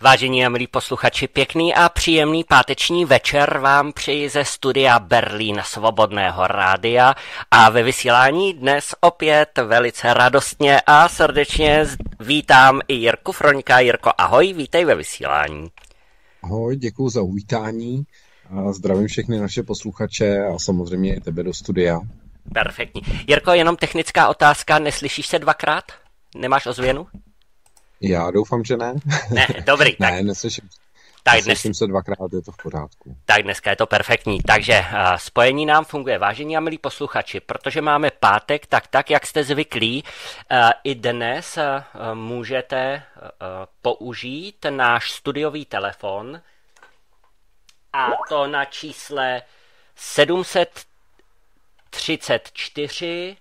Vážení a milí posluchači, pěkný a příjemný páteční večer vám přeji ze studia Berlín Svobodného rádia a ve vysílání dnes opět velice radostně a srdečně vítám i Jirku Froňka. Jirko, ahoj, vítej ve vysílání. Ahoj, děkuji za uvítání a zdravím všechny naše posluchače a samozřejmě i tebe do studia. Perfektní. Jirko, jenom technická otázka, neslyšíš se dvakrát? Nemáš ozvěnu? Já doufám, že ne. Ne, dobrý. ne, tak... neslyším. Tak dnes... se dvakrát, je to v pořádku. Tak dneska je to perfektní. Takže uh, spojení nám funguje, vážení a milí posluchači, protože máme pátek, tak tak, jak jste zvyklí, uh, i dnes uh, můžete uh, použít náš studiový telefon a to na čísle 734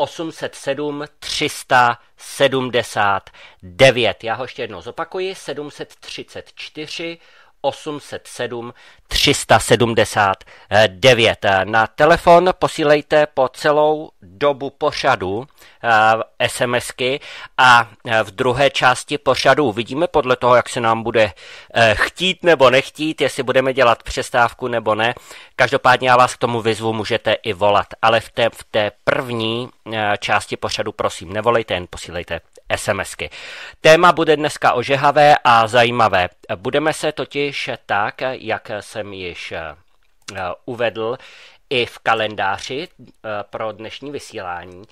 807 379. Já ho ještě jednou zopakuji. 734 807 379. Na telefon posílejte po celou dobu pořadu eh, SMSky a eh, v druhé části pořadu uvidíme podle toho, jak se nám bude eh, chtít nebo nechtít, jestli budeme dělat přestávku nebo ne. Každopádně já vás k tomu vyzvu, můžete i volat, ale v té, v té první části pořadu prosím, nevolejte, jen posílejte SMSky. Téma bude dneska ožehavé a zajímavé. Budeme se totiž tak, jak jsem již eh, uvedl i v kalendáři eh, pro dnešní vysílání,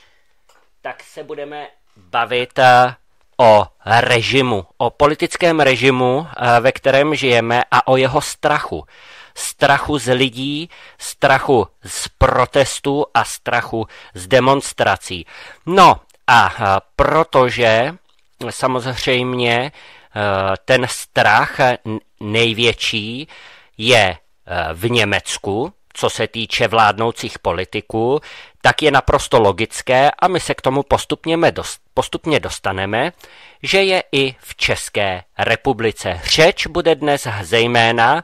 tak se budeme bavit eh, o režimu, o politickém režimu, ve kterém žijeme a o jeho strachu. Strachu z lidí, strachu z protestů a strachu z demonstrací. No, a protože samozřejmě e, ten strach největší je e, v Německu, co se týče vládnoucích politiků, tak je naprosto logické, a my se k tomu postupně, dostaneme, že je i v České republice. Řeč bude dnes zejména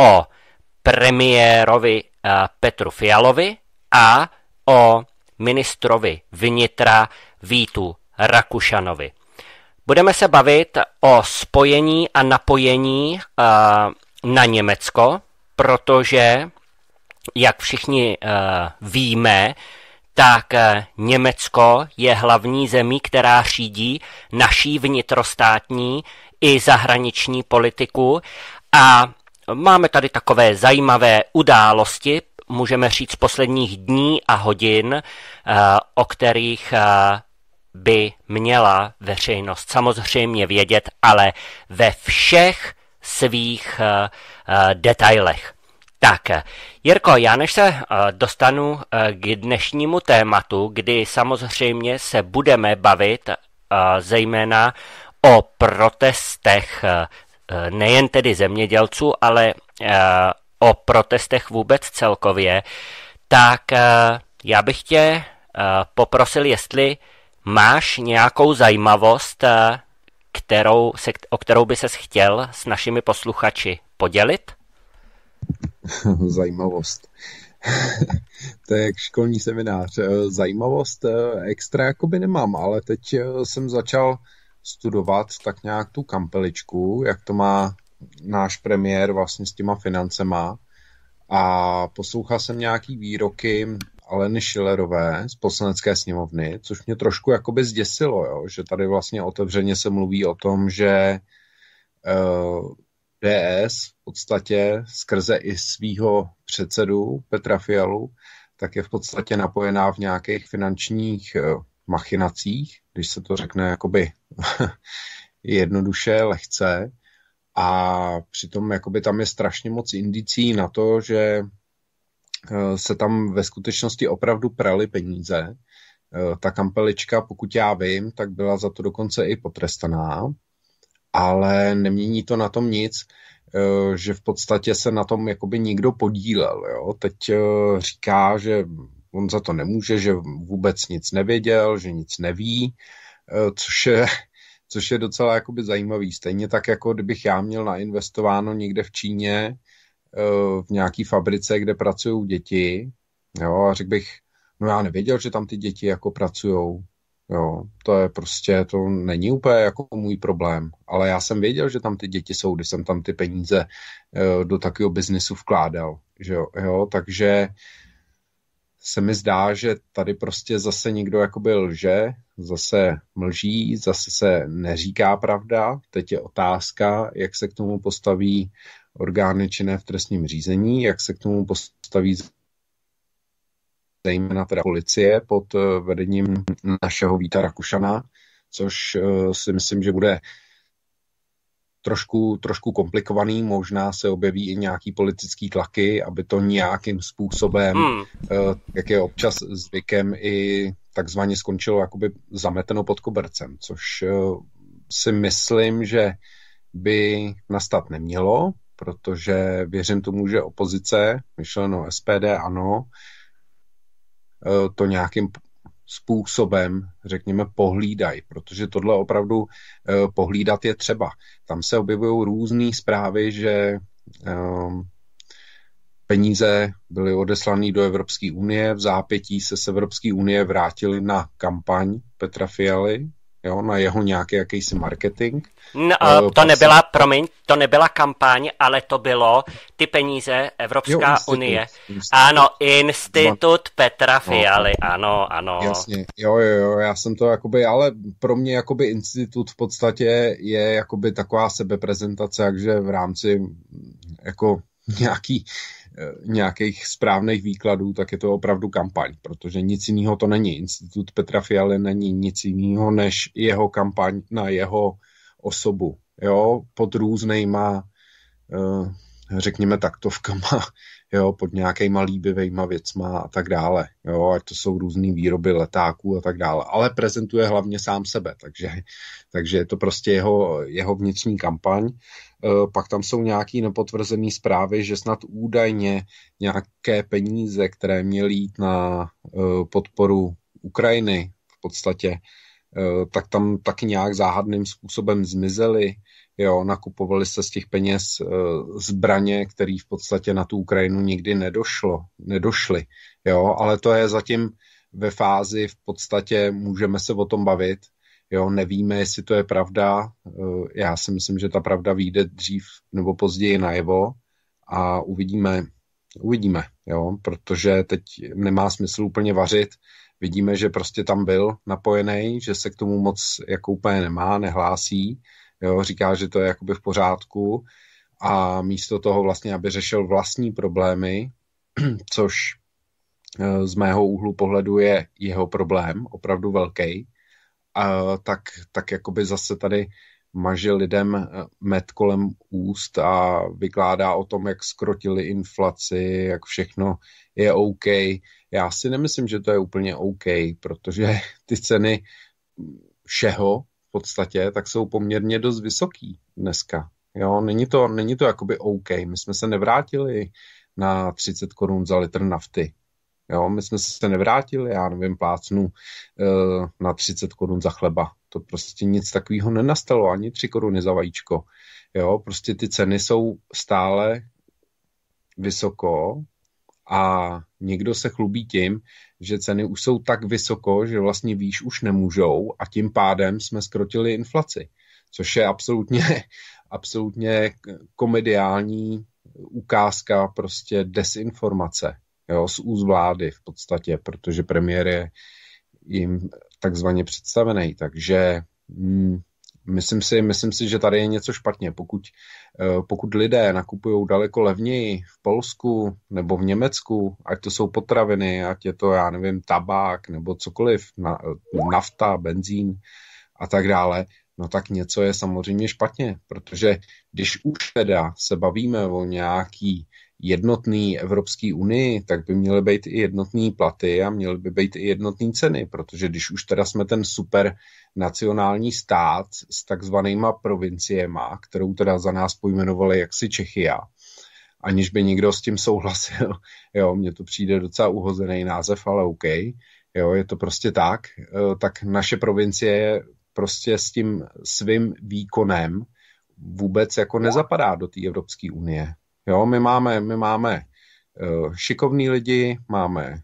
o premiérovi e, Petru Fialovi a o ministrovi vnitra Vítu Rakušanovi. Budeme se bavit o spojení a napojení eh, na Německo, protože, jak všichni eh, víme, tak eh, Německo je hlavní zemí, která řídí naší vnitrostátní i zahraniční politiku a máme tady takové zajímavé události, můžeme říct posledních dní a hodin, o kterých by měla veřejnost samozřejmě vědět, ale ve všech svých eh, eh, detailech. Tak, Jirko, já než se eh, dostanu k dnešnímu tématu, kdy samozřejmě se budeme bavit zejména o protestech nejen tedy zemědělců, ale o protestech vůbec celkově, tak já bych tě poprosil, jestli Máš nějakou zajímavost, eh, kterou, se, o kterou by ses chtěl s našimi posluchači podělit? zajímavost. to je jak školní seminář. Eh, zajímavost eh, extra jako by nemám, ale teď jsem začal studovat tak nějak tu kampeličku, jak to má náš premiér vlastně s těma financema a poslouchal jsem nějaký výroky Aleny Schillerové z poslanecké sněmovny, což mě trošku jakoby zděsilo, jo? že tady vlastně otevřeně se mluví o tom, že uh, eh, DS v podstatě skrze i svýho předsedu Petra Fialu, tak je v podstatě napojená v nějakých finančních uh, machinacích, když se to řekne jakoby jednoduše, lehce. A přitom jakoby tam je strašně moc indicí na to, že Eh, se tam ve skutečnosti opravdu prali peníze. Eh, ta kampelička, pokud já vím, tak byla za to dokonce i potrestaná, ale nemění to na tom nic, eh, že v podstatě se na tom jakoby nikdo podílel. Jo? Teď říká, že on za to nemůže, že vůbec nic nevěděl, že nic neví, což je, což je docela jakoby zajímavý. Stejně tak, jako kdybych já měl nainvestováno někde v Číně, Eh, v nějaký fabrice, kde pracují děti, jo, a řekl bych, no já nevěděl, že tam ty děti jako pracují, jo, to je prostě, to není úplně jako můj problém, ale já jsem věděl, že tam ty děti jsou, když jsem tam ty peníze eh, do takového biznisu vkládal, že jo, jo takže se mi zdá, že tady prostě zase někdo byl že zase mlží, zase se neříká pravda. Teď je otázka, jak se k tomu postaví orgány činné v trestním řízení, jak se k tomu postaví zejména teda policie pod eh, vedením našeho Víta Rakušana, což eh, si myslím, že bude trošku, trošku komplikovaný, možná se objeví i nějaký politický tlaky, aby to nějakým způsobem, hmm. Eh, jak je občas zvykem, i takzvaně skončilo jakoby zameteno pod kobercem, což si myslím, že by nastat nemělo, protože věřím tomu, že opozice, myšleno SPD, ano, e, to nějakým způsobem, řekněme, pohlídají, protože tohle opravdu e, pohlídat je třeba. Tam se objevují různé zprávy, že e, peníze byly odeslané do Evropské unie, v zápětí se z Evropské unie vrátili na kampaň Petra Fialy, jo, na jeho nějaký jakýsi marketing. No, uh, to nebyla, promiň, to nebyla kampaň, ale to bylo ty peníze Evropská jo, unie. Institut. Ano, Institut Ma... Petra no, Fialy, no. ano, ano. Jasně, jo, jo, jo, já jsem to jakoby, ale pro mě jakoby institut v podstatě je jakoby taková sebeprezentace, takže v rámci jako nějaký Eh, nějakých správných výkladů, tak je to opravdu kampaň, protože nic jiného to není. Institut Petra Fialy není nic jiného než jeho kampaň na jeho osobu. Jo, pod různýma, eh, řekněme taktovkama, jo, pod nějakýma líbivýma věcma a tak dále, jo, ať to jsou různé výroby letáků a tak dále, ale prezentuje hlavně sám sebe, takže, takže je to prostě jeho, jeho vnitřní kampaň. E, pak tam jsou nějaké nepotvrzené zprávy, že snad údajně nějaké peníze, které měly jít na e, podporu Ukrajiny v podstatě, e, tak tam taky nějak záhadným způsobem zmizely. Jo, nakupovali se z těch peněz eh, zbraně, které v podstatě na tu Ukrajinu nikdy nedošlo, nedošly. Jo, ale to je zatím ve fázi v podstatě můžeme se o tom bavit, Jo, nevíme, jestli to je pravda. Eh, já si myslím, že ta pravda vyjde dřív nebo později najevo a uvidíme, uvidíme, jo, protože teď nemá smysl úplně vařit. Vidíme, že prostě tam byl napojený, že se k tomu moc jako úplně nemá, nehlásí Jo, říká, že to je jakoby v pořádku a místo toho vlastně, aby řešil vlastní problémy, což eh, z mého úhlu pohledu je jeho problém, opravdu velký, a tak, tak jakoby zase tady maže lidem eh, med kolem úst a vykládá o tom, jak skrotili inflaci, jak všechno je OK. Já si nemyslím, že to je úplně OK, protože ty ceny všeho v podstatě, tak jsou poměrně dost vysoký dneska. Jo, není to, není to jakoby OK. My jsme se nevrátili na 30 korun za litr nafty. Jo, my jsme se nevrátili, já nevím, plácnu eh, na 30 korun za chleba. To prostě nic takového nenastalo, ani 3 koruny za vajíčko. Jo, prostě ty ceny jsou stále vysoko a někdo se chlubí tím, že ceny už jsou tak vysoko, že vlastně výš už nemůžou a tím pádem jsme skrotili inflaci, což je absolutně, absolutně komediální ukázka prostě desinformace jo, z úz vlády v podstatě, protože premiér je jim takzvaně představený, takže hm, Myslím si, myslím si, že tady je něco špatně. Pokud, eh, pokud lidé nakupují daleko levněji v Polsku nebo v Německu, ať to jsou potraviny, ať je to, já nevím, tabák nebo cokoliv, na, nafta, benzín a tak dále, no tak něco je samozřejmě špatně, protože když už teda se bavíme o nějaký jednotný evropský unii, tak by měly být i jednotný platy a měly by být i jednotný ceny, protože když už teda jsme ten super nacionální stát s takzvanýma provinciema, kterou teda za nás pojmenovali jaksi Čechia, aniž by někdo s tím souhlasil. Jo, mně to přijde docela uhozený název, ale OK. Jo, je to prostě tak. E, tak naše provincie je prostě s tím svým výkonem vůbec jako nezapadá do té Evropské unie. Jo, my máme, my máme eh, šikovní lidi, máme eh,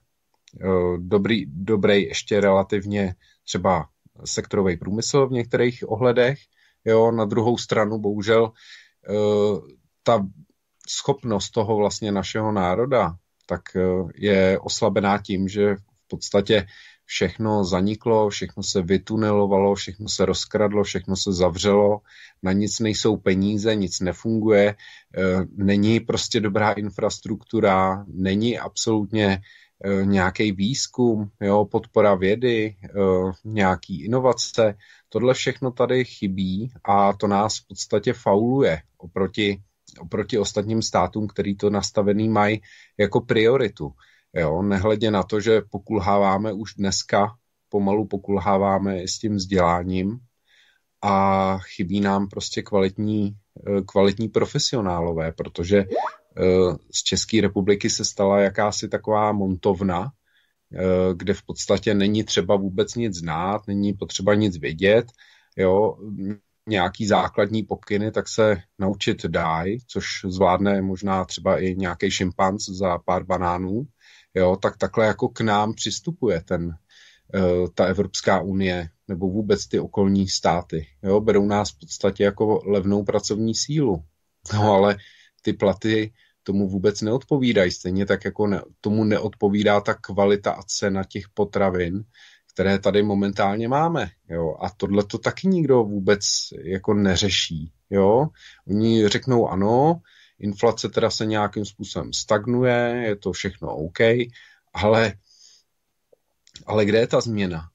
dobrý, dobrý ještě relativně třeba sektorový průmysl v některých ohledech. Jo, na druhou stranu bohužel eh, ta schopnost toho vlastně našeho národa tak je oslabená tím, že v podstatě všechno zaniklo, všechno se vytunelovalo, všechno se rozkradlo, všechno se zavřelo, na nic nejsou peníze, nic nefunguje, eh, není prostě dobrá infrastruktura, není absolutně eh, nějaký výzkum, jo, podpora vědy, eh, nějaký inovace. Tohle všechno tady chybí a to nás v podstatě fauluje oproti, oproti ostatním státům, který to nastavený mají jako prioritu. Jo, nehledě na to, že pokulháváme už dneska, pomalu pokulháváme i s tím vzděláním a chybí nám prostě kvalitní, eh, kvalitní profesionálové, protože eh, z České republiky se stala jakási taková montovna, eh, kde v podstatě není třeba vůbec nic znát, není potřeba nic vědět, jo, nějaký základní pokyny, tak se naučit dáj, což zvládne možná třeba i nějaký šimpanz za pár banánů, jo, tak takhle jako k nám přistupuje ten, eh, ta Evropská unie nebo vůbec ty okolní státy. Jo, berou nás v podstatě jako levnou pracovní sílu. No ale ty platy tomu vůbec neodpovídají. Stejně tak jako ne, tomu neodpovídá ta kvalita a cena těch potravin, které tady momentálně máme. Jo? A tohle to taky nikdo vůbec jako neřeší. Jo? Oni řeknou ano, Inflace teda se nějakým způsobem stagnuje, je to všechno OK, ale, ale kde je ta změna?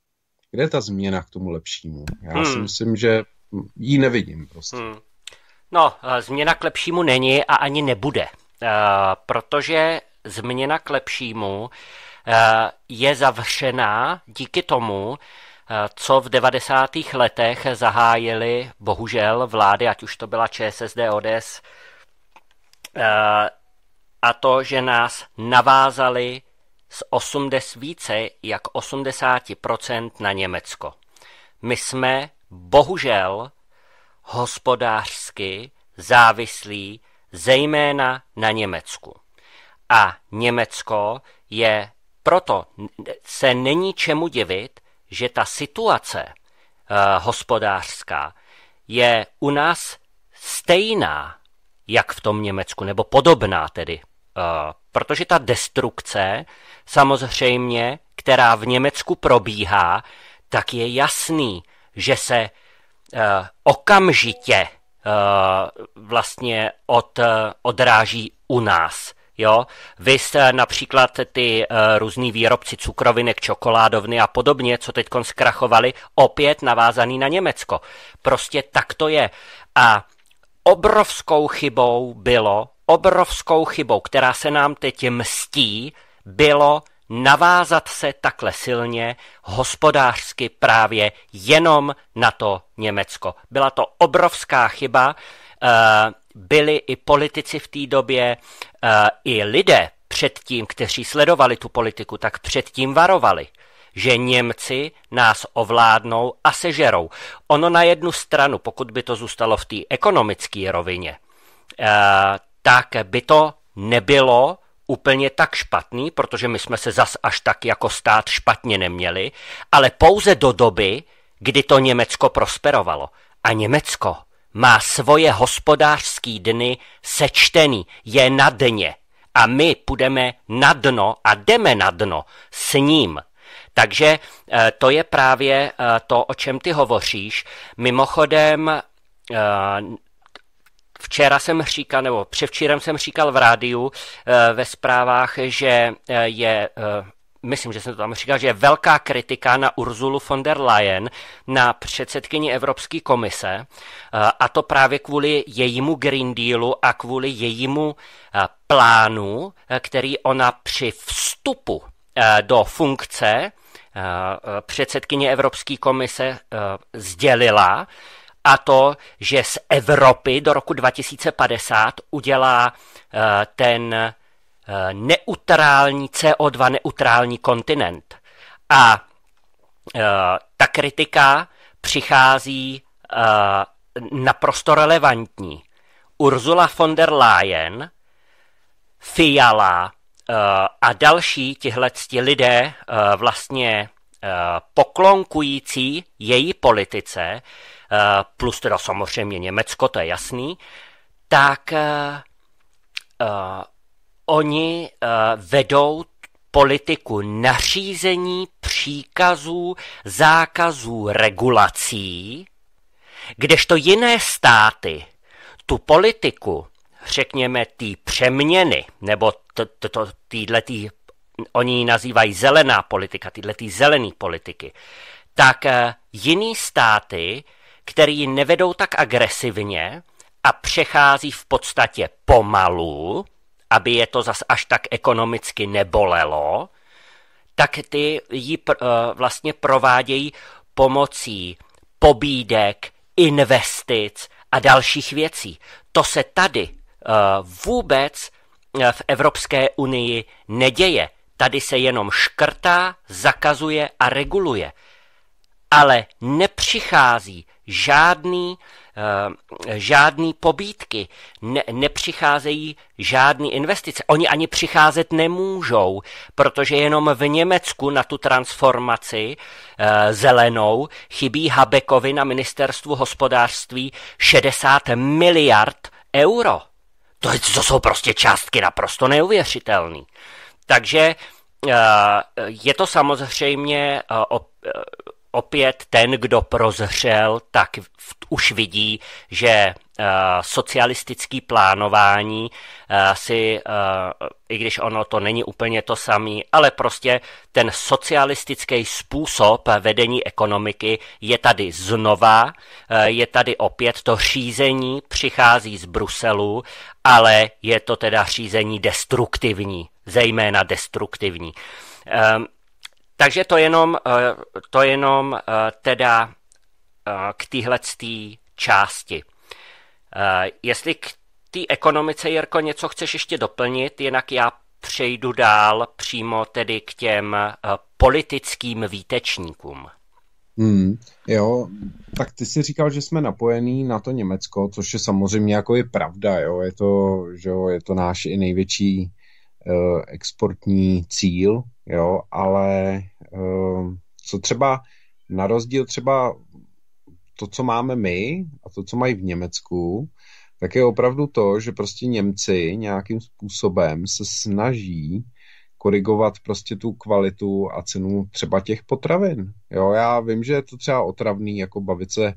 Kde je ta změna k tomu lepšímu? Já hmm. si myslím, že ji nevidím prostě. Hmm. No, eh, změna k lepšímu není a ani nebude, eh, protože změna k lepšímu eh, je zavřená díky tomu, co v 90. letech zahájili bohužel vlády, ať už to byla ČSSD, ODS, Eh, a to, že nás navázali z 80 více jak 80% na Německo. My jsme bohužel hospodářsky závislí zejména na Německu. A Německo je proto se není čemu divit, že ta situace uh, hospodářská je u nás stejná jak v tom Německu, nebo podobná tedy. Eh, protože ta destrukce, samozřejmě, která v Německu probíhá, tak je jasný, že se eh, okamžitě eh, vlastně od, odráží u nás. Jo, vy jste například ty uh, různý výrobci cukrovinek, čokoládovny a podobně, co teď zkrachovali, opět navázaný na Německo. Prostě tak to je. A obrovskou chybou bylo, obrovskou chybou, která se nám teď mstí, bylo navázat se takhle silně hospodářsky právě jenom na to Německo. Byla to obrovská chyba, eh, byli i politici v té době, eh, i lidé předtím, kteří sledovali tu politiku, tak předtím varovali že Němci nás ovládnou a sežerou. Ono na jednu stranu, pokud by to zůstalo v té ekonomické rovině, eh, tak by to nebylo úplně tak špatný, protože my jsme se zas až tak jako stát špatně neměli, ale pouze do doby, kdy to Německo prosperovalo. A Německo má svoje hospodářský dny sečtený, je na dně. A my půjdeme na dno a jdeme na dno s ním. Takže eh, to je právě eh, to, o čem ty hovoříš. Mimochodem, eh, Včera jsem říkal, nebo převčírem jsem říkal v rádiu ve zprávách, že je myslím, že jsem to tam říkal, že je velká kritika na Urzulu von der Leyen, na předsedkyni Evropské komise, a to právě kvůli jejímu Green Dealu a kvůli jejímu plánu, který ona při vstupu do funkce Eh, předsedkyně Evropské komise eh, sdělila, a to, že z Evropy do roku 2050 udělá eh, ten neutrální CO2 neutrální kontinent. A ta kritika přichází naprosto relevantní. Ursula von der Leyen, Fiala, Eh, a další tihle lidé eh, vlastně eh, poklonkující její politice, plus teda samozřejmě Německo, to je jasný, tak oni vedou politiku nařízení, příkazů, zákazů, regulací, kdežto jiné státy tu politiku řekněme, té přeměny, nebo týhle tý, oni ji nazývají zelená politika, tyhle tý zelený politiky, tak eh, jiný státy, který ji nevedou tak agresivně a přechází v podstatě pomalu, aby je to zas až tak ekonomicky nebolelo, tak ty ji pr- eh, vlastně provádějí pomocí pobídek, investic a dalších věcí. To se tady Eh, vůbec eh, v Evropské unii neděje. Tady se jenom škrtá, zakazuje a reguluje. Ale nepřichází žádný, eh, žádný pobítky, ne, nepřicházejí žádné investice. Oni ani přicházet nemůžou, protože jenom v Německu na tu transformaci zelenou chybí Habekovi na ministerstvu hospodářství 60 miliard euro. To, je, to jsou prostě částky naprosto neuvěřitelné. Takže eh, je to samozřejmě eh, eh, opět ten, kdo prozřel, tak už vidí, že Eh, socialistický plánování eh, si, eh, i když ono to není úplně to samé, ale prostě ten socialistický způsob vedení ekonomiky je tady znova, je tady opět to řízení, přichází z Bruselu, ale je to teda řízení destruktivní, zejména destruktivní. Ehm, takže to jenom, to jenom teda k téhle části. Eh, jestli k té ekonomice, Jirko, něco chceš ještě doplnit, jinak já přejdu dál přímo tedy k těm eh, politickým výtečníkům. Hmm, jo, tak ty jsi říkal, že jsme napojení na to Německo, což je samozřejmě jako je pravda, jo, je to, že jo, je to náš i největší uh, exportní cíl, jo, ale uh, co třeba na rozdíl třeba to, co máme my a to, co mají v Německu, tak je opravdu to, že prostě Němci nějakým způsobem se snaží korigovat prostě tu kvalitu a cenu třeba těch potravin. Jo, já vím, že je to třeba otravný, jako bavit se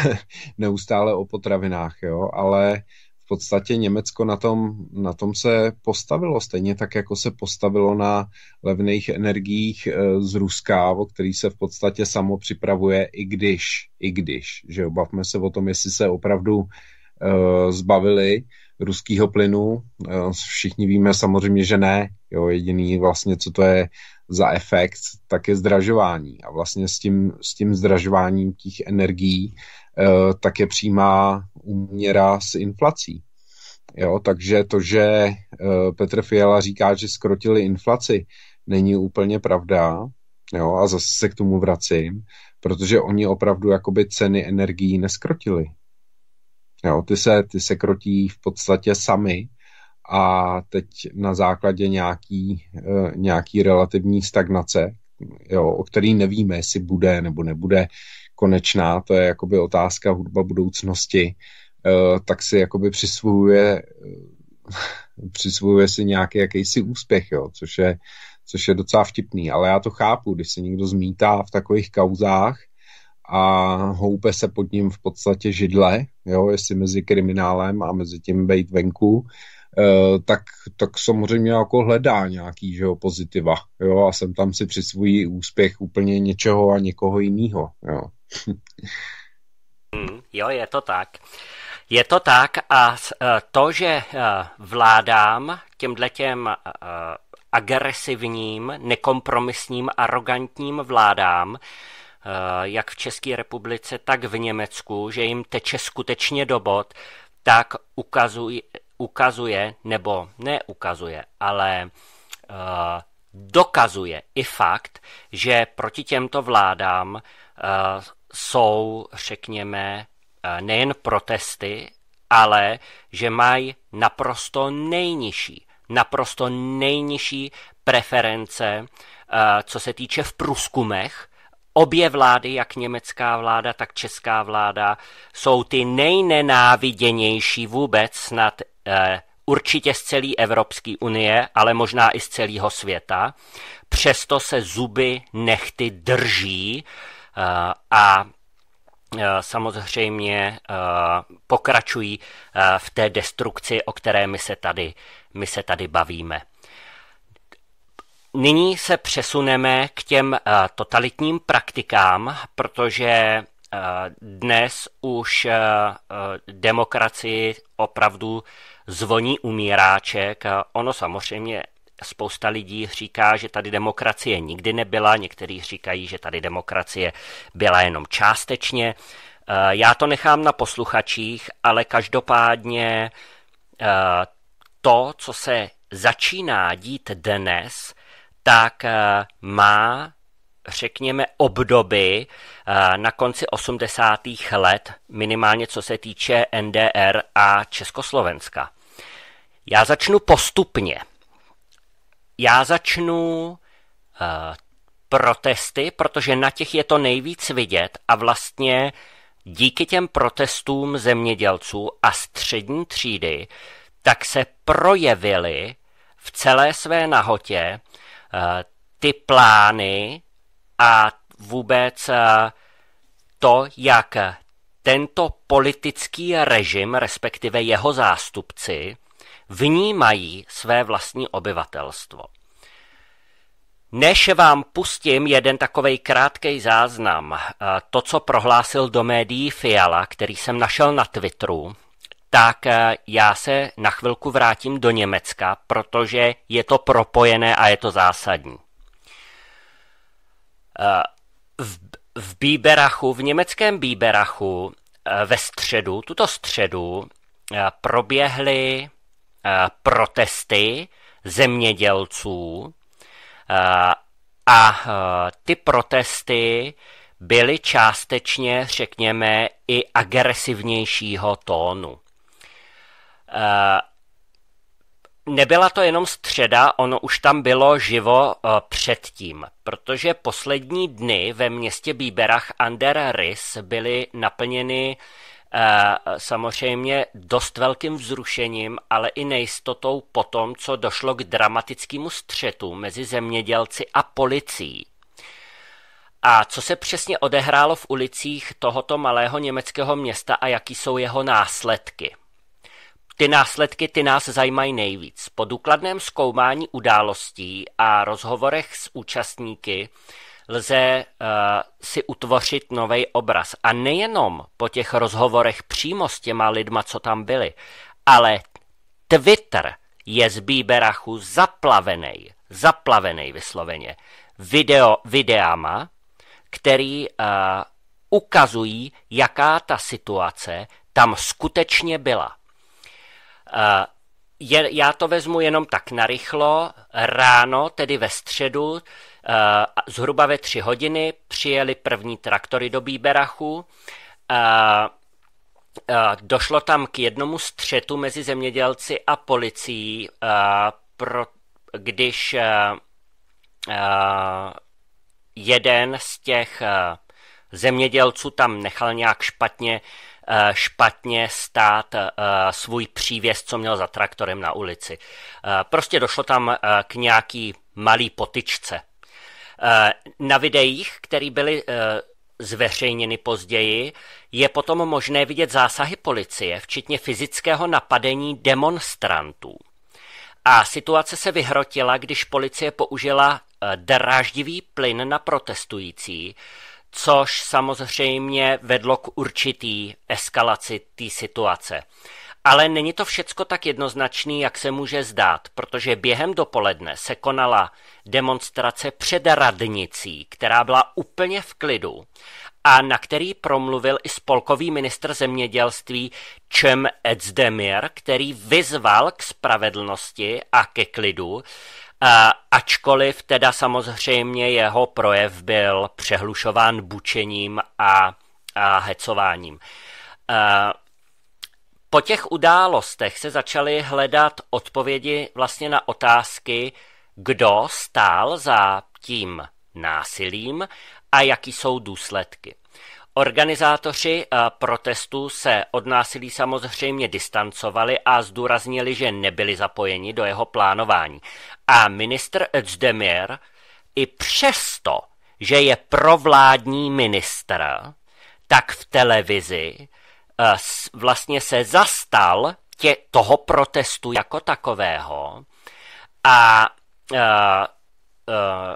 neustále o potravinách, jo, ale v podstatě Německo na tom, na tom se postavilo, stejně tak, jako se postavilo na levných energiích eh, z Ruska, o který se v podstatě samo připravuje, i když, i když, že obavme se o tom, jestli se opravdu uh, zbavili ruského plynu. Eh, všichni víme samozřejmě, že ne. Jo, jediný vlastně, co to je za efekt, tak je zdražování. A vlastně s tím, s tím zdražováním těch energií Eh, tak je přímá úměra s inflací. Jo, takže to, že eh, Petr Fiala říká, že skrotili inflaci, není úplně pravda. Jo, a zase se k tomu vracím, protože oni opravdu jakoby ceny energií neskrotili. Jo, ty se, ty se krotí v podstatě sami a teď na základě nějaký, eh, nějaký relativní stagnace, jo, o který nevíme, jestli bude nebo nebude, konečná, to je jakoby otázka hudba budoucnosti, eh, tak si jakoby přisvojuje, eh, přisvojuje si nějaký jakýsi úspěch, jo, což, je, což je docela vtipný, ale já to chápu, když se někdo zmítá v takových kauzách, a houpe se pod ním v podstatě židle, jo, jestli mezi kriminálem a mezi tím být venku, eh, tak, tak samozřejmě jako hledá nějaký že jo, pozitiva jo, a jsem tam si přisvojí úspěch úplně něčeho a někoho jiného. Jo. Hmm, jo, je to tak. Je to tak a eh, to, že eh, vládám těm eh, agresivním, nekompromisním, arrogantním vládám, jak v České republice, tak v Německu, že jim teče skutečně do bod, tak ukazuje, ukazuje nebo neukazuje, ale uh, dokazuje i fakt, že proti těmto vládám uh, jsou, řekněme, eh, nejen protesty, ale že mají naprosto nejnižší, naprosto nejnižší preference, eh, co se týče v průzkumech. Obě vlády, jak německá vláda, tak česká vláda, jsou ty nejnenáviděnější vůbec snad eh, určitě z celé Evropské unie, ale možná i z celého světa. Přesto se zuby nechty drží, Eh, a eh, samozřejmě eh, pokračují v té destrukci, o které my se tady, my se tady bavíme. Nyní se přesuneme k těm totalitním praktikám, protože dnes už demokracii opravdu zvoní umíráček. Ono samozřejmě Spousta lidí říká, že tady demokracie nikdy nebyla, někteří říkají, že tady demokracie byla jenom částečně. Eh, já to nechám na posluchačích, ale každopádně eh, to, co se začíná dít dnes, tak eh, má, řekněme, obdoby na konci 80. let, minimálně co se týče NDR a Československa. Já začnu postupně. Já začnu uh, protesty, protože na těch je to nejvíc vidět a vlastně díky těm protestům zemědělců a střední třídy tak se projevily v celé své nahotě uh, ty plány a vůbec uh, to, jak tento politický režim, respektive jeho zástupci, vnímají své vlastní obyvatelstvo. Než vám pustím jeden takový krátký záznam, eh, to, co prohlásil do médií Fiala, který jsem našel na Twitteru, tak eh, já se na chvilku vrátím do Německa, protože je to propojené a je to zásadní. Eh, v, v Bíberachu, v německém Bíberachu ve středu, tuto středu, proběhly Eh, protesty zemědělců eh, a eh, ty protesty byly částečně, řekněme, i agresivnějšího tónu. Nebyla to jenom středa, ono už tam bylo živo předtím, protože poslední dny ve městě Bíberach Under Rys byly naplněny Eh, samozřejmě dost velkým vzrušením, ale i nejistotou po tom, co došlo k dramatickému střetu mezi zemědělci a policií. A co se přesně odehrálo v ulicích tohoto malého německého města a jaký jsou jeho následky? Ty následky ty nás zajímají nejvíc. Po důkladném zkoumání událostí a rozhovorech s účastníky lze uh, si utvořit nový obraz. A nejenom po těch rozhovorech přímo s těma lidma, co tam byli, ale Twitter je z Bíberachu zaplavený, zaplavený vysloveně, video, videama, který uh, ukazují, jaká ta situace tam skutečně byla. Uh, je, já to vezmu jenom tak narychlo. Ráno, tedy ve středu, Eh, zhruba ve tři hodiny přijeli první traktory do Bíberachu. Eh, eh, došlo tam k jednomu střetu mezi zemědělci a policií, když jeden z těch zemědělců tam nechal nějak špatně špatně stát svůj přívěs, co měl za traktorem na ulici. Prostě došlo tam k nějaký malý potyčce. Eh, na videích, které byly eh, zveřejněny později, je potom možné vidět zásahy policie, včetně fyzického napadení demonstrantů. A situace se vyhrotila, když policie použila eh, dráždivý plyn na protestující, což samozřejmě vedlo k určitý eskalaci té situace. Ale není to všecko tak jednoznačný, jak se může zdát, protože během dopoledne se konala demonstrace před radnicí, která byla úplně v klidu a na který promluvil i spolkový ministr zemědělství Čem Edzdemir, který vyzval k spravedlnosti a ke klidu, ačkoliv teda samozřejmě jeho projev byl přehlušován bučením a, a hecováním. Po těch událostech se začaly hledat odpovědi vlastně na otázky, kdo stál za tím násilím a jaký jsou důsledky. Organizátoři eh, protestu se od násilí samozřejmě distancovali a zdůraznili, že nebyli zapojeni do jeho plánování. A ministr Özdemir i přesto, že je provládní ministr, tak v televizi Eh, vlastně se zastal tě, toho protestu jako takového a uh, uh,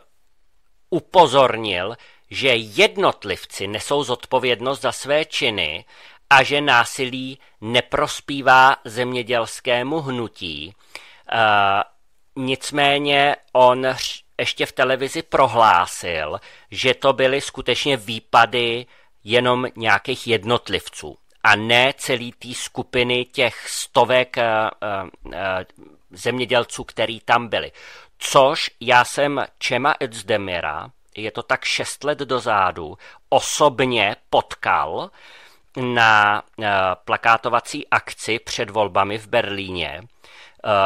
upozornil, že jednotlivci nesou zodpovědnost za své činy a že násilí neprospívá zemědělskému hnutí. Uh, nicméně on ještě v televizi prohlásil, že to byly skutečně výpady jenom nějakých jednotlivců a ne celý té skupiny těch stovek eh, eh, zemědělců, který tam byli. Což já jsem Čema Edzdemira je to tak šest let dozadu, osobně potkal na eh, plakátovací akci před volbami v Berlíně.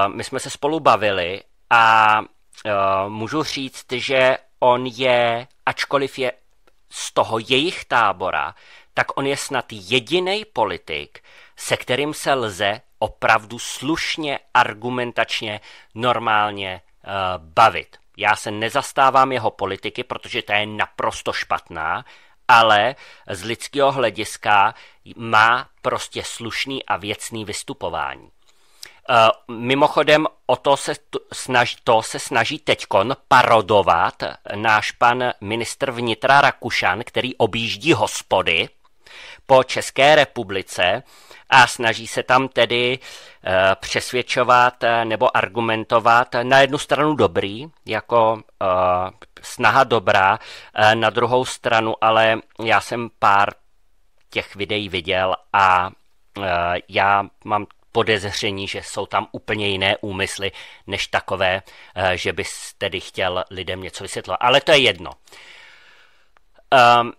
My jsme se spolu bavili a můžu říct, že on je, ačkoliv je z toho jejich tábora, tak on je snad jediný politik, se kterým se lze opravdu slušně, argumentačně, normálně uh, bavit. Já se nezastávám jeho politiky, protože ta je naprosto špatná, ale z lidského hlediska má prostě slušný a věcný vystupování. Uh, mimochodem, o to se, snaž, to se snaží teďkon parodovat náš pan ministr vnitra Rakušan, který objíždí hospody po České republice a snaží se tam tedy eh, přesvědčovat eh, nebo argumentovat na jednu stranu dobrý, jako eh, snaha dobrá, na druhou stranu, ale já jsem pár těch videí viděl a já mám podezření, že jsou tam úplně jiné úmysly než takové, že bys tedy chtěl lidem něco vysvětlovat. Ale to je jedno. Um,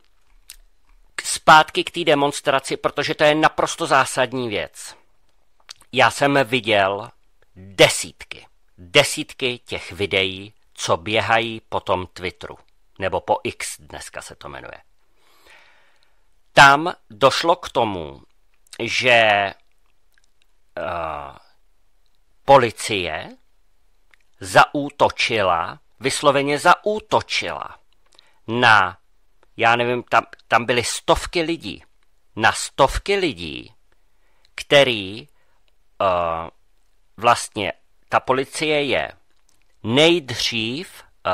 zpátky k té demonstraci, protože to je naprosto zásadní věc. Já jsem viděl desítky, desítky těch videí, co běhají po tom Twitteru, nebo po X dneska se to jmenuje. Tam došlo k tomu, že uh, policie zaútočila, vysloveně zaútočila na já nevím, tam, tam byly stovky lidí, na stovky lidí, který uh, vlastně ta policie je nejdřív uh,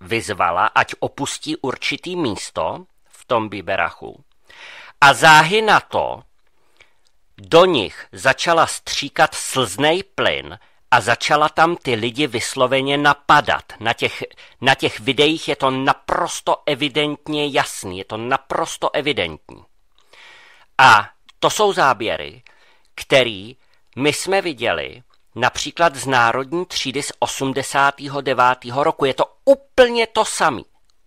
vyzvala, ať opustí určitý místo v tom Biberachu a záhy na to do nich začala stříkat slznej plyn, a začala tam ty lidi vysloveně napadat. Na těch, na těch videích je to naprosto evidentně jasný, je to naprosto evidentní. A to jsou záběry, který my jsme viděli například z Národní třídy z 89. roku. Je to úplně to samý.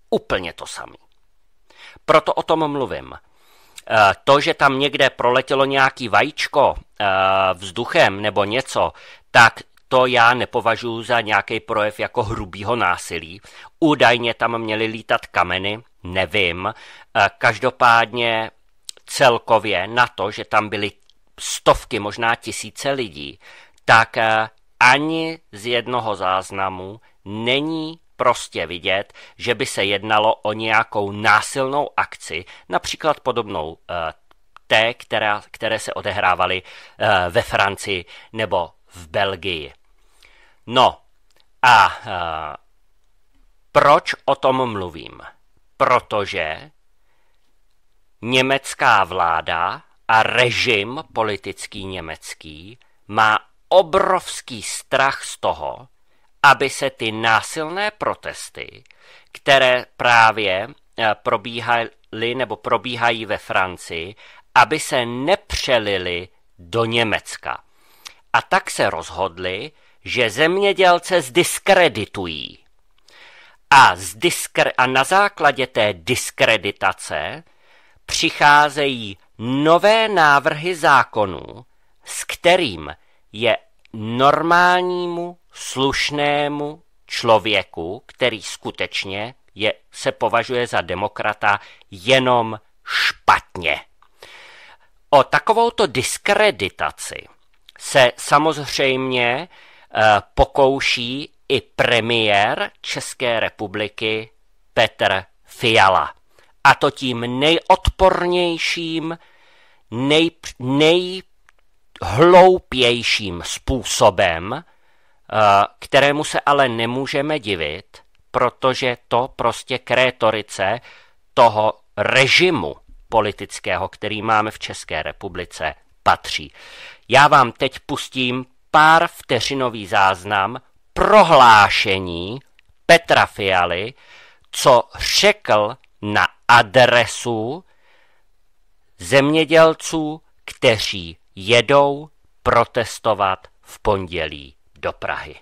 Úplně to samý. Proto o tom mluvím. Eh, to, že tam někde proletělo nějaký vajíčko eh, vzduchem nebo něco, tak to já nepovažuji za nějaký projev jako hrubýho násilí. Údajně tam měly lítat kameny, nevím. Eh, každopádně celkově na to, že tam byly stovky, možná tisíce lidí, tak eh, ani z jednoho záznamu není prostě vidět, že by se jednalo o nějakou násilnou akci, například podobnou eh, té, která, které se odehrávaly ve Francii nebo v Belgii. No a uh, proč o tom mluvím? Protože německá vláda a režim politický německý má obrovský strach z toho, aby se ty násilné protesty, které právě e, probíhaly nebo probíhají ve Francii, aby se nepřelily do Německa. A tak se rozhodli, že zemědělce zdiskreditují. A, zdiskre- a na základě té diskreditace přicházejí nové návrhy zákonů, s kterým je normálnímu, slušnému člověku, který skutečně je, se považuje za demokrata, jenom špatně. O takovouto diskreditaci se samozřejmě Eh, pokouší i premiér České republiky Petr Fiala. A to tím nejodpornějším, nej, nejhloupějším způsobem, eh, kterému se ale nemůžeme divit, protože to prostě k rétorice toho režimu politického, který máme v České republice, patří. Já vám teď pustím pár vteřinový záznam prohlášení Petra Fialy, co řekl na adresu zemědělců, kteří jedou protestovat v pondělí do Prahy.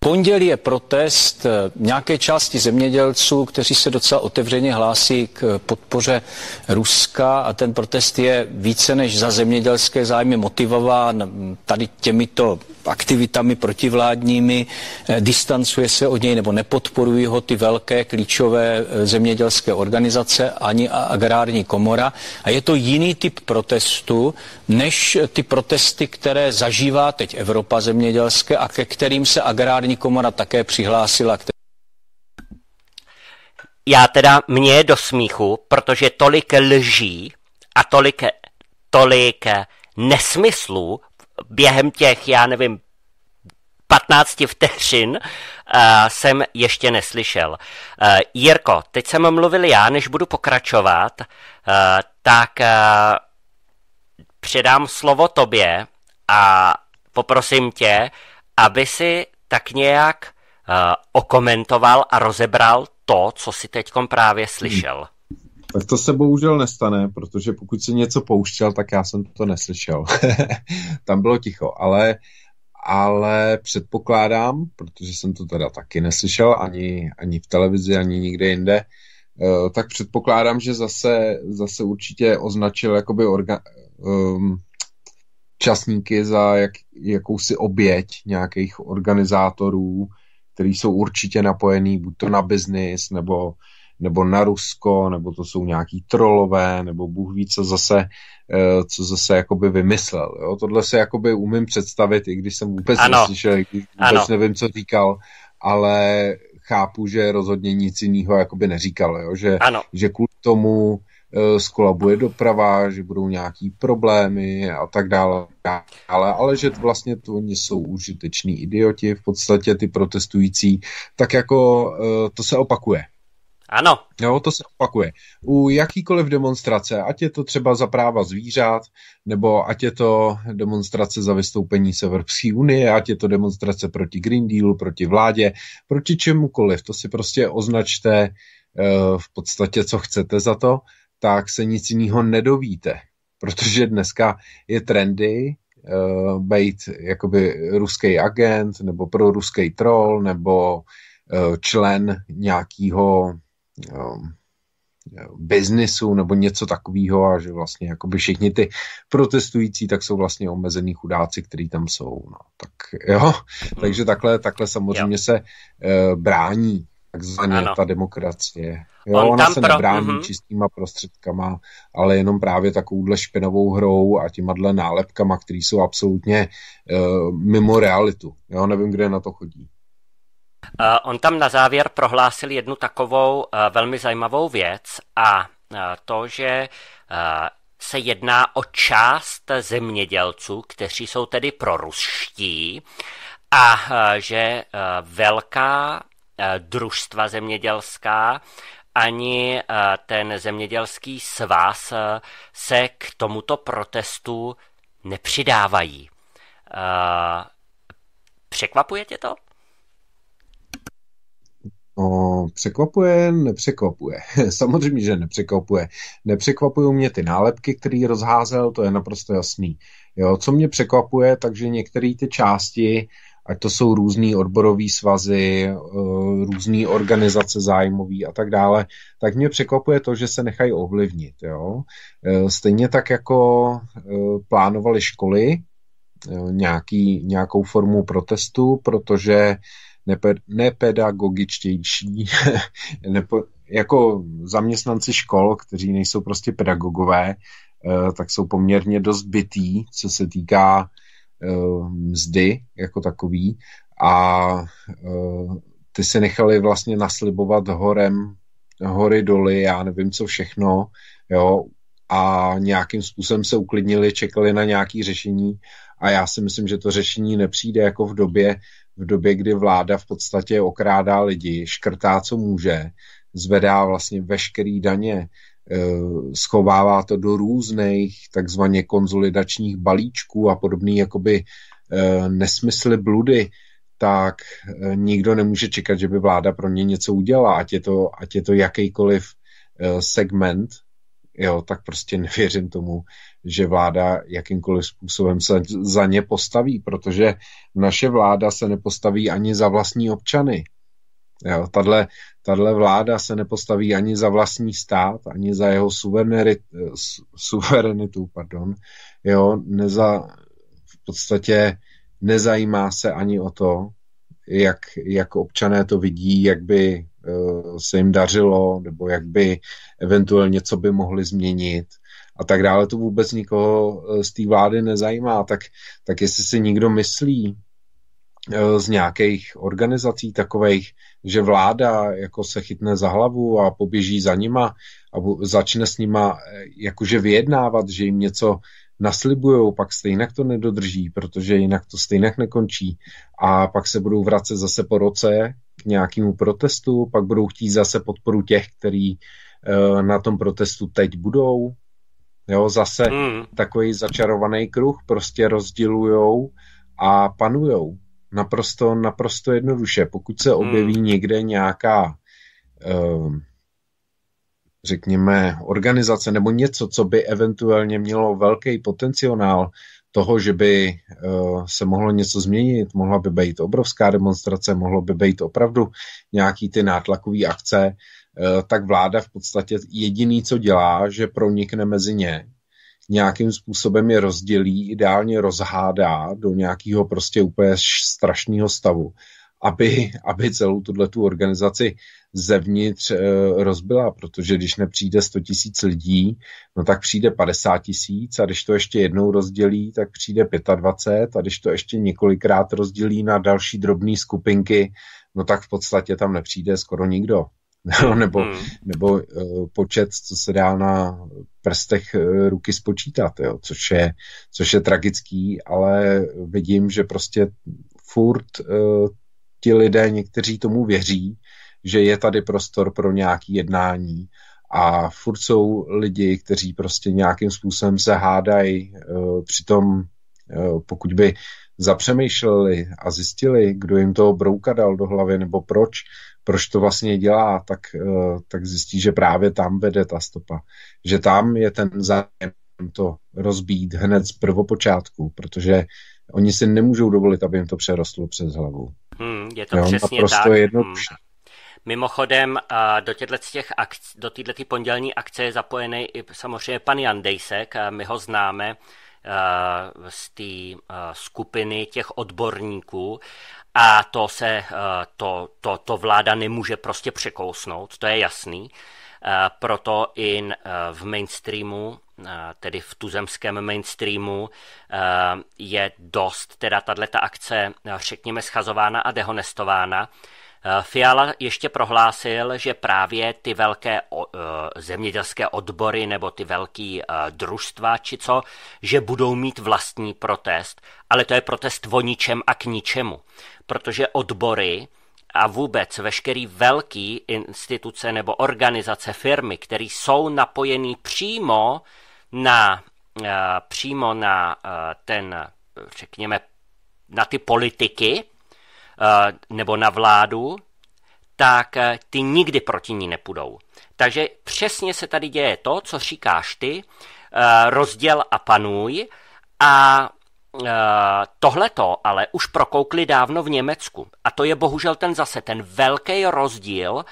Pondělí je protest eh, nějaké části zemědělců, kteří se docela otevřeně hlásí k podpoře Ruska a ten protest je více než za zemědělské zájmy motivován tady těmito aktivitami protivládními, eh, distancuje se od něj nebo nepodporují ho ty velké klíčové eh, zemědělské organizace ani agrární komora a je to jiný typ protestu než ty protesty, které zažívá teď Evropa zemědělské a ke kterým se agrární hospodářní komora také přihlásila k já teda, mě je do smíchu, protože tolik lží a tolik, tolik nesmyslů během těch, já nevím, 15 vteřin uh, jsem ještě neslyšel. Uh, Jirko, teď jsem mluvil já, než budu pokračovat, uh, tak uh, předám slovo tobě a poprosím tě, aby si tak nějak uh, okomentoval a rozebral to, co si teď právě slyšel. Tak to se bohužel nestane, protože pokud si něco pouštěl, tak já jsem to neslyšel. Tam bylo ticho, ale, ale předpokládám, protože jsem to teda taky neslyšel ani, ani v televizi, ani nikde jinde, eh, tak předpokládám, že zase, zase určitě označil jakoby orga, um, účastníky za jak, jakousi oběť nějakých organizátorů, který jsou určitě napojený buď to na biznis, nebo, nebo na Rusko, nebo to jsou nějaký trolové, nebo Bůh ví, co zase, eh, co zase jakoby vymyslel. Jo? Tohle se jakoby umím představit, i když jsem vůbec ano. neslyšel, když vůbec ano. nevím, co říkal, ale chápu, že rozhodně nic jiného jakoby neříkal, jo? Že, ano. že kvůli tomu skolabuje eh, doprava, že budou nějaký problémy a tak dále, ale, ale že vlastně to oni jsou užiteční idioti, v podstatě ty protestující, tak jako eh, to se opakuje. Ano. Jo, to se opakuje. U jakýkoliv demonstrace, ať je to třeba za práva zvířat, nebo ať je to demonstrace za vystoupení z Evropské unie, ať je to demonstrace proti Green Dealu, proti vládě, proti čemukoliv, to si prostě označte eh, v podstatě, co chcete za to tak se nic jiného nedovíte. Protože dneska je trendy uh, být jakoby ruský agent nebo pro ruský troll nebo uh, člen nějakého um, eh, biznisu nebo něco takového a že vlastně jakoby všichni ty protestující tak jsou vlastně omezený chudáci, kteří tam jsou. No, tak jo, hmm. takže takhle, takhle samozřejmě jo. se uh, brání takzvaně ano. ta demokracie. Jo, On ona se pro... nebrání mm-hmm. čistýma prostředkama, ale jenom právě takovouhle špinovou hrou a těma nálepkama, které jsou absolutně uh, mimo realitu. Jo, nevím, kde na to chodí. Uh, on tam na závěr prohlásil jednu takovou uh, velmi zajímavou věc a uh, to, že se jedná o část zemědělců, kteří jsou tedy proruští a že velká Eh, družstva zemědělská, ani eh, ten zemědělský svaz eh, se k tomuto protestu nepřidávají. Překvapuje tě to? No, překvapuje, nepřekvapuje. Samozřejmě, že nepřekvapuje. Nepřekvapují mě ty nálepky, který rozházel, to je naprosto jasný. Jo, co mě překvapuje, takže některé ty části uh, ať to jsou různé odborové svazy, eh, různé organizace zájmové a tak dále, tak mě překvapuje to, že se nechají ovlivnit. Jo? Eh, stejně tak jako eh, plánovali školy nějaký, nějakou formu protestu, protože nepedagogičtější, nepo, jako zaměstnanci škol, kteří nejsou prostě pedagogové, tak jsou poměrně dost bytý, co se týká Eh, mzdy jako takový a eh, ty se nechali vlastně naslibovat horem, hory doly, já nevím co všechno, jo, a nějakým způsobem se uklidnili, čekali na nějaké řešení a já si myslím, že to řešení nepřijde jako v době, v době, kdy vláda v podstatě okrádá lidi, škrtá, co může, zvedá vlastně veškerý daně, Eh, schovává to do různých takzvaně konzolidačních balíčků a podobný jakoby eh, nesmysly bludy, tak eh, nikdo nemůže čekat, že by vláda pro ně něco udělala, ať je to, ať je to jakýkoliv segment, jo, tak prostě nevěřím tomu, že vláda jakýmkoliv způsobem se za ně postaví, protože naše vláda se nepostaví ani za vlastní občany. Jo, tato, Tahle vláda se nepostaví ani za vlastní stát, ani za jeho suverenitu, pardon. Jo, neza, v podstatě nezajímá se ani o to, jak, jak občané to vidí, jak by eh, se jim dařilo, nebo jak by eventuálně něco by mohli změnit a tak dále. To vůbec nikoho eh, z té vlády nezajímá. Tak, tak jestli si někdo myslí, E, z nějakých organizací takových, že vláda jako se chytne za hlavu a poběží za nima a začne s nima e, jakože vyjednávat, že jim něco naslibujou, pak stejně to nedodrží, protože jinak to stejně nekončí a pak se budou vracet zase po roce k nějakému protestu, pak budou chtít zase podporu těch, který e, na tom protestu teď budou. Jo, zase mm. takový začarovaný kruh prostě rozdělujou a panujou. Naprosto, naprosto jednoduše. Pokud se hmm. objeví hmm. někde nějaká ehm, řekněme, organizace nebo něco, co by eventuálně mělo velký potenciál toho, že by eh, se mohlo něco změnit, mohla by být obrovská demonstrace, mohlo by být opravdu nějaký ty nátlakové akce, eh, tak vláda v podstatě jediný, co dělá, že pronikne mezi ně nějakým způsobem je rozdělí, ideálně rozhádá do nějakého prostě úplně strašného stavu, aby, aby celou tuhle tu organizaci zevnitř e, rozbila, protože když nepřijde 100 tisíc lidí, no tak přijde 50 tisíc a když to ještě jednou rozdělí, tak přijde 25 a když to ještě několikrát rozdělí na další drobné skupinky, no tak v podstatě tam nepřijde skoro nikdo. No, nebo, hmm. nebo eh, počet, co se dá na prstech eh, ruky spočítat, jo, což, je, což je tragický, ale vidím, že prostě furt uh, ti lidé, někteří tomu věří, že je tady prostor pro nějaké jednání a furt jsou lidi, kteří prostě nějakým způsobem se hádají, uh, přitom pokud by zapřemýšleli a zjistili, kdo jim toho brouka dal do hlavy nebo proč, proč to vlastně dělá, tak, eh, tak zjistí, že právě tam vede ta stopa. Že tam je ten zájem to rozbít hned z prvopočátku, protože oni si nemůžou dovolit, aby jim to přerostlo přes hlavu. Hmm, je to jo, přesně tak. Jedno... Hmm. Mimochodem, eh, do této akcí, do pondělní akce je zapojený i samozřejmě pan Jan Dejsek, my ho známe eh, z té skupiny těch odborníků a to se, eh, to, to, to vláda nemůže prostě překousnout, to je jasný. Eh, proto i eh, v mainstreamu, tedy v tuzemském mainstreamu, je dost teda tato akce, řekněme, schazována a dehonestována Eh, Fiala ještě prohlásil, že právě ty velké eh, zemědělské odbory nebo ty velké eh, družstva či co, že budou mít vlastní protest, ale to je protest o ničem a k ničemu, protože odbory a vůbec veškerý velký instituce nebo organizace firmy, které jsou napojený přímo na, přímo na ten, řekněme, na ty politiky, Eh, nebo na vládu, tak eh, ty nikdy proti ní nepůjdou. Takže přesně se tady děje to, co říkáš ty, eh, rozděl a panuj. A tohleto ale už prokoukli dávno v Německu. A to je bohužel ten zase ten velký rozdíl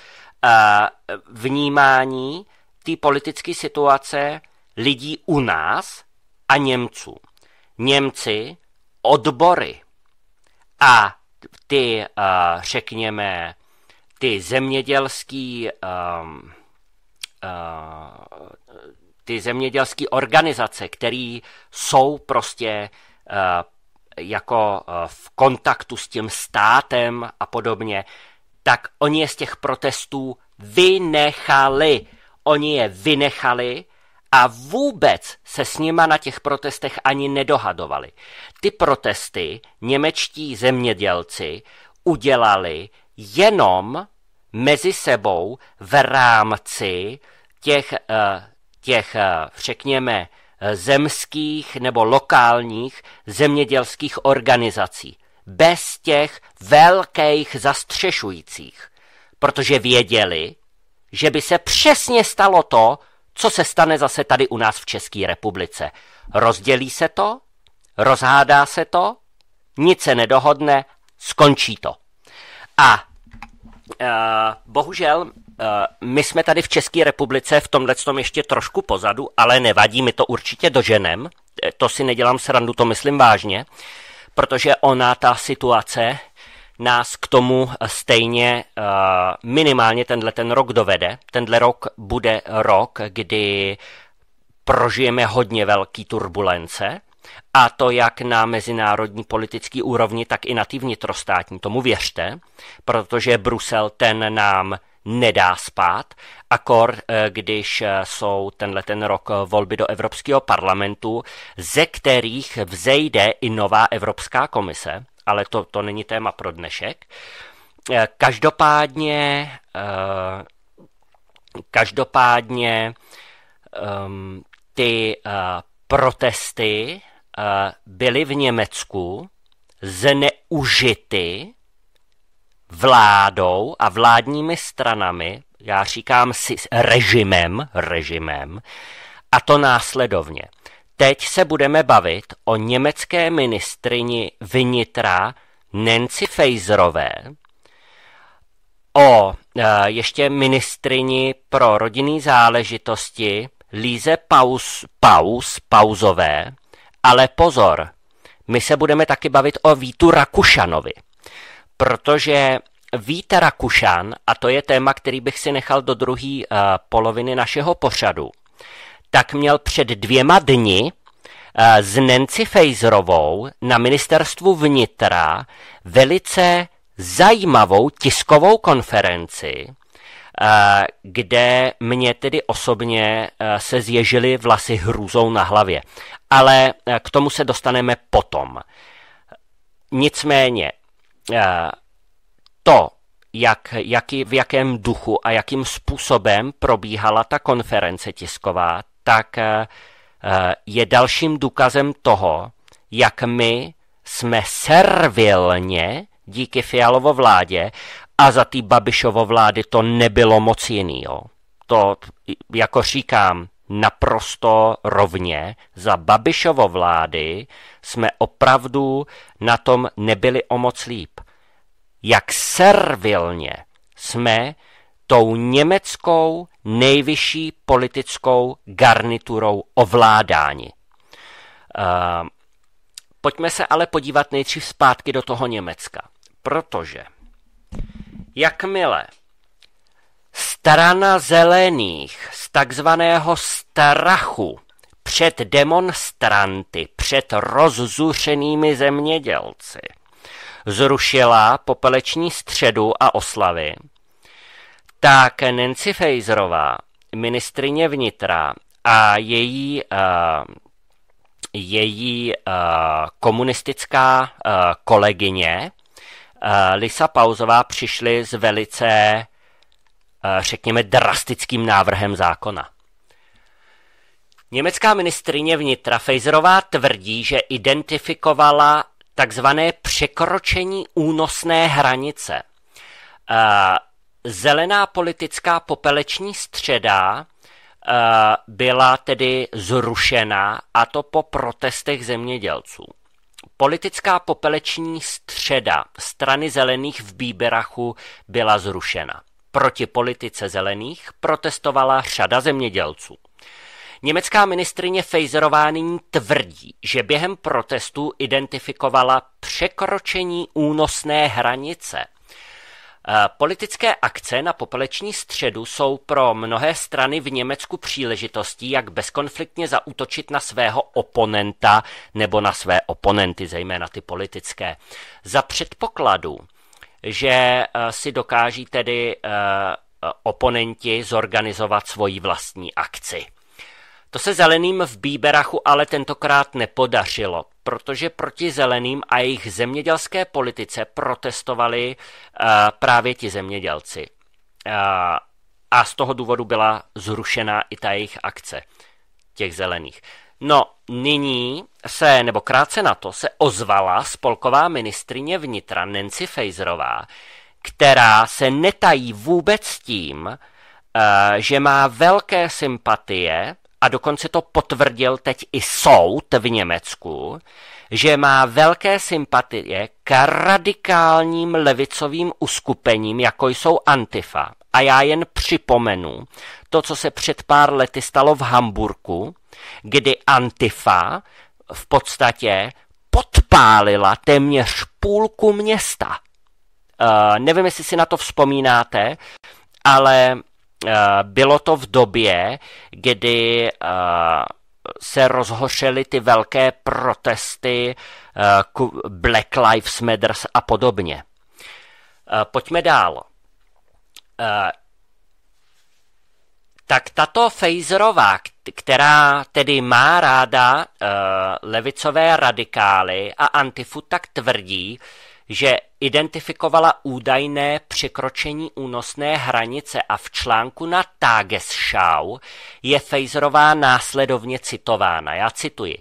vnímání té politické situace lidí u nás a Němců. Němci odbory a ty, uh, řekněme, ty zemědělský um, uh, ty zemědělský organizace, které jsou prostě uh, jako uh, v kontaktu s tím státem a podobně, tak oni je z těch protestů vynechali. Oni je vynechali a vůbec se s nima na těch protestech ani nedohadovali. Ty protesty němečtí zemědělci udělali jenom mezi sebou v rámci těch, eh, těch eh, řekněme, eh, zemských nebo lokálních zemědělských organizací. Bez těch velkých zastřešujících. Protože věděli, že by se přesně stalo to, co se stane zase tady u nás v České republice. Rozdělí se to, rozhádá se to, nic se nedohodne, skončí to. A uh, bohužel uh, my jsme tady v České republice v tomhle tom ještě trošku pozadu, ale nevadí, my to určitě doženem, eh, to si nedělám srandu, to myslím vážně, protože ona, ta situace nás k tomu eh, stejně eh, minimálně tenhle ten rok dovede. Tenhle rok bude rok, kdy prožijeme hodně velký turbulence, a to jak na mezinárodní politický úrovni, tak i na té vnitrostátní. Tomu věřte, protože Brusel ten nám nedá spát, akor eh, když jsou tenhle ten rok volby do Evropského parlamentu, ze kterých vzejde i nová Evropská komise, ale to, to není téma pro dnešek. Eh, každopádně, eh, každopádně ehm, ty eh, protesty byly v Německu zneužity vládou a vládními stranami, já říkám si režimem, režimem, a to následovně. Teď se budeme bavit o německé ministrini vnitra Nancy Faeserové, o e, ještě ministrini pro rodinné záležitosti Líze Paus, Paus, Pauzové, ale pozor, my se budeme taky bavit o Vítu Rakušanovi, protože Vít Rakušan, a to je téma, který bych si nechal do druhé e, poloviny našeho pořadu, tak měl před dvěma dny eh, s Nancy Fejzrovou na ministerstvu vnitra velice zajímavou tiskovou konferenci, eh, kde mě tedy osobně eh, se zježily vlasy hrůzou na hlavě. Ale k tomu se dostaneme potom. Nicméně, to, jak, jaký, v jakém duchu a jakým způsobem probíhala ta konference tisková, tak eh, eh, je dalším důkazem toho, jak my jsme servilně díky Fialovo vládě a za té Babišovo vlády to nebylo moc jinýho. To, jako říkám, naprosto rovně. Za Babišovo vlády jsme opravdu na tom nebyli o moc líp. Jak servilně jsme tou německou nejvyšší politickou garniturou ovládání. Uh, ehm, pojďme se ale podívat nejdřív zpátky do toho Německa, protože jakmile strana zelených z takzvaného strachu před demonstranty, před rozzuřenými zemědělci, zrušila popeleční středu a oslavy, tak Nancy Fejzrová, ministrině vnitra a její eh, její uh, komunistická uh, kolegyně uh, Lisa Pauzová přišly s velice, řekněme, drastickým návrhem zákona. Německá ministrině vnitra Fejzerová tvrdí, že identifikovala takzvané překročení únosné hranice zelená politická popeleční středa eh, byla tedy zrušena, a to po protestech zemědělců. Politická popeleční středa strany zelených v Bíberachu byla zrušena. Proti politice zelených protestovala řada zemědělců. Německá ministrině Fejzerová nyní tvrdí, že během protestů identifikovala překročení únosné hranice – Eh, politické akce na popeleční středu jsou pro mnohé strany v Německu příležitostí, jak bezkonfliktně zaútočit na svého oponenta nebo na své oponenty, zejména ty politické. Za předpokladu, že eh, si dokáží tedy eh, oponenti zorganizovat svoji vlastní akci. To se zeleným v Bíberachu ale tentokrát nepodařilo, protože proti zeleným a jejich zemědělské politice protestovali uh, právě ti zemědělci. Uh, a z toho důvodu byla zrušena i ta jejich akce těch zelených. No, nyní se, nebo krátce na to, se ozvala spolková ministrině vnitra Nancy Fejzrová, která se netají vůbec tím, eh, že má velké sympatie a dokonce to potvrdil teď i soud v Německu, že má velké sympatie k radikálním levicovým uskupením, jako jsou Antifa. A já jen připomenu to, co se před pár lety stalo v Hamburku, kdy Antifa v podstatě podpálila téměř půlku města. Uh, nevím, jestli si na to vzpomínáte, ale Eh, bylo to v době, kdy eh, se rozhořely ty velké protesty eh, Black Lives Matter a podobně. Pojďme dál. Tak tato Fejzerová, která tedy má ráda levicové radikály a antifu, tak tvrdí, že identifikovala údajné překročení únosné hranice a v článku na Tagesschau je Fejzerová následovně citována. Já cituji.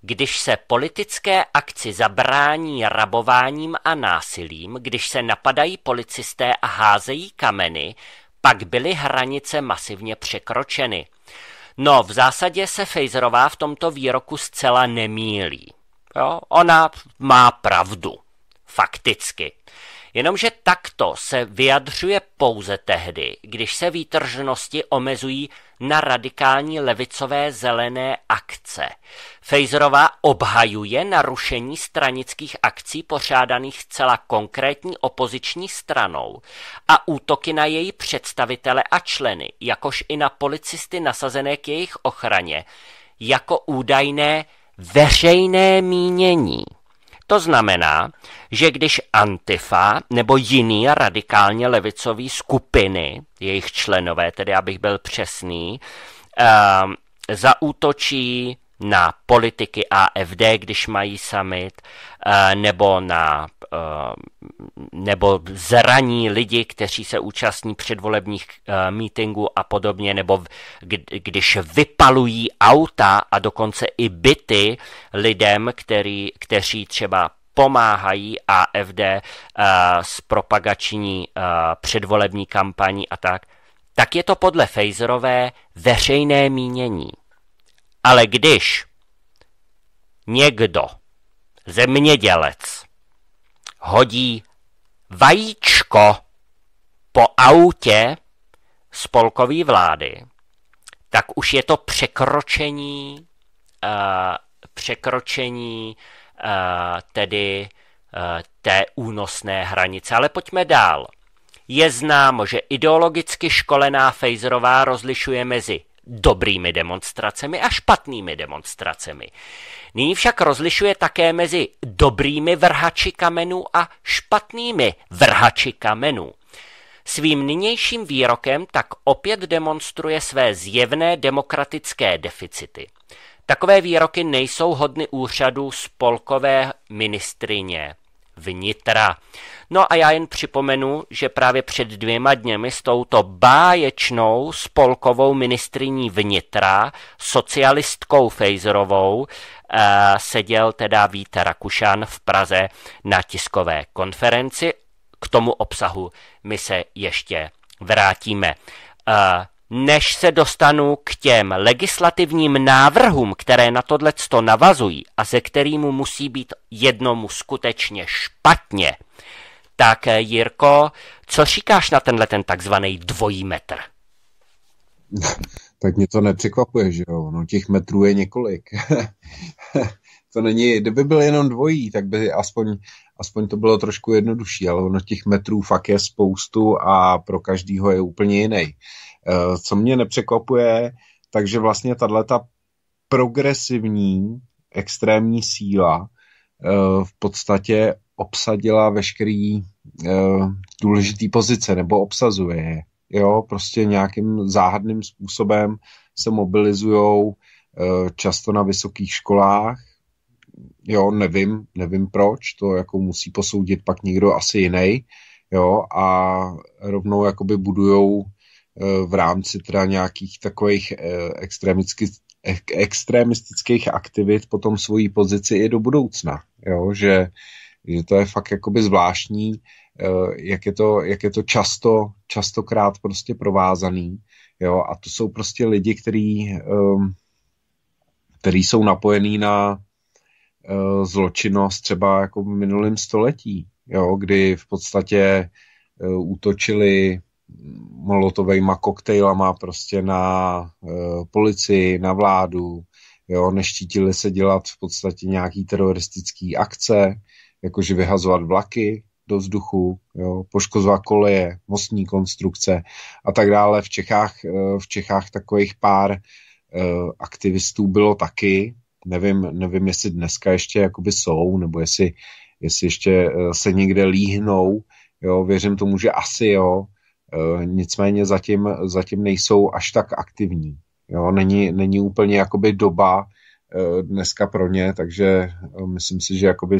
Když se politické akci zabrání rabováním a násilím, když se napadají policisté a házejí kameny, pak byly hranice masivně překročeny. No, v zásadě se Fejzerová v tomto výroku zcela nemílí. Jo? Ona má pravdu fakticky. Jenomže takto se vyjadřuje pouze tehdy, když se výtržnosti omezují na radikální levicové zelené akce. Fejzerová obhajuje narušení stranických akcí pořádaných zcela konkrétní opoziční stranou a útoky na její představitele a členy, jakož i na policisty nasazené k jejich ochraně, jako údajné veřejné mínění. To znamená, že když Antifa nebo jiný radikálně levicové skupiny, jejich členové, tedy abych byl přesný, eh, zaútočí na politiky AFD, když mají summit, eh, nebo na eh, nebo zraní lidi, kteří se účastní předvolebních eh, mítingů a podobně, nebo když vypalují auta a dokonce i byty lidem, který, kteří třeba pomáhají AFD s propagační předvolební kampaní a tak, tak je to podle Fejzerové veřejné mínění. Ale když někdo, zemědělec, hodí vajíčko po autě spolkové vlády, tak už je to překročení, uh, překročení uh, tedy uh, té únosné hranice. Ale pojďme dál. Je známo, že ideologicky školená Fejzerová rozlišuje mezi dobrými demonstracemi a špatnými demonstracemi. Nyní však rozlišuje také mezi dobrými vrhači kamenů a špatnými vrhači kamenů. Svým nynějším výrokem tak opět demonstruje své zjevné demokratické deficity. Takové výroky nejsou hodny úřadu spolkové ministrině vnitra. No a já jen připomenu, že právě před dvěma dněmi s touto báječnou spolkovou ministriní vnitra, socialistkou Fejzerovou, eh, seděl teda Vít Rakušan v Praze na tiskové konferenci. K tomu obsahu my se ještě vrátíme. Eh, než se dostanu k těm legislativním návrhům, které na tohleto navazují a se kterým musí být jednomu skutečně špatně, tak eh, Jirko, co říkáš na tenhle ten takzvaný dvojí metr? tak mě to nepřekvapuje, že jo? No, těch metrů je několik. to není, kdyby byl jenom dvojí, tak by aspoň, aspoň to bylo trošku jednodušší, ale ono těch metrů fakt je spoustu a pro každýho je úplně jiný. Eh, co mě nepřekvapuje, takže vlastně tahle ta progresivní extrémní síla eh, v podstatě obsadila veškerý uh, důležitý pozice, nebo obsazuje je. Jo, prostě nějakým záhadným způsobem se mobilizujou eh, často na vysokých školách, jo, nevím, nevím proč, to jako musí posoudit pak někdo asi jiný, jo, a rovnou jakoby budujou eh, v rámci teda nějakých takových extremistických aktivit potom svoji pozici i do budoucna, jo, že že to je fakt jakoby zvláštní, eh, jak je to, jak je to často, častokrát prostě provázaný, jo, a to jsou prostě lidi, který, ehm, který jsou napojený na eh, zločinnost třeba jako v minulém století, jo, kdy v podstatě eh, útočili molotovejma koktejlama prostě na policii, na vládu, jo, neštítili se dělat v podstatě nějaký teroristický akce, jakože vyhazovat vlaky do vzduchu, jo, poškozovat koleje, mostní konstrukce a tak dále. V Čechách, eh, v Čechách takových pár eh, aktivistů bylo taky, nevím, nevím jestli dneska ještě jakoby jsou, nebo jestli, jestli ještě eh, se někde líhnou, jo, věřím tomu, že asi jo, nicméně zatím, zatím nejsou až tak aktivní. Jo, není, není úplně jakoby doba dneska pro ně, takže myslím si, že jakoby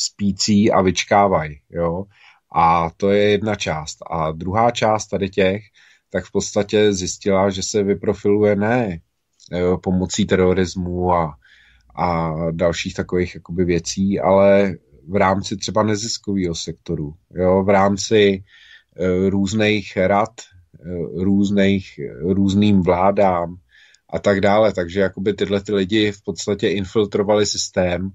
spící a vyčkávají. Jo? A to je jedna část. A druhá část tady těch, tak v podstatě zjistila, že se vyprofiluje ne jo, pomocí terorismu a, a dalších takových jakoby věcí, ale v rámci třeba neziskového sektoru, jo, v rámci e, různých rad, e, různých, různým vládám a tak dále. Takže jakoby tyhle ty lidi v podstatě infiltrovali systém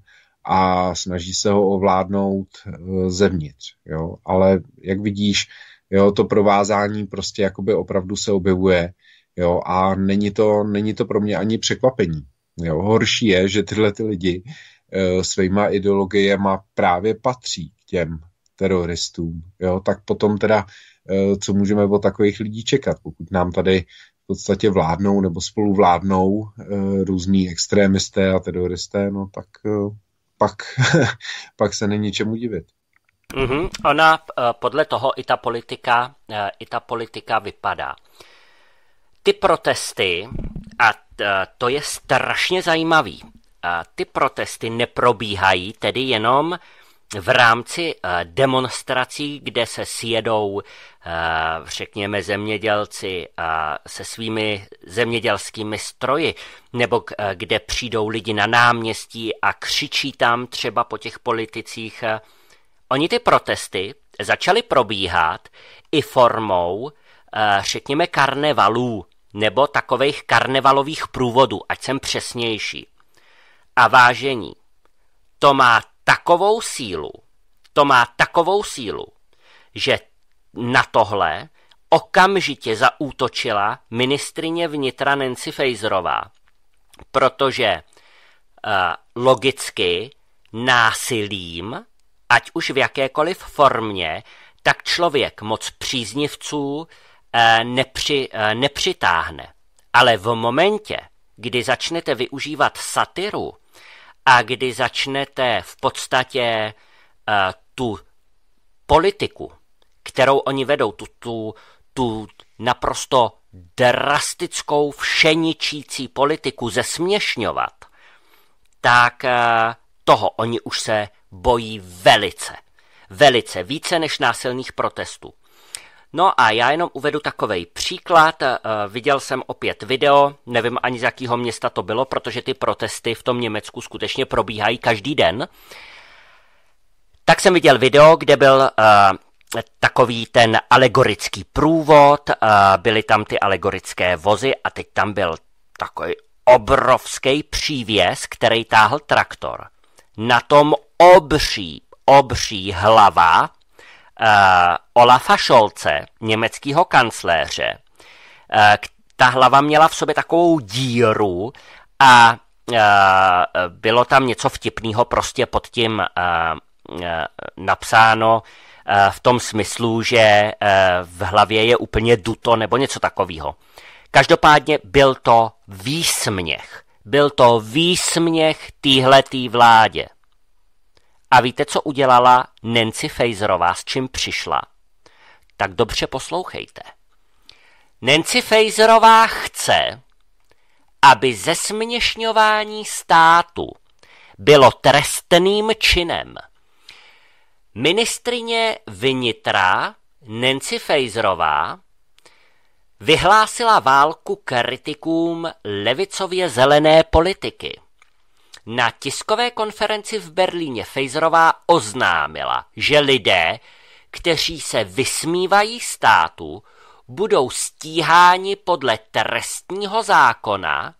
a snaží se ho ovládnout eh, zevnitř. Jo? Ale jak vidíš, jo, to provázání prostě jakoby opravdu se objevuje jo? a není to, není to pro mě ani překvapení. Jo? Horší je, že tyhle ty lidi e, svýma ideologiema právě patří k těm teroristům. Jo? Tak potom teda, e, co můžeme od takových lidí čekat, pokud nám tady v podstatě vládnou nebo spoluvládnou e, různí extrémisté a teroristé, no tak e, pak, pak se není čemu divit. Mm-hmm. Ona eh, podle toho i ta politika, eh, i ta politika vypadá. Ty protesty, a eh, to je strašně zajímavý, ty protesty neprobíhají tedy jenom v rámci eh, demonstrací, kde se sjedou, eh, řekněme, zemědělci eh, se svými zemědělskými stroji, nebo kde přijdou lidi na náměstí a křičí tam třeba po těch politicích. Oni ty protesty začaly probíhat i formou, řekněme, karnevalů nebo takových karnevalových průvodů, ať jsem přesnější. A vážení, to má takovou sílu, to má takovou sílu, že na tohle okamžitě zaútočila ministrině vnitra Nancy Fejzrová, protože uh, logicky násilím, ať už v jakékoliv formě, tak člověk moc příznivců uh, nepři, uh, nepřitáhne. Ale v momentě, kdy začnete využívat satiru a kdy začnete v podstatě eh, tu politiku, kterou oni vedou, tu, tu, tu naprosto drastickou všeničící politiku zesměšňovat, tak eh, toho oni už se bojí velice. Velice, více než násilných protestů. No a já jenom uvedu takový příklad. Eh, viděl jsem opět video, nevím ani z jakého města to bylo, protože ty protesty v tom Německu skutečně probíhají každý den. Tak jsem viděl video, kde byl eh, takový ten alegorický průvod, eh, byly tam ty alegorické vozy a teď tam byl takový obrovský přívěs, který táhl traktor. Na tom obří, obří hlava Eh, Olafa Scholze, německého kancléře. Eh, ta hlava měla v sobě takovou díru a eh, bylo tam něco vtipného prostě pod tím napsáno v tom smyslu, že v hlavě je úplně duto nebo něco takového. Každopádně byl to výsměch. Byl to výsměch týhletý vládě. A víte, co udělala Nancy Fejzerová, s čím přišla? Tak dobře poslouchejte. Nancy Fejzerová chce, aby zesměšňování státu bylo trestným činem. Ministrině vnitra Nancy Fejzerová vyhlásila válku kritikům levicově zelené politiky. Na tiskové konferenci v Berlíně Fejzrová oznámila, že lidé, kteří se vysmívají státu, budou stíháni podle trestního zákona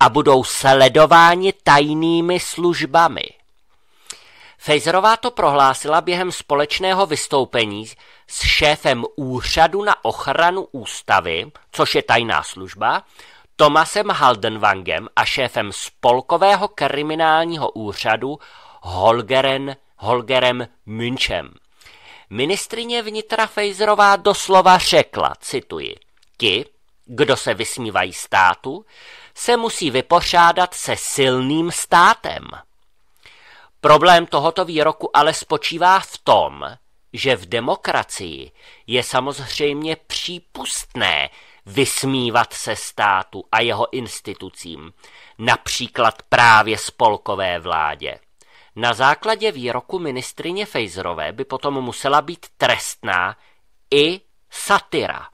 a budou sledováni tajnými službami. Fejzerová to prohlásila během společného vystoupení s šéfem Úřadu na ochranu ústavy, což je tajná služba, Tomasem Haldenwangem a šéfem spolkového kriminálního úřadu Holgeren, Holgerem Münchem. Ministrině vnitra Fejzrová doslova řekla, cituji, ti, kdo se vysmívají státu, se musí vypořádat se silným státem. Problém tohoto výroku ale spočívá v tom, že v demokracii je samozřejmě přípustné vysmívat se státu a jeho institucím, například právě spolkové vládě. Na základě výroku ministrině Fejzrové by potom musela být trestná i satyra.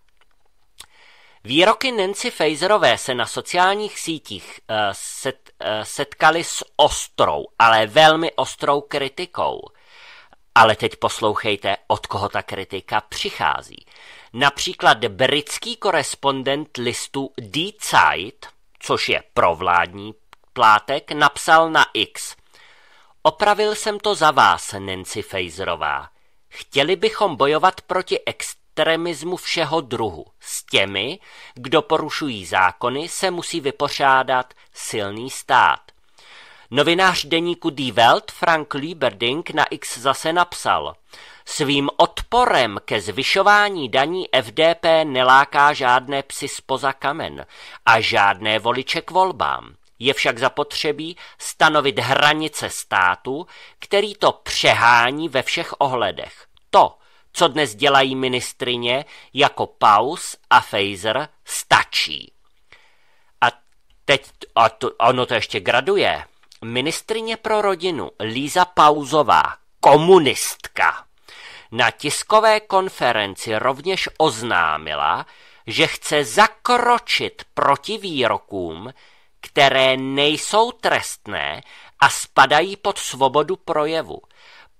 Výroky Nancy Fejzerové se na sociálních sítích eh, set, eh, setkaly s ostrou, ale velmi ostrou kritikou. Ale teď poslouchejte, od koho ta kritika přichází. Například britský korespondent listu Die Zeit, což je provládní plátek, napsal na X. Opravil jsem to za vás, Nancy Fejzrová. Chtěli bychom bojovat proti extremismu všeho druhu. S těmi, kdo porušují zákony, se musí vypořádat silný stát. Novinář deníku Die Welt Frank Lieberding na X zase napsal – Svým odporem ke zvyšování daní FDP neláká žádné psy spoza kamen a žádné voliče k volbám. Je však zapotřebí stanovit hranice státu, který to přehání ve všech ohledech. To, co dnes dělají ministrině jako Paus a Fazer, stačí. A teď, a to, ono to ještě graduje, ministrině pro rodinu Líza Pauzová, komunistka. Na tiskové konferenci rovněž oznámila, že chce zakročit proti výrokům, které nejsou trestné a spadají pod svobodu projevu.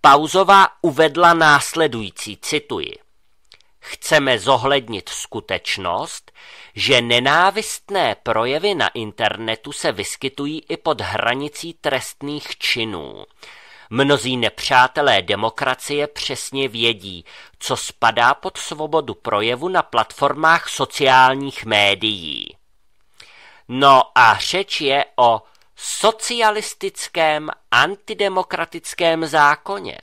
Pauzová uvedla následující, cituji. Chceme zohlednit skutečnost, že nenávistné projevy na internetu se vyskytují i pod hranicí trestných činů. Mnozí nepřátelé demokracie přesně vědí, co spadá pod svobodu projevu na platformách sociálních médií. No a řeč je o socialistickém antidemokratickém zákoně.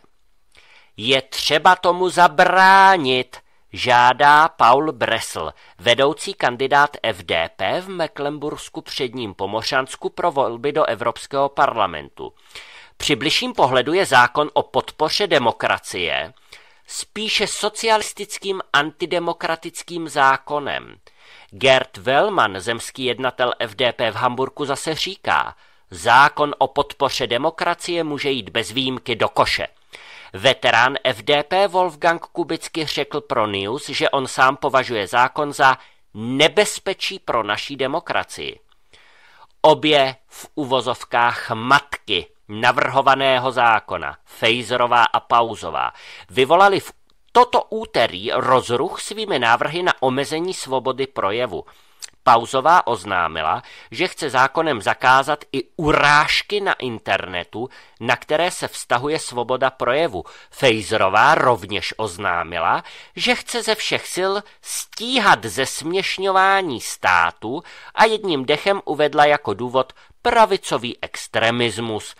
Je třeba tomu zabránit, žádá Paul Bressel, vedoucí kandidát FDP v Mecklenbursku předním Pomořansku pro volby do Evropského parlamentu. Při bližším pohledu je zákon o podpoře demokracie spíše socialistickým antidemokratickým zákonem. Gerd Wellmann, zemský jednatel FDP v Hamburku, zase říká, zákon o podpoře demokracie může jít bez výjimky do koše. Veterán FDP Wolfgang Kubicky řekl pro News, že on sám považuje zákon za nebezpečí pro naší demokracii. Obě v uvozovkách matky navrhovaného zákona, Fejzerová a Pauzová, vyvolali v toto úterý rozruch svými návrhy na omezení svobody projevu. Pauzová oznámila, že chce zákonem zakázat i urážky na internetu, na které se vztahuje svoboda projevu. Fejzrová rovněž oznámila, že chce ze všech sil stíhat zesměšňování státu a jedním dechem uvedla jako důvod pravicový extremismus.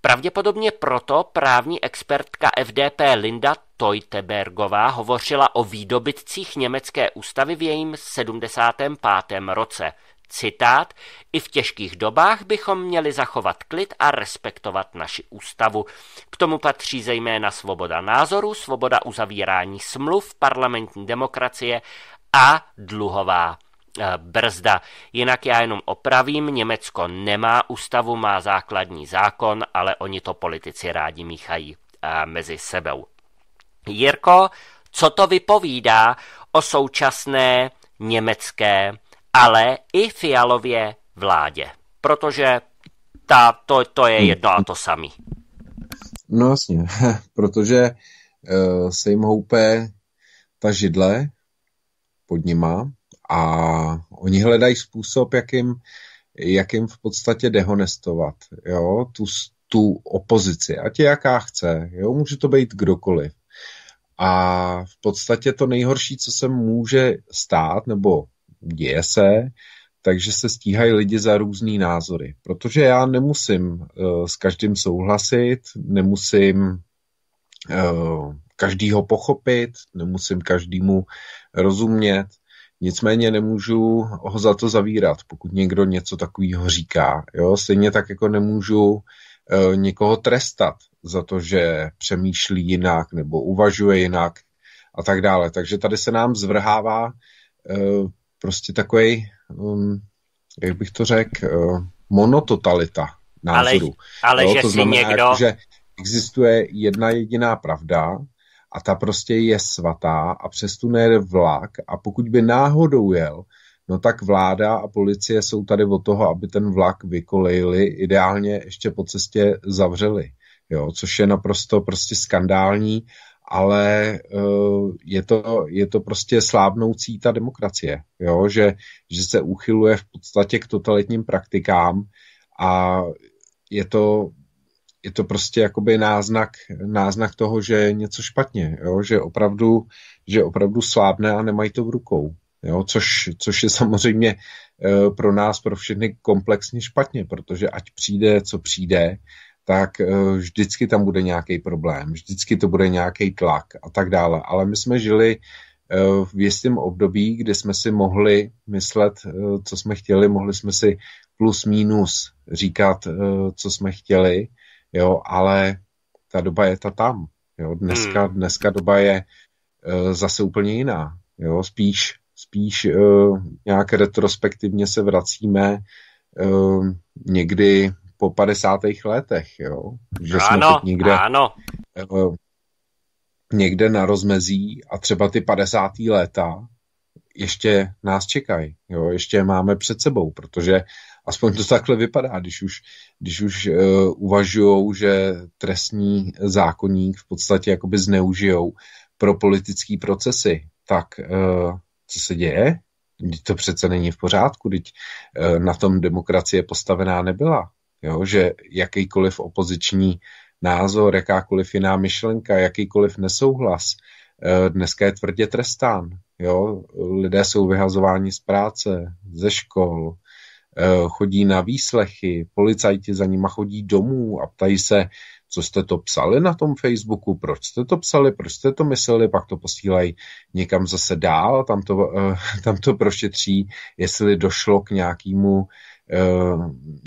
Pravděpodobně proto právní expertka FDP Linda Teutebergová hovořila o výdobytcích německé ústavy v jejím 75. roce. Citát, i v těžkých dobách bychom měli zachovat klid a respektovat naši ústavu. K tomu patří zejména svoboda názoru, svoboda uzavírání smluv, parlamentní demokracie a dluhová Eh, brzda. Jinak já jenom opravím, Německo nemá ústavu, má základní zákon, ale oni to politici rádi míchají eh, mezi sebou. Jirko, co to vypovídá o současné německé, ale i fialově vládě? Protože ta, to, to je jedno a to samý. No jasně, protože uh, se jim houpe ta židle pod nima, a oni hledají způsob, jakým, jakým v podstatě dehonestovat jo, tu, tu opozici, ať je jaká chce, jo, může to být kdokoliv. A v podstatě to nejhorší, co se může stát, nebo děje se, takže se stíhají lidi za různý názory. Protože já nemusím uh, s každým souhlasit, nemusím uh, každýho pochopit, nemusím každému rozumět. Nicméně nemůžu ho za to zavírat, pokud někdo něco takového říká. Jo? Stejně tak jako nemůžu e, někoho trestat za to, že přemýšlí jinak nebo uvažuje jinak a tak dále. Takže tady se nám zvrhává e, prostě takový, um, mm, jak bych to řekl, e, monototalita názoru. Ale, ale jo? že to si znamená, někdo... Jako, že existuje jedna jediná pravda, a ta prostě je svatá a přes tu nejde vlak a pokud by náhodou jel, no tak vláda a policie jsou tady od toho, aby ten vlak vykolejili, ideálně ještě po cestě zavřeli, jo, což je naprosto prostě skandální, ale uh, je to, je to prostě slábnoucí ta demokracie, jo, že, že se uchyluje v podstatě k totalitním praktikám a je to je to prostě jakoby náznak, náznak toho, že je něco špatně, jo? Že, opravdu, že opravdu slábne a nemají to v rukou. Jo? Což, což je samozřejmě e, pro nás, pro všechny komplexně špatně, protože ať přijde, co přijde, tak e, vždycky tam bude nějaký problém, vždycky to bude nějaký tlak a tak dále. Ale my jsme žili eh, v jistém období, kdy jsme si mohli myslet, co jsme chtěli, mohli jsme si plus minus říkat, co jsme chtěli jo, ale ta doba je ta tam. Jo. Dneska, hmm. dneska doba je uh, zase úplně jiná. Jo. Spíš, spíš uh, nějak retrospektivně se vracíme uh, někdy po 50. letech, jo? že ano, jsme ano, někde, ano. Uh, někde na rozmezí a třeba ty 50. léta ještě nás čekají, jo? ještě máme před sebou, protože Aspoň to takhle vypadá, když už, když už uh, uvažujou, že trestní zákonník v podstatě jakoby zneužijou pro politické procesy. Tak uh, co se děje? Teď to přece není v pořádku, teď uh, na tom demokracie postavená nebyla. Jo? Že jakýkoliv opoziční názor, jakákoliv jiná myšlenka, jakýkoliv nesouhlas, eh, dneska je tvrdě trestán. Jo? Lidé jsou vyhazováni z práce, ze škol, Eh, chodí na výslechy, policajti za nima chodí domů a ptají se, co jste to psali na tom Facebooku, proč jste to psali, proč jste to mysleli, pak to posílají někam zase dál, tam to, eh, tam to prošetří, jestli došlo k nějakému eh,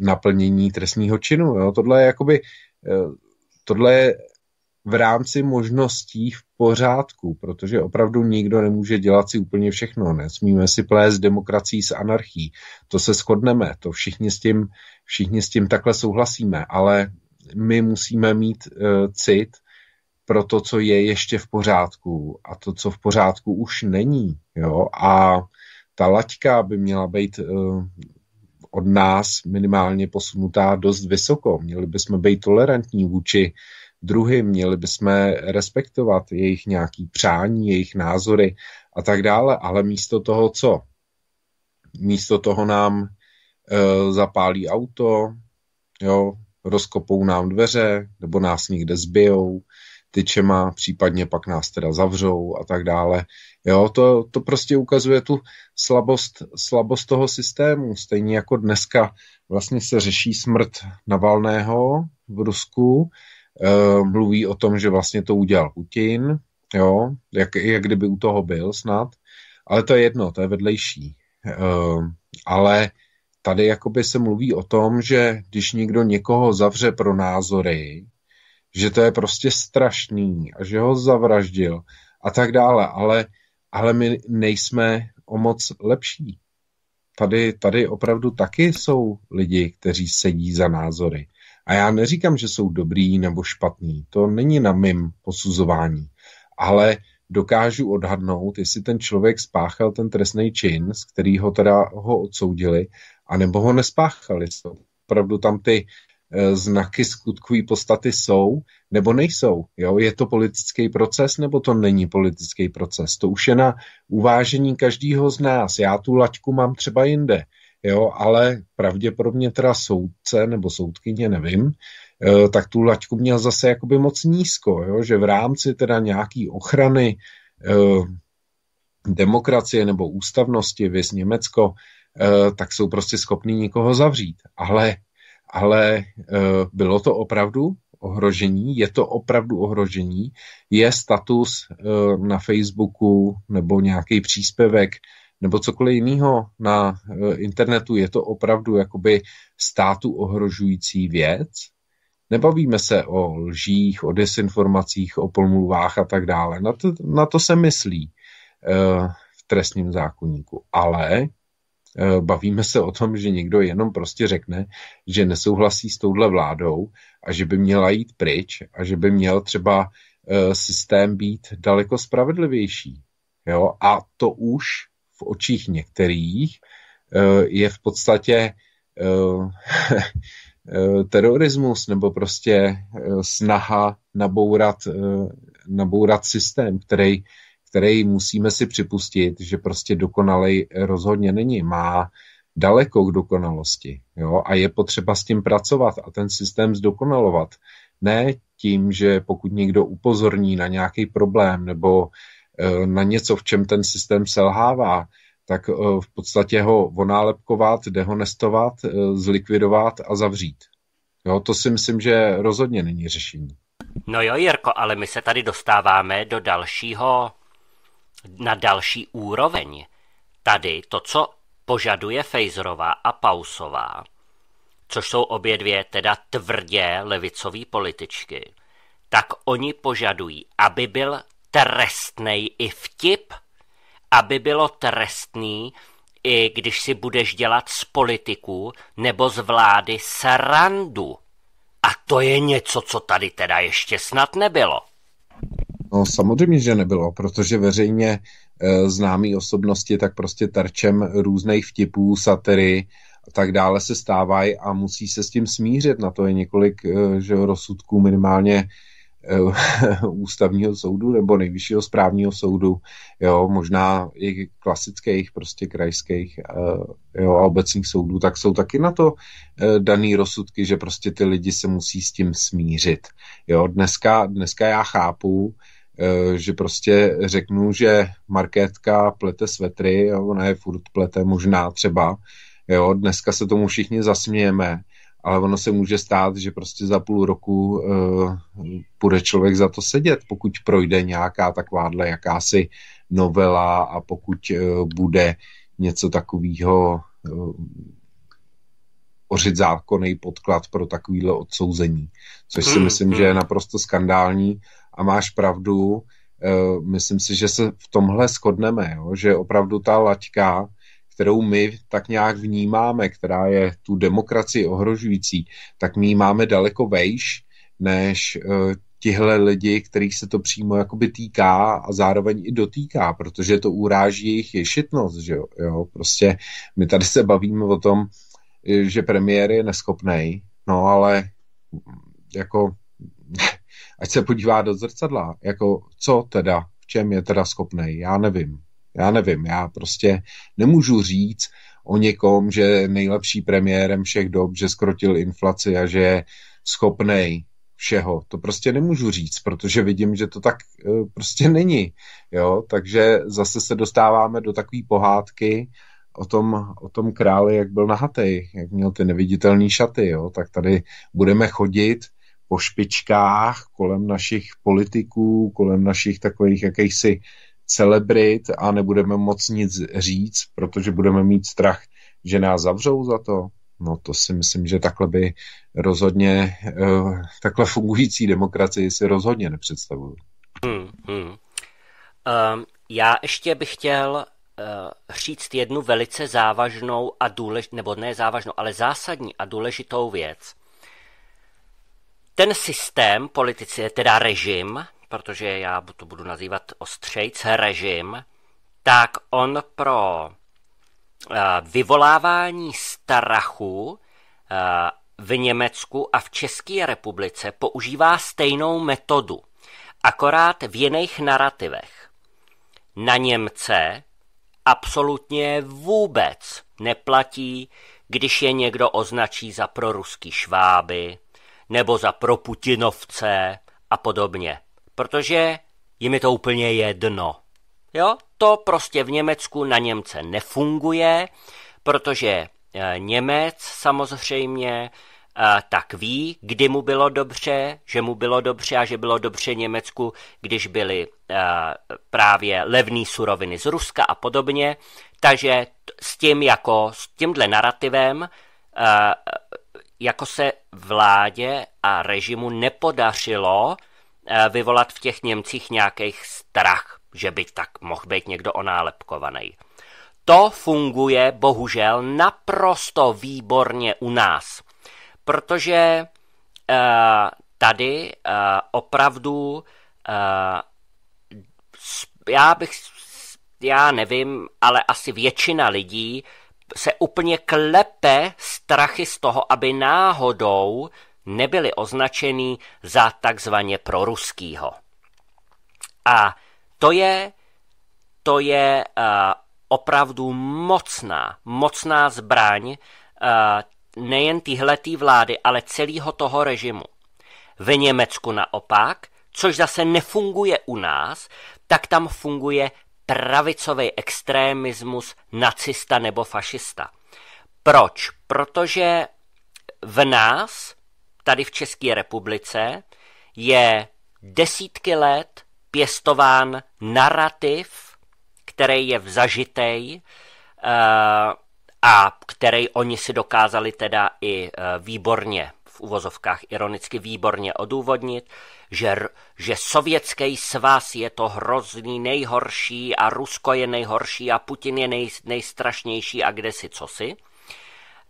naplnění trestního činu. Jo. Tohle je jakoby, tohle je v rámci možností v pořádku, protože opravdu nikdo nemůže dělat si úplně všechno. Nesmíme si plést demokracií s anarchií. To se shodneme, to všichni s tím, všichni s tím takhle souhlasíme, ale my musíme mít uh, cit pro to, co je ještě v pořádku a to, co v pořádku už není. Jo? A ta laťka by měla být uh, od nás minimálně posunutá dost vysoko. Měli bychom být tolerantní vůči uh, druhy, měli bychom respektovat jejich nějaký přání, jejich názory a tak dále, ale místo toho co? Místo toho nám e, zapálí auto, jo, rozkopou nám dveře, nebo nás někde zbijou, tyčema, případně pak nás teda zavřou a tak dále. Jo, to, to prostě ukazuje tu slabost, slabost toho systému. Stejně jako dneska vlastně se řeší smrt Navalného v Rusku, Eh, mluví o tom, že vlastně to udělal Putin, jo, jak, jak kdyby u toho byl snad, ale to je jedno, to je vedlejší. Eh, ale tady jakoby se mluví o tom, že když někdo někoho zavře pro názory, že to je prostě strašný a že ho zavraždil a tak dále, ale, ale my nejsme o moc lepší. Tady, tady opravdu taky jsou lidi, kteří sedí za názory. A já neříkám, že jsou dobrý nebo špatný, to není na mým posuzování, ale dokážu odhadnout, jestli ten člověk spáchal ten trestný čin, z kterého teda ho odsoudili, anebo ho nespáchali. Opravdu tam ty eh, znaky skutkové postaty jsou nebo nejsou. Jo? Je to politický proces nebo to není politický proces? To už je na uvážení každého z nás. Já tu laťku mám třeba jinde jo, ale pravděpodobně teda soudce nebo soudkyně, nevím, eh, tak tu laťku měl zase jakoby moc nízko, jo, že v rámci teda nějaký ochrany eh, demokracie nebo ústavnosti, věc Německo, eh, tak jsou prostě schopní nikoho zavřít. Ale, ale bylo to opravdu ohrožení, je to opravdu ohrožení, je status na Facebooku nebo nějaký příspěvek nebo cokoliv jiného na eh, internetu, je to opravdu jakoby státu ohrožující věc? Nebavíme se o lžích, o desinformacích, o polmluvách a tak dále. Na to, na to se myslí eh, v trestním zákonníku. Ale eh, bavíme se o tom, že někdo jenom prostě řekne, že nesouhlasí s touhle vládou a že by měla jít pryč a že by měl třeba systém být daleko spravedlivější. Jo? A to už v očích některých eh, je v podstatě eh, eh, terorismus nebo prostě snaha nabourat, nabourat systém, který, který musíme si připustit, že prostě dokonalej rozhodně není. Má daleko k dokonalosti jo? a je potřeba s tím pracovat a ten systém zdokonalovat. Ne tím, že pokud někdo upozorní na nějaký problém nebo Eh, na něco, v čem ten systém selhává, tak eh, v podstatě ho vonálepkovat, dehonestovat, eh, zlikvidovat a zavřít. Jo, to si myslím, že rozhodně není řešení. No jo, Jirko, ale my se tady dostáváme do dalšího, na další úroveň. Tady to, co požaduje Fejzrová a Pausová, což jsou obě dvě teda tvrdě levicoví političky, tak oni požadují, aby byl trestnej i vtip, aby bylo trestný, i když si budeš dělat z politiku nebo z vlády srandu. A to je něco, co tady teda ještě snad nebylo. No samozřejmě, že nebylo, protože veřejně e, známý osobnosti tak prostě terčem různých vtipů, satiry a tak dále se stávají a musí se s tím smířit. Na to je několik e, že rozsudků minimálně Eh, ústavního soudu nebo nejvyššího správního soudu, jo, možná i klasických, prostě krajských eh, jo, a obecních soudů, tak jsou taky na to eh, daný rozsudky, že prostě ty lidi se musí s tím smířit. Jo, dneska, dneska já chápu, že prostě řeknu, že marketka plete svetry, jo, ona je furt plete možná třeba, jo, dneska se tomu všichni zasmějeme, ale ono se může stát, že prostě za půl roku uh, eh, bude člověk za to sedět, pokud projde nějaká takováhle jakási novela a pokud uh, bude něco takového uh, eh, ořit zákonný podklad pro takovýhle odsouzení, což si hmm, myslím, že je hmm. naprosto skandální a máš pravdu, uh, myslím si, že se v tomhle shodneme, jo? že opravdu ta laťka kterou my tak nějak vnímáme, která je tu demokracii ohrožující, tak my ji máme daleko vejš, než eh, tihle lidi, kterých se to přímo jakoby týká a zároveň i dotýká, protože to uráží jejich ješitnost, že jo, jo prostě my tady se bavíme o tom, eh, že premiér je neschopnej, no ale mm, jako ať se podívá do zrcadla, jako co teda, v čem je teda schopnej, já nevím. Já nevím, já prostě nemůžu říct o někom, že nejlepší premiérem všech dob, že skrotil inflaci a že je schopnej všeho. To prostě nemůžu říct, protože vidím, že to tak e, prostě není. Jo? Takže zase se dostáváme do takové pohádky o tom, o tom králi, jak byl nahatej, jak měl ty neviditelné šaty. Jo? Tak tady budeme chodit po špičkách kolem našich politiků, kolem našich takových jakýchsi celebrit a nebudeme moc nic říct, protože budeme mít strach, že nás zavřou za to. No to si myslím, že takhle by rozhodně, eh, takhle fungující demokracii si rozhodně nepředstavuju. Hmm, hmm. Um, já ještě bych chtěl uh, říct jednu velice závažnou a důležitou, nebo ne závažnou, ale zásadní a důležitou věc. Ten systém, politici, teda režim, protože já to budu nazývat ostřejc režim, tak on pro eh, vyvolávání strachu eh, v Německu a v České republice používá stejnou metodu, akorát v jiných narrativech. Na Němce absolutně vůbec neplatí, když je někdo označí za proruský šváby nebo za proputinovce a podobně protože jim je to úplně jedno. Jo? To prostě v Německu na Němce nefunguje, protože e, Němec samozřejmě e, tak ví, kdy mu bylo dobře, že mu bylo dobře a že bylo dobře Německu, když byly e, právě levné suroviny z Ruska a podobně. Takže s tím jako, s tímhle narrativem jako se vládě a režimu nepodařilo Eh, vyvolat v těch Němcích nějaký strach, že by tak mohl být někdo onálepkovaný. To funguje bohužel naprosto výborně u nás, protože eh, tady eh, opravdu já bych, já nevím, ale asi většina lidí se úplně klepe strachy z toho, aby náhodou nebyli označený za takzvaně proruskýho. A to je, to je uh, opravdu mocná, mocná zbraň uh, nejen tyhletý vlády, ale celého toho režimu. Ve Německu naopak, což zase nefunguje u nás, tak tam funguje pravicový extremismus nacista nebo fašista. Proč? Protože v nás tady v České republice je desítky let pěstován narrativ, který je vzažitej eh, a který oni si dokázali teda i eh, výborně, v uvozovkách ironicky výborně odůvodnit, že, že sovětský svaz je to hrozný nejhorší a Rusko je nejhorší a Putin je nej, nejstrašnější a kde si cosi.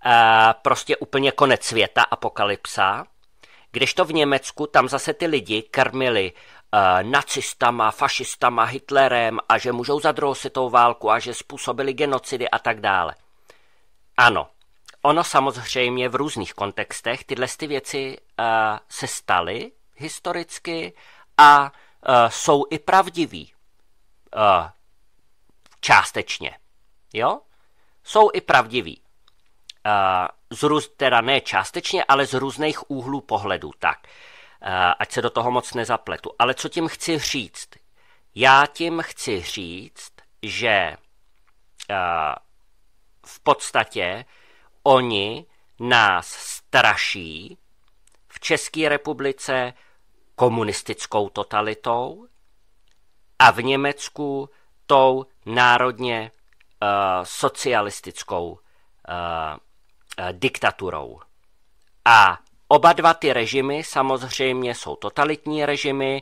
Eh, prostě úplně konec světa, apokalypsa, kdežto v Německu tam zase ty lidi krmili eh, nacistama, fašistama, Hitlerem a že můžou za druhou světovou válku a že způsobili genocidy a tak dále. Ano, ono samozřejmě v různých kontextech tyhle ty věci uh, se staly historicky a uh, jsou i pravdivý. Uh, částečně. Jo? Jsou i pravdivý. Eh, z růz, teda ne částečně, ale z různých úhlů pohledu, tak, eh, ať se do toho moc nezapletu. Ale co tím chci říct? Já tím chci říct, že eh, v podstatě oni nás straší v České republice komunistickou totalitou a v Německu tou národně uh, socialistickou uh, Eh, diktaturou. A oba dva ty režimy samozřejmě jsou totalitní režimy,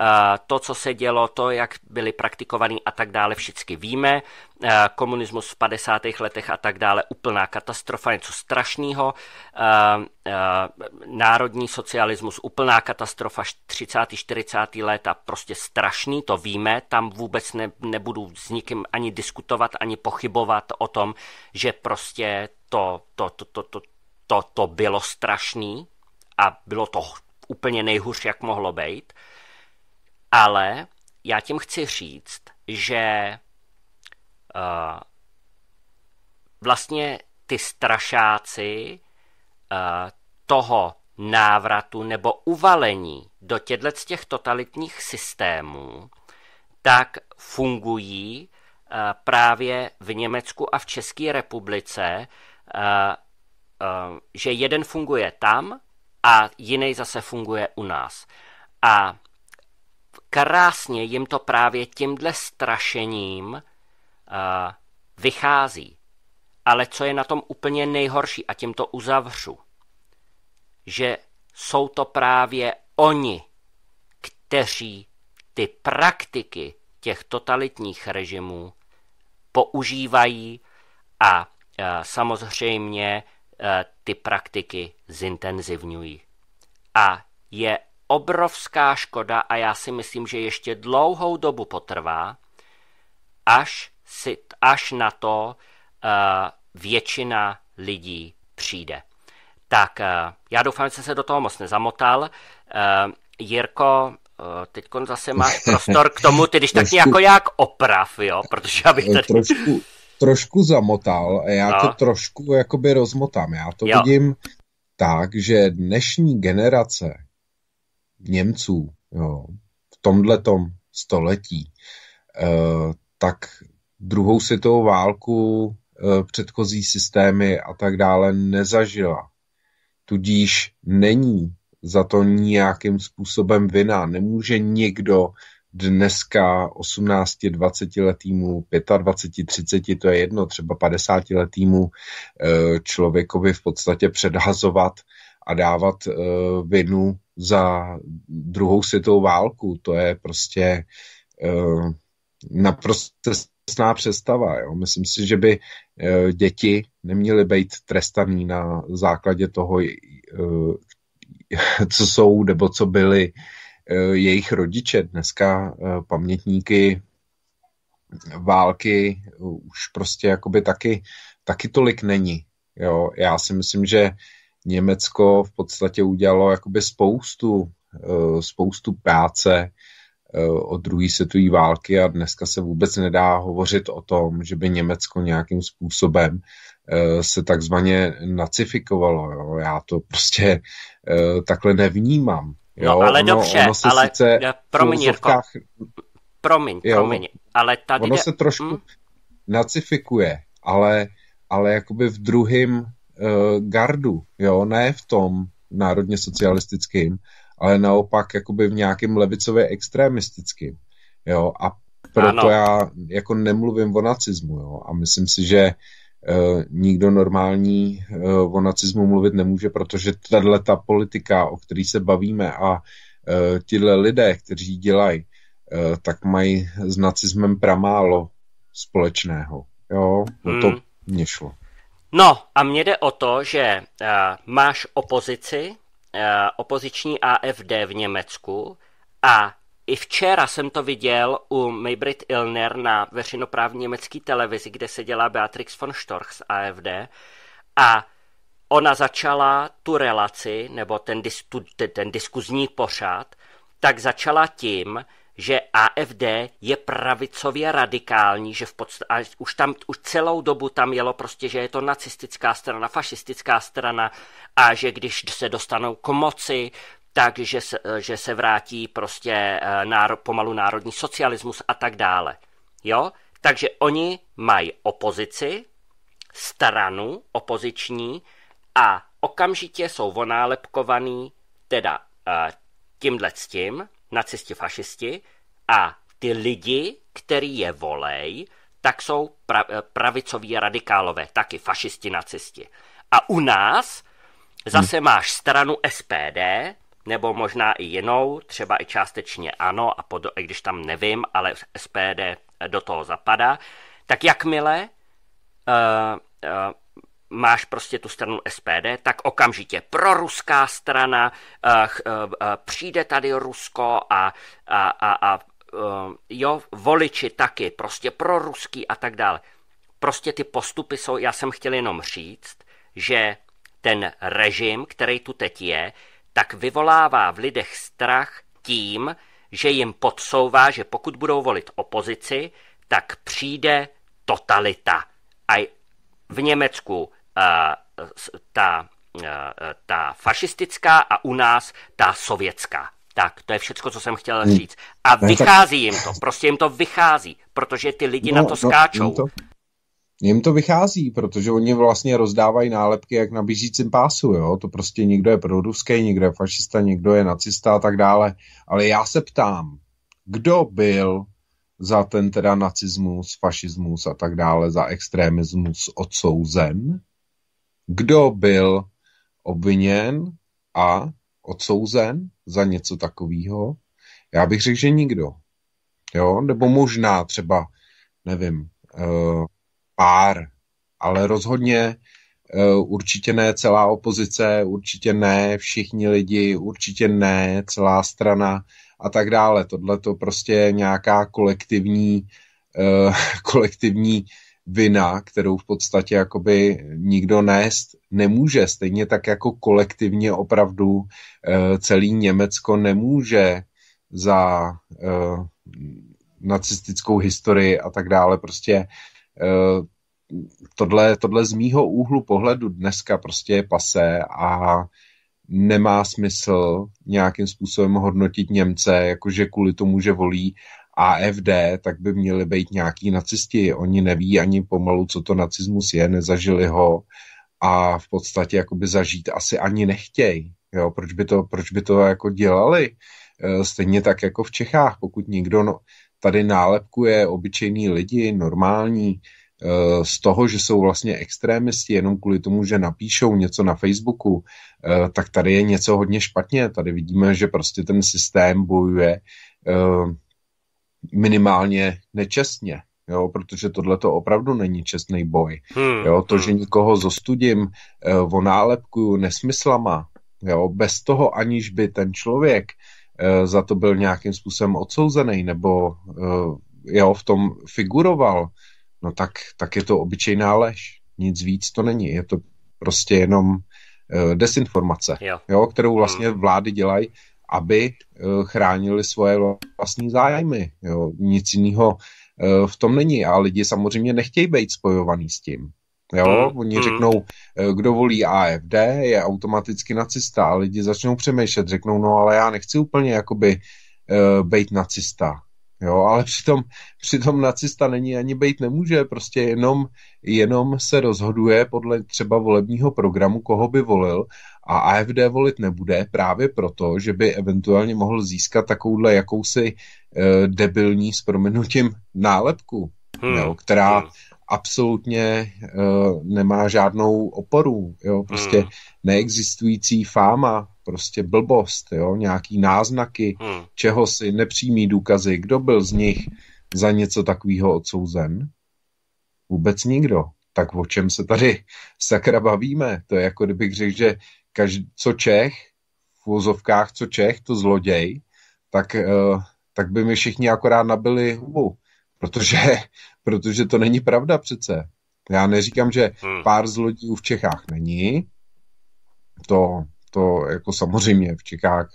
Eh, to, co se dělo, to, jak byly praktikovaný a tak dále, všichni víme. Eh, komunismus v 50. letech a tak dále, úplná katastrofa, něco strašného. Eh, národní socialismus, úplná katastrofa 30. 40. léta, prostě strašný, to víme. Tam vůbec ne, nebudu s nikým ani diskutovat, ani pochybovat o tom, že prostě to, to, to, to, to, to, to bylo strašný a bylo to úplně nejhůř, jak mohlo být. Ale já tím chci říct, že uh, vlastně ty strašáci uh, toho návratu nebo uvalení do těchto z těch totalitních systémů, tak fungují uh, právě v Německu a v České republice, uh, uh, že jeden funguje tam a jiný zase funguje u nás. A krásně jim to právě tímhle strašením uh, vychází. Ale co je na tom úplně nejhorší, a tím to uzavřu, že jsou to právě oni, kteří ty praktiky těch totalitních režimů používají a e, samozřejmě e, ty praktiky zintenzivňují. A je obrovská škoda a já si myslím, že ještě dlouhou dobu potrvá, až, si, až na to uh, většina lidí přijde. Tak uh, já doufám, že jsem se do toho moc nezamotal. Uh, Jirko, teď zase máš prostor k tomu, ty když tak jako nějak jak oprav, jo, protože abych tady... trošku, trošku zamotal, já no. to trošku jakoby rozmotám. Já to jo. vidím tak, že dnešní generace, Němců jo, v tomhle století, e, tak druhou světovou válku e, předchozí systémy a tak dále nezažila. Tudíž není za to nějakým způsobem vina. Nemůže někdo dneska 18, 20 letýmu, 25, 30, to je jedno, třeba 50 letýmu e, člověkovi v podstatě předhazovat a dávat vinu za druhou světovou válku. To je prostě uh, naprosto sná představa. Jo? Myslím si, že by eh, děti neměly být trestaný na základě toho, eh, co jsou nebo co byli jejich rodiče. Dneska pamětníky války už prostě jakoby taky, taky tolik není. Jo? Já si myslím, že Německo v podstatě udělalo jakoby spoustu, eh, spoustu práce eh, od druhé světové války a dneska se vůbec nedá hovořit o tom, že by Německo nějakým způsobem eh, se takzvaně nacifikovalo. Jo? Já to prostě takhle nevnímám. No, jo? No, ale ono, dobře, ono se ale sice promiň, Jirko, promiň, jo, promiň, ale tady... Ono jde... se trošku hmm. nacifikuje, ale, ale jakoby v druhém Eh, gardu, jo, ne v tom národně socialistickým, ale naopak jakoby v nějakém levicově extremistickým, jo, a proto ano. já jako nemluvím o nacismu, jo, a myslím si, že Uh, nikdo normální uh, o nacismu mluvit nemůže, protože tahle ta politika, o který se bavíme a uh, tyhle lidé, kteří dělají, tak mají s nacismem pramálo společného. Jo, no to hmm. mě šlo. No a mně jde o to, že uh, máš opozici, uh, opoziční AFD v Německu a i včera jsem to viděl u Maybrit Ilner na veřejnoprávní německé televizi, kde se dělá Beatrix von Storch z AFD a ona začala tu relaci, nebo ten, dis, tu, ten diskuzní pořád, tak začala tím, že AFD je pravicově radikální, že v podstatě, už tam už celou dobu tam jelo prostě, že je to nacistická strana, fašistická strana a že když se dostanou k moci, takže se, e, že se vrátí prostě e, náro, pomalu národní socialismus a tak dále. Jo? Takže oni mají opozici, stranu opoziční a okamžitě jsou vonálepkovaný teda e, tímhle s tím, nacisti fašisti a ty lidi, který je volej, tak jsou pra, eh, pravicoví radikálové, taky fašisti, nacisti. A u nás zase hmm. máš stranu SPD, nebo možná i jinou, třeba i částečně ano, a pod, i když tam nevím, ale SPD do toho zapadá, tak jakmile uh, uh, máš prostě tu stranu SPD, tak okamžitě proruská strana, eh, eh, eh, přijde tady Rusko a, a, a, a jo, voliči taky, prostě proruský a tak dále. Prostě ty postupy jsou, já jsem chtěl jenom říct, že ten režim, který tu teď je, tak vyvolává v lidech strach tím, že jim podsouvá, že pokud budou volit opozici, tak přijde totalita. A v Německu ta, ta fašistická a u nás ta sovětská. Tak, to je všechno, co jsem chtěl hmm. říct. A vychází jim to, prostě jim to vychází, protože ty lidi no, na to no, skáčou. Jim to, jim to vychází, protože oni vlastně rozdávají nálepky jak na běžícím pásu, jo? To prostě někdo je proruský, někdo je fašista, někdo je nacista a tak dále. Ale já se ptám, kdo byl za ten teda nacismus, fašismus a tak dále, za extremismus odsouzen? Kdo byl obviněn a odsouzen za něco takového? Já bych řekl, že nikdo. Jo? Nebo možná třeba, nevím, eh, pár, ale rozhodně eh, určitě ne celá opozice, určitě ne všichni lidi, určitě ne celá strana a tak dále. Tohle to prostě je nějaká kolektivní, eh, kolektivní vina, kterou v podstatě jakoby nikdo nést nemůže. Stejně tak jako kolektivně opravdu eh, celý Německo nemůže za eh, nacistickou historii a tak dále. Prostě eh, tohle, tohle z mýho úhlu pohledu dneska prostě je pase a nemá smysl nějakým způsobem hodnotit Němce, jakože kvůli tomu, že volí AFD, tak by měli být nějaký nacisti. Oni neví ani pomalu, co to nacismus je, nezažili ho a v podstatě jakoby zažít asi ani nechtějí. Jo, proč by to, proč by to jako dělali? E, stejně tak jako v Čechách, pokud někdo no, tady nálepkuje obyčejní lidi, normální, e, z toho, že jsou vlastně extrémisti jenom kvůli tomu, že napíšou něco na Facebooku, e, tak tady je něco hodně špatně. Tady vidíme, že prostě ten systém bojuje minimálně nečestně. Jo, protože tohle to opravdu není čestný boj. Hmm. Jo, to, že hmm. nikoho zostudím, vonálepkuju eh, nesmyslama, jo, bez toho aniž by ten člověk eh, za to byl nějakým způsobem odsouzený nebo eh, jo, v tom figuroval, no tak, tak je to obyčejná lež. Nic víc to není. Je to prostě jenom desinformace, jo. Jo, kterou hmm. vlastně vlády dělají aby eh, chránili svoje vlastní zájmy. Jo. Nic jiného eh, v tom není. A lidi samozřejmě nechtějí být spojovaný s tím. Jo? Mm, Oni hmm. řeknou, eh, kdo volí AFD, je automaticky nacista a lidi začnou přemýšlet, řeknou, no ale já nechci úplně jakoby uh, být nacista. Jo, ale přitom, přitom nacista není ani být nemůže, prostě jenom, jenom se rozhoduje podle třeba volebního programu, koho by volil a AFD volit nebude právě proto, že by eventuálně mohl získat takovouhle jakousi e, debilní s prominutím nálepku, hmm. jo, která, hmm absolutně uh, nemá žádnou oporu, jo, prostě hmm. neexistující fáma, prostě blbost, jo, nějaký náznaky hmm. čeho si nepřímý důkazy, kdo byl z nich za něco takového odsouzen? Vůbec nikdo. Tak o čem se tady sakra bavíme? To je jako kdybych řekl, že každý, co Čech, v vozovkách co Čech, to zloděj, tak, uh, tak by mi všichni akorát nabili hubu. Protože, protože to není pravda přece. Já neříkám, že hmm. pár zlodějů v Čechách není. To, to jako samozřejmě v Čechách,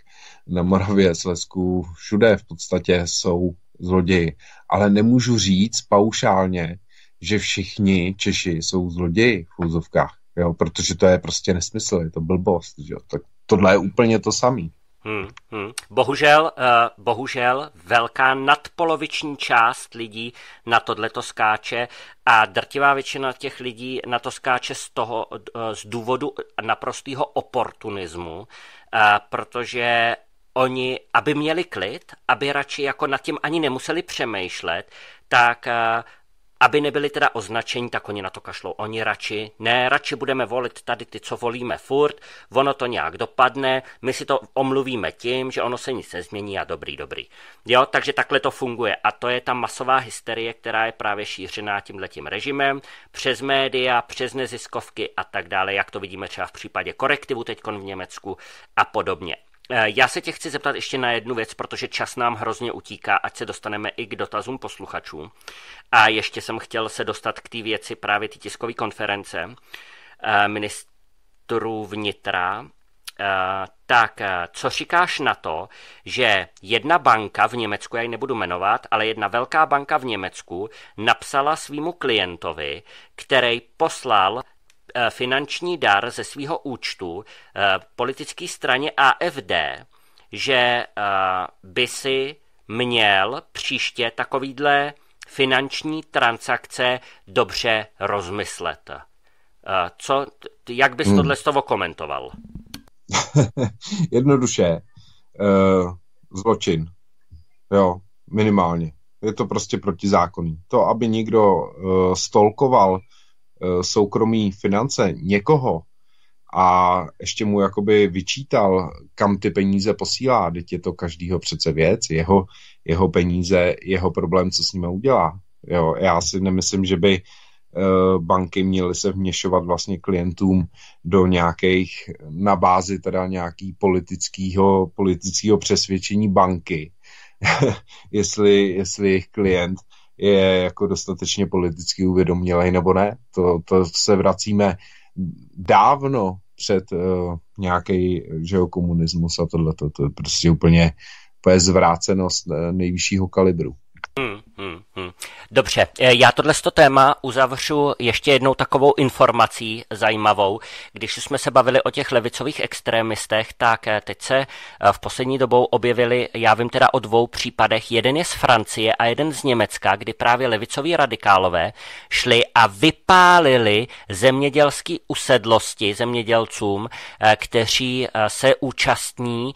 na Moravě, Slesku, všude v podstatě jsou zloději. Ale nemůžu říct paušálně, že všichni Češi jsou zloději v úzovkách, jo, protože to je prostě nesmysl, je to blbost, jo. Tak tohle je úplně to samé. Hmm, hmm. Bohužel, uh, bohužel velká nadpoloviční část lidí na tohleto skáče a drtivá většina těch lidí na to skáče z, toho, uh, z důvodu naprostého oportunismu, uh, protože oni, aby měli klid, aby radši jako nad tím ani nemuseli přemýšlet, tak uh, aby nebyli teda označení, tak oni na to kašlou. Oni radši, ne, radši budeme volit tady ty, co volíme furt, ono to nějak dopadne, my si to omluvíme tím, že ono se nic nezmění a dobrý, dobrý. Jo, takže takhle to funguje a to je ta masová hysterie, která je právě šířená tímhletím režimem, přes média, přes neziskovky a tak dále, jak to vidíme třeba v případě korektivu teď v Německu a podobně. Eh, já se tě chci zeptat ještě na jednu věc, protože čas nám hrozně utíká, ať se dostaneme i k dotazům posluchačů. A ještě jsem chtěl se dostat k té věci právě ty tiskové konference eh, ministrů vnitra. Eh, tak, co říkáš na to, že jedna banka v Německu, já ji nebudu jmenovat, ale jedna velká banka v Německu napsala svýmu klientovi, který poslal Eh, finanční dar ze svého účtu eh, politické straně AFD, že eh, by si měl příště takovýhle finanční transakce dobře rozmyslet. Co, jak bys hmm. tohle z toho komentoval? Jednoduše, zločin. Jo, minimálně. Je to prostě protizákonný. To, aby někdo stolkoval Eh, soukromí finance někoho a ještě mu jakoby vyčítal, kam ty peníze posílá, teď je to každýho přece věc, jeho, jeho peníze, jeho problém, co s nimi udělá. Jo, já si nemyslím, že by eh, banky měly se vměšovat vlastně klientům do nějakých, na bázi teda nějaký politického, politického přesvědčení banky, jestli, jestli jejich klient je jako dostatečně politicky uvědomělej nebo ne. To, to se vracíme dávno před uh, eh, nějaký komunismus a tohle. To je prostě úplně, úplně zvrácenost eh, nejvyššího kalibru. Hmm, hmm, hmm. Dobře, eh, já tohle téma uzavřu ještě jednou takovou informací zajímavou. Když jsme se bavili o těch levicových extremistech, tak eh, teď se eh, v poslední dobou objevili, já vím teda o dvou případech, jeden je z Francie a jeden z Německa, kdy právě levicoví radikálové šli a vypálili zemědělský usedlosti zemědělcům, kteří se účastní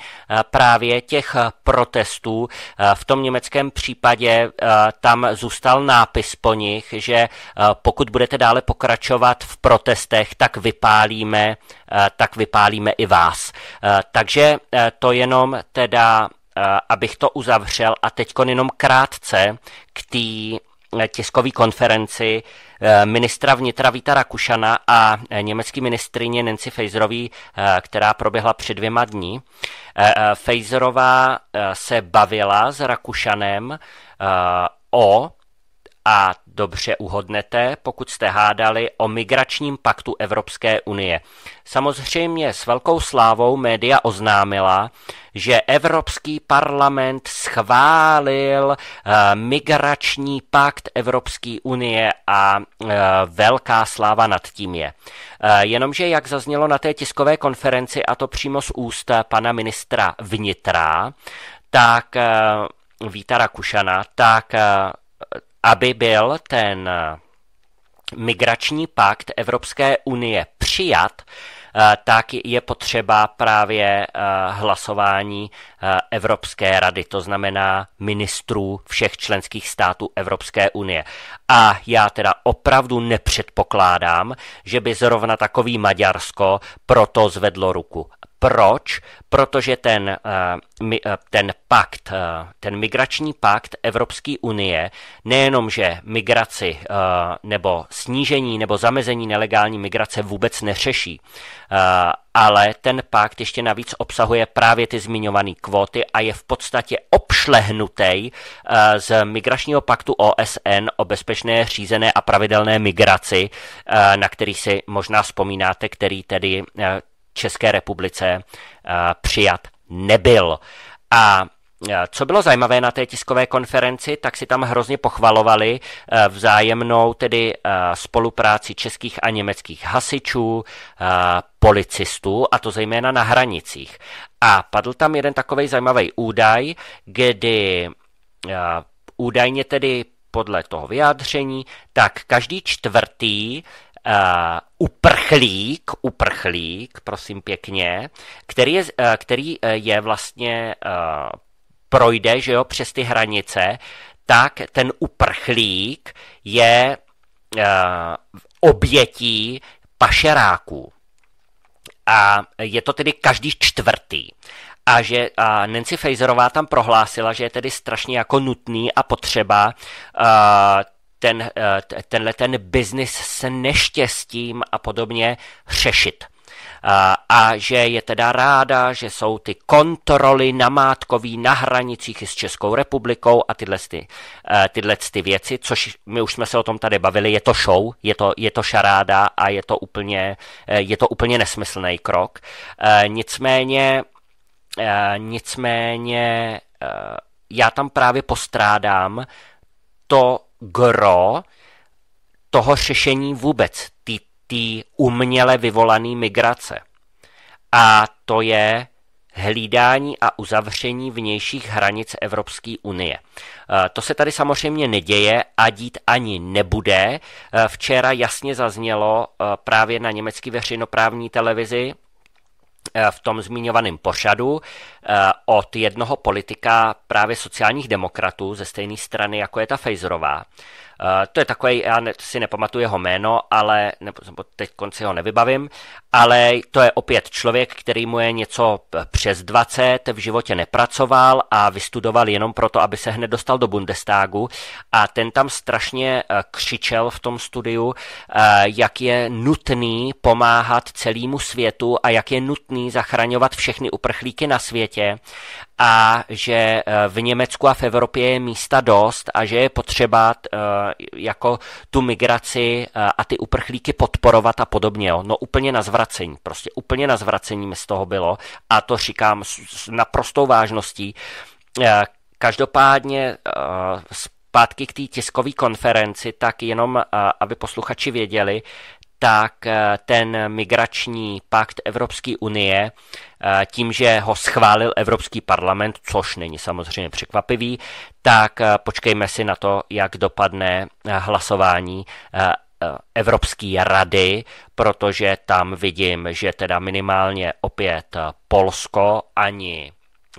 právě těch protestů. V tom německém případě Eh, tam zůstal nápis po nich, že eh, pokud budete dále pokračovat v protestech, tak vypálíme, eh, tak vypálíme i vás. Takže to jenom teda, abych to uzavřel a teď jenom krátce k té tiskové konferenci, Eh, ministra vnitra Víta Rakušana a eh, německý ministrině Nancy Fejzerový, eh, která proběhla před dvěma dní. Fejzerová se bavila s Rakušanem o a Dobře uhodnete, pokud jste hádali o migračním paktu Evropské unie. Samozřejmě s velkou slávou média oznámila, že Evropský parlament schválil uh, migrační pakt Evropské unie a uh, velká sláva nad tím je. Uh, jenomže, jak zaznělo na té tiskové konferenci, a to přímo z úst pana ministra vnitra, tak Víta Rakušana, tak aby byl ten eh, migrační pakt Evropské unie přijat, eh, tak je potřeba právě eh, hlasování Evropské rady, to znamená ministrů všech členských států Evropské unie. A já teda opravdu nepředpokládám, že by zrovna takový Maďarsko proto zvedlo ruku. Proč? Protože ten, eh, eh, ten pakt, eh, ten migrační pakt Evropské unie, nejenom, že migraci nebo snížení nebo zamezení nelegální migrace vůbec neřeší, ale ten pakt ještě navíc obsahuje právě ty zmiňované kvóty a je v podstatě obšlehnutý z migračního paktu OSN o bezpečné, řízené a pravidelné migraci, na který si možná vzpomínáte, který tedy České republice eh, přijat nebyl. A eh, co bylo zajímavé na té tiskové konferenci, tak si tam hrozně pochvalovali eh, vzájemnou tedy spolupráci českých a německých hasičů, policistů, a to zejména na hranicích. A padl tam jeden takový zajímavý údaj, kdy údajně tedy podle toho vyjádření, tak každý čtvrtý uh, uprchlík, uprchlík, prosím pěkně, který je, uh, který eh, je vlastně uh, projde, že jo, přes ty hranice, tak ten uprchlík je uh, obětí pašeráků. A je to tedy každý čtvrtý a že a Nancy Fazerová tam prohlásila, že je tedy strašně jako nutný a potřeba uh, ten, eh, tenhle ten biznis s neštěstím a podobně řešit. A, eh, a že je teda ráda, že jsou ty kontroly namátkový na hranicích i s Českou republikou a tyhle, ty, eh, tyhle ty věci, což my už jsme se o tom tady bavili, je to show, je to, je to šaráda a je to úplně, je to úplně nesmyslný krok. Nicméně, nicméně já tam právě postrádám to, gro toho řešení vůbec, ty, ty uměle vyvolané migrace. A to je hlídání a uzavření vnějších hranic Evropské unie. Eh, to se tady samozřejmě neděje a dít ani nebude. Eh, včera jasně zaznělo eh, právě na německé veřejnoprávní televizi, Eh, v tom zmiňovaném pořadu eh, od jednoho politika právě sociálních demokratů ze stejné strany, jako je ta Fejzrová. Eh, to je takový, já ne, si nepamatuju jeho jméno, ale, nebo, nebo teď konci ho nevybavím, ale to je opět člověk, který mu je něco přes 20, v životě nepracoval a vystudoval jenom proto, aby se hned dostal do Bundestagu a ten tam strašně eh, křičel v tom studiu, eh, jak je nutný pomáhat celému světu a jak je nutný zachraňovat všechny uprchlíky na světě a že eh, v Německu a v Evropě je místa dost a že je potřeba eh, jako tu migraci eh, a ty uprchlíky podporovat a podobně. No úplně na zvracení, prostě úplně na zvracení mi z toho bylo a to říkám s naprostou vážností. Každopádně zpátky k té tiskové konferenci, tak jenom, aby posluchači věděli, tak eh, ten migrační pakt Evropské unie eh, tím, že ho schválil Evropský parlament, což není samozřejmě překvapivý, tak eh, počkejme si na to, jak dopadne hlasování Evropské rady, protože tam vidím, že teda minimálně opět Polsko ani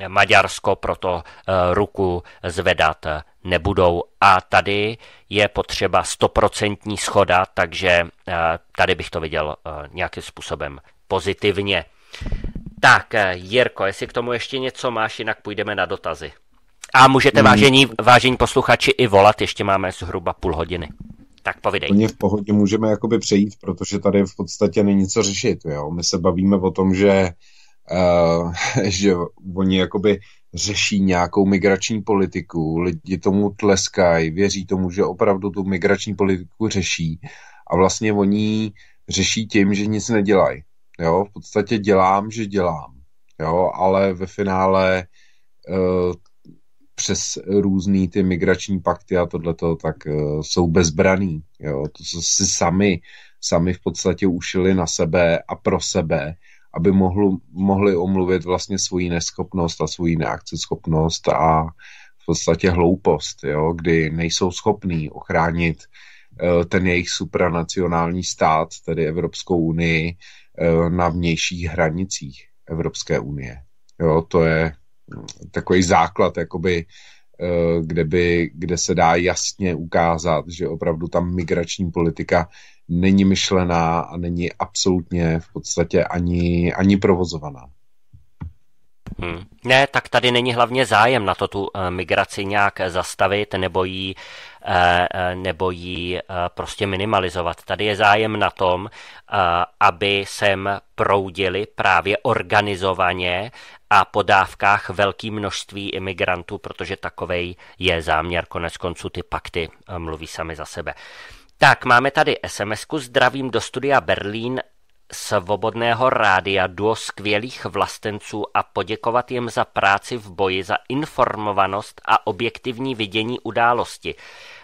Maďarsko proto eh, ruku zvedat nebudou. A tady je potřeba stoprocentní schoda, takže eh, tady bych to viděl eh, nějakým způsobem pozitivně. Tak, Jirko, jestli k tomu ještě něco máš, jinak půjdeme na dotazy. A můžete, mm. vážení, vážení posluchači, i volat, ještě máme zhruba půl hodiny. Tak povidej. v pohodě můžeme jakoby přejít, protože tady v podstatě není co řešit. Jo? My se bavíme o tom, že uh, uh, že oni jakoby řeší nějakou migrační politiku, lidi tomu tleskají, věří tomu, že opravdu tu migrační politiku řeší a vlastně oni řeší tím, že nic nedělají. Jo, v podstatě dělám, že dělám, jo, ale ve finále e, přes různý ty migrační pakty a tohleto, tak e, jsou bezbraný. Jo? To, co si sami, sami v podstatě ušili na sebe a pro sebe aby mohli, mohli omluvit vlastně svoji neschopnost a svoji neakceschopnost a v podstatě hloupost, jo, kdy nejsou schopní ochránit eh, ten jejich supranacionální stát, tedy Evropskou unii, eh, na vnějších hranicích Evropské unie. Jo, to je takový základ jakoby Eh, kde, by, kde se dá jasně ukázat, že opravdu ta migrační politika není myšlená a není absolutně v podstatě ani, ani provozovaná. Hmm. Ne, tak tady není hlavně zájem na to tu eh, migraci nějak eh, zastavit nebo jí eh, nebo jí prostě minimalizovat. Tady je zájem na tom, aby sem proudili právě organizovaně a po dávkách velké množství imigrantů, protože takovej je záměr. Konec konců ty pakty mluví sami za sebe. Tak, máme tady sms -ku. Zdravím do studia Berlín Svobodného rádia duo skvělých vlastenců a poděkovat jim za práci v boji, za informovanost a objektivní vidění události.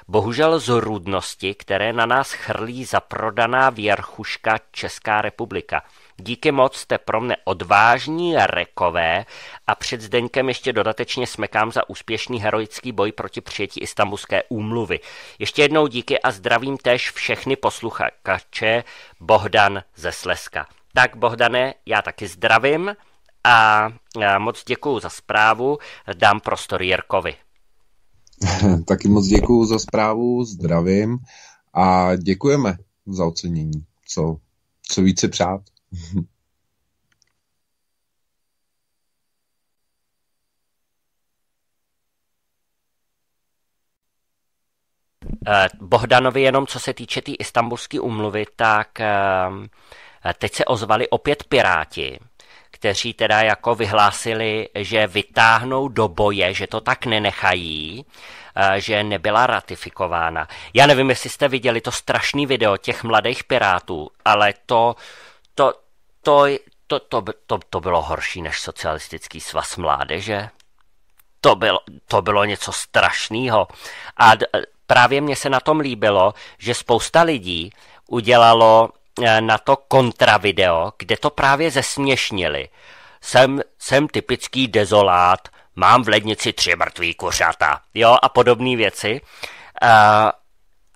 Bohužel z rudnosti, které na nás chrlí zaprodaná věrchuška Česká republika – Díky moc jste pro mne odvážní a rekové a před Zdeňkem ještě dodatečně smekám za úspěšný heroický boj proti přijetí istambulské úmluvy. Ještě jednou díky a zdravím též všechny posluchače Bohdan ze Sleska. Tak Bohdane, já taky zdravím a moc děkuji za zprávu, dám prostor Jirkovi. Taky moc děkuji za zprávu, zdravím a děkujeme za ocenění. Co, co více přát. Eh, Bohdanovi jenom co se týče té tý istambulské umluvy, tak eh, teď se ozvali opět piráti, kteří teda jako vyhlásili, že vytáhnou do boje, že to tak nenechají, eh, že nebyla ratifikována. Já nevím, jestli jste viděli to strašný video těch mladých pirátů, ale to to, to, to, to, to, to bylo horší než socialistický svaz mládeže. To bylo, to bylo něco strašného. A e, právě mně se na tom líbilo, že spousta lidí udělalo e, na to kontravideo, kde to právě zesměšnili. Jsem, jsem typický dezolát, mám v lednici tři mrtvý kuřata, jo, a podobné věci. Uh,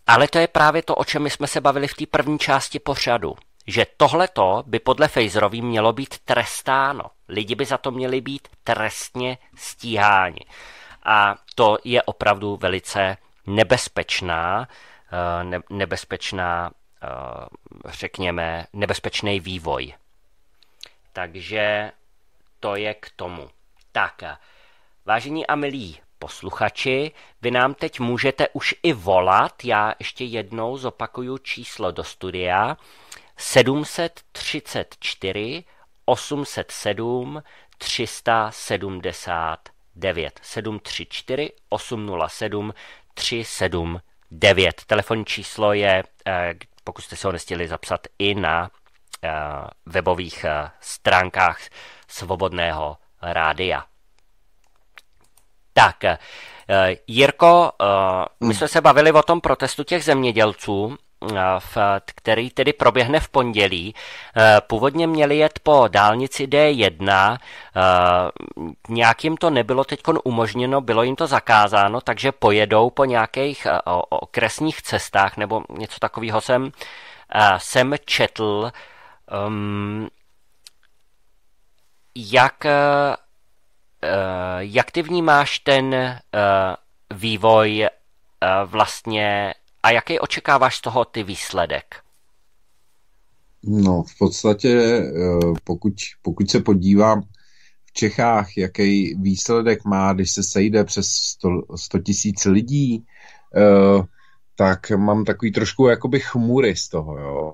ale to je právě to, o čem my jsme se bavili v té první části pořadu že tohleto by podle Fejzrový mělo být trestáno. Lidi by za to měli být trestně stíháni. A to je opravdu velice nebezpečná, eh, nebezpečná, eh, řekněme, nebezpečný vývoj. Takže to je k tomu. Tak, vážení a milí posluchači, vy nám teď můžete už i volat. Já ještě jednou zopakuju číslo do studia 734 807 379. 734 807 379. Telefonní číslo je, eh, pokud jste se ho nestihli zapsat, i na eh, webových eh, stránkách Svobodného rádia. Tak, Jirko, my hmm. jsme se bavili o tom protestu těch zemědělců v, který tedy proběhne v pondělí. E, původně měli jet po dálnici D1, e, nějak jim to nebylo teď umožněno, bylo jim to zakázáno, takže pojedou po nějakých e, okresních cestách nebo něco takového jsem, jsem četl. Jak, jak ty vnímáš ten vývoj vlastně a jaký očekáváš z toho ty výsledek? No, v podstatě, eh, pokud, pokud se podívám v Čechách, jaký výsledek má, když se sejde přes 100 tisíc lidí, eh, tak mám takový trošku jakoby chmury z toho, jo.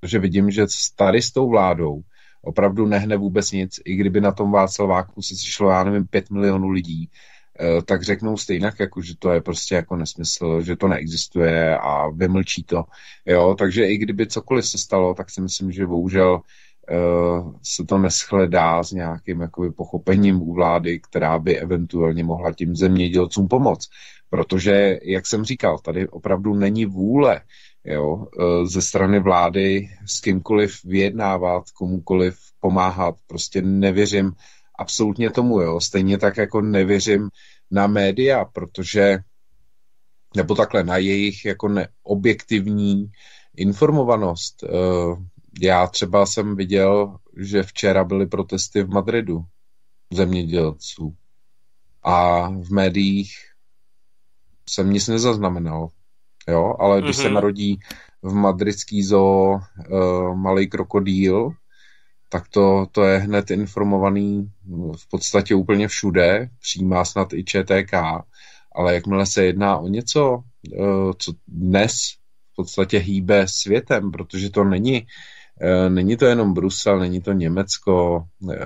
Protože vidím, že tady s tou vládou opravdu nehne vůbec nic, i kdyby na tom Václaváku se sešlo, já nevím, 5 milionů lidí, Eh, tak řeknou stejně jako že to je prostě jako nesmysl, že to neexistuje a vymlčí to. Jo, takže i kdyby cokoliv se stalo, tak si myslím, že bohužel eh, se to neschledá s nějakým jakoby, pochopením u vlády, která by eventuálně mohla tím zemědělcům pomoct. Protože, jak jsem říkal, tady opravdu není vůle jo, eh, ze strany vlády s kýmkoliv vyjednávat, komukoliv pomáhat. Prostě nevěřím absolutně tomu, jo. Stejně tak jako nevěřím na média, protože nebo takhle na jejich jako neobjektivní informovanost. Eh, já třeba jsem viděl, že včera byly protesty v Madridu zemědělců a v médiích jsem nic nezaznamenal. Jo, ale když mm-hmm. se mhm. narodí v madridský zoo uh, malý krokodýl, tak to, to je hned informovaný v podstatě úplně všude, přijímá snad i ČTK, ale jakmile se jedná o něco, eh, co dnes v podstatě hýbe světem, protože to není, eh, není to jenom Brusel, není to Německo, eh,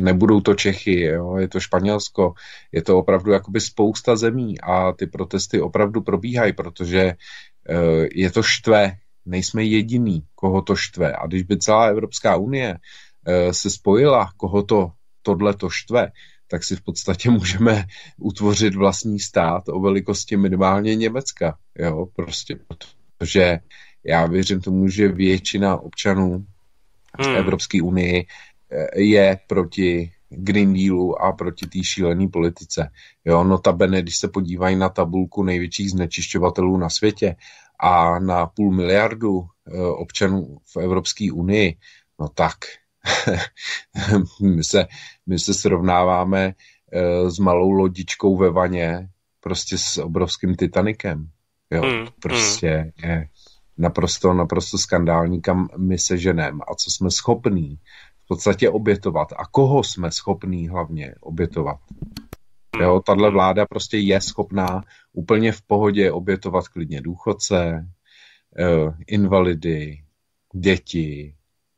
nebudou to Čechy, jo, je to Španělsko, je to opravdu jakoby spousta zemí a ty protesty opravdu probíhají, protože je to štve Nejsme jediný, koho to štve. A když by celá Evropská unie eh, se spojila, koho to to štve, tak si v podstatě můžeme utvořit vlastní stát o velikosti minimálně Německa. Jo, prostě protože já věřím tomu, že většina občanů hmm. Evropské unii eh, je proti Green Dealu a proti té šílené politice. Jo, notabene, když se podívají na tabulku největších znečišťovatelů na světě a na půl miliardu eh, občanů v Evropské unii, no tak my, se, my se srovnáváme eh, s malou lodičkou ve vaně, prostě s obrovským Titanikem. Jo, hmm, prostě hmm. je naprosto, naprosto skandální, kam my se ženem a co jsme schopní v podstatě obětovat a koho jsme schopní hlavně obětovat. Hmm. Jo, tahle hmm. vláda prostě je schopná úplně v pohodě obětovat klidně důchodce, eh, invalidy, děti,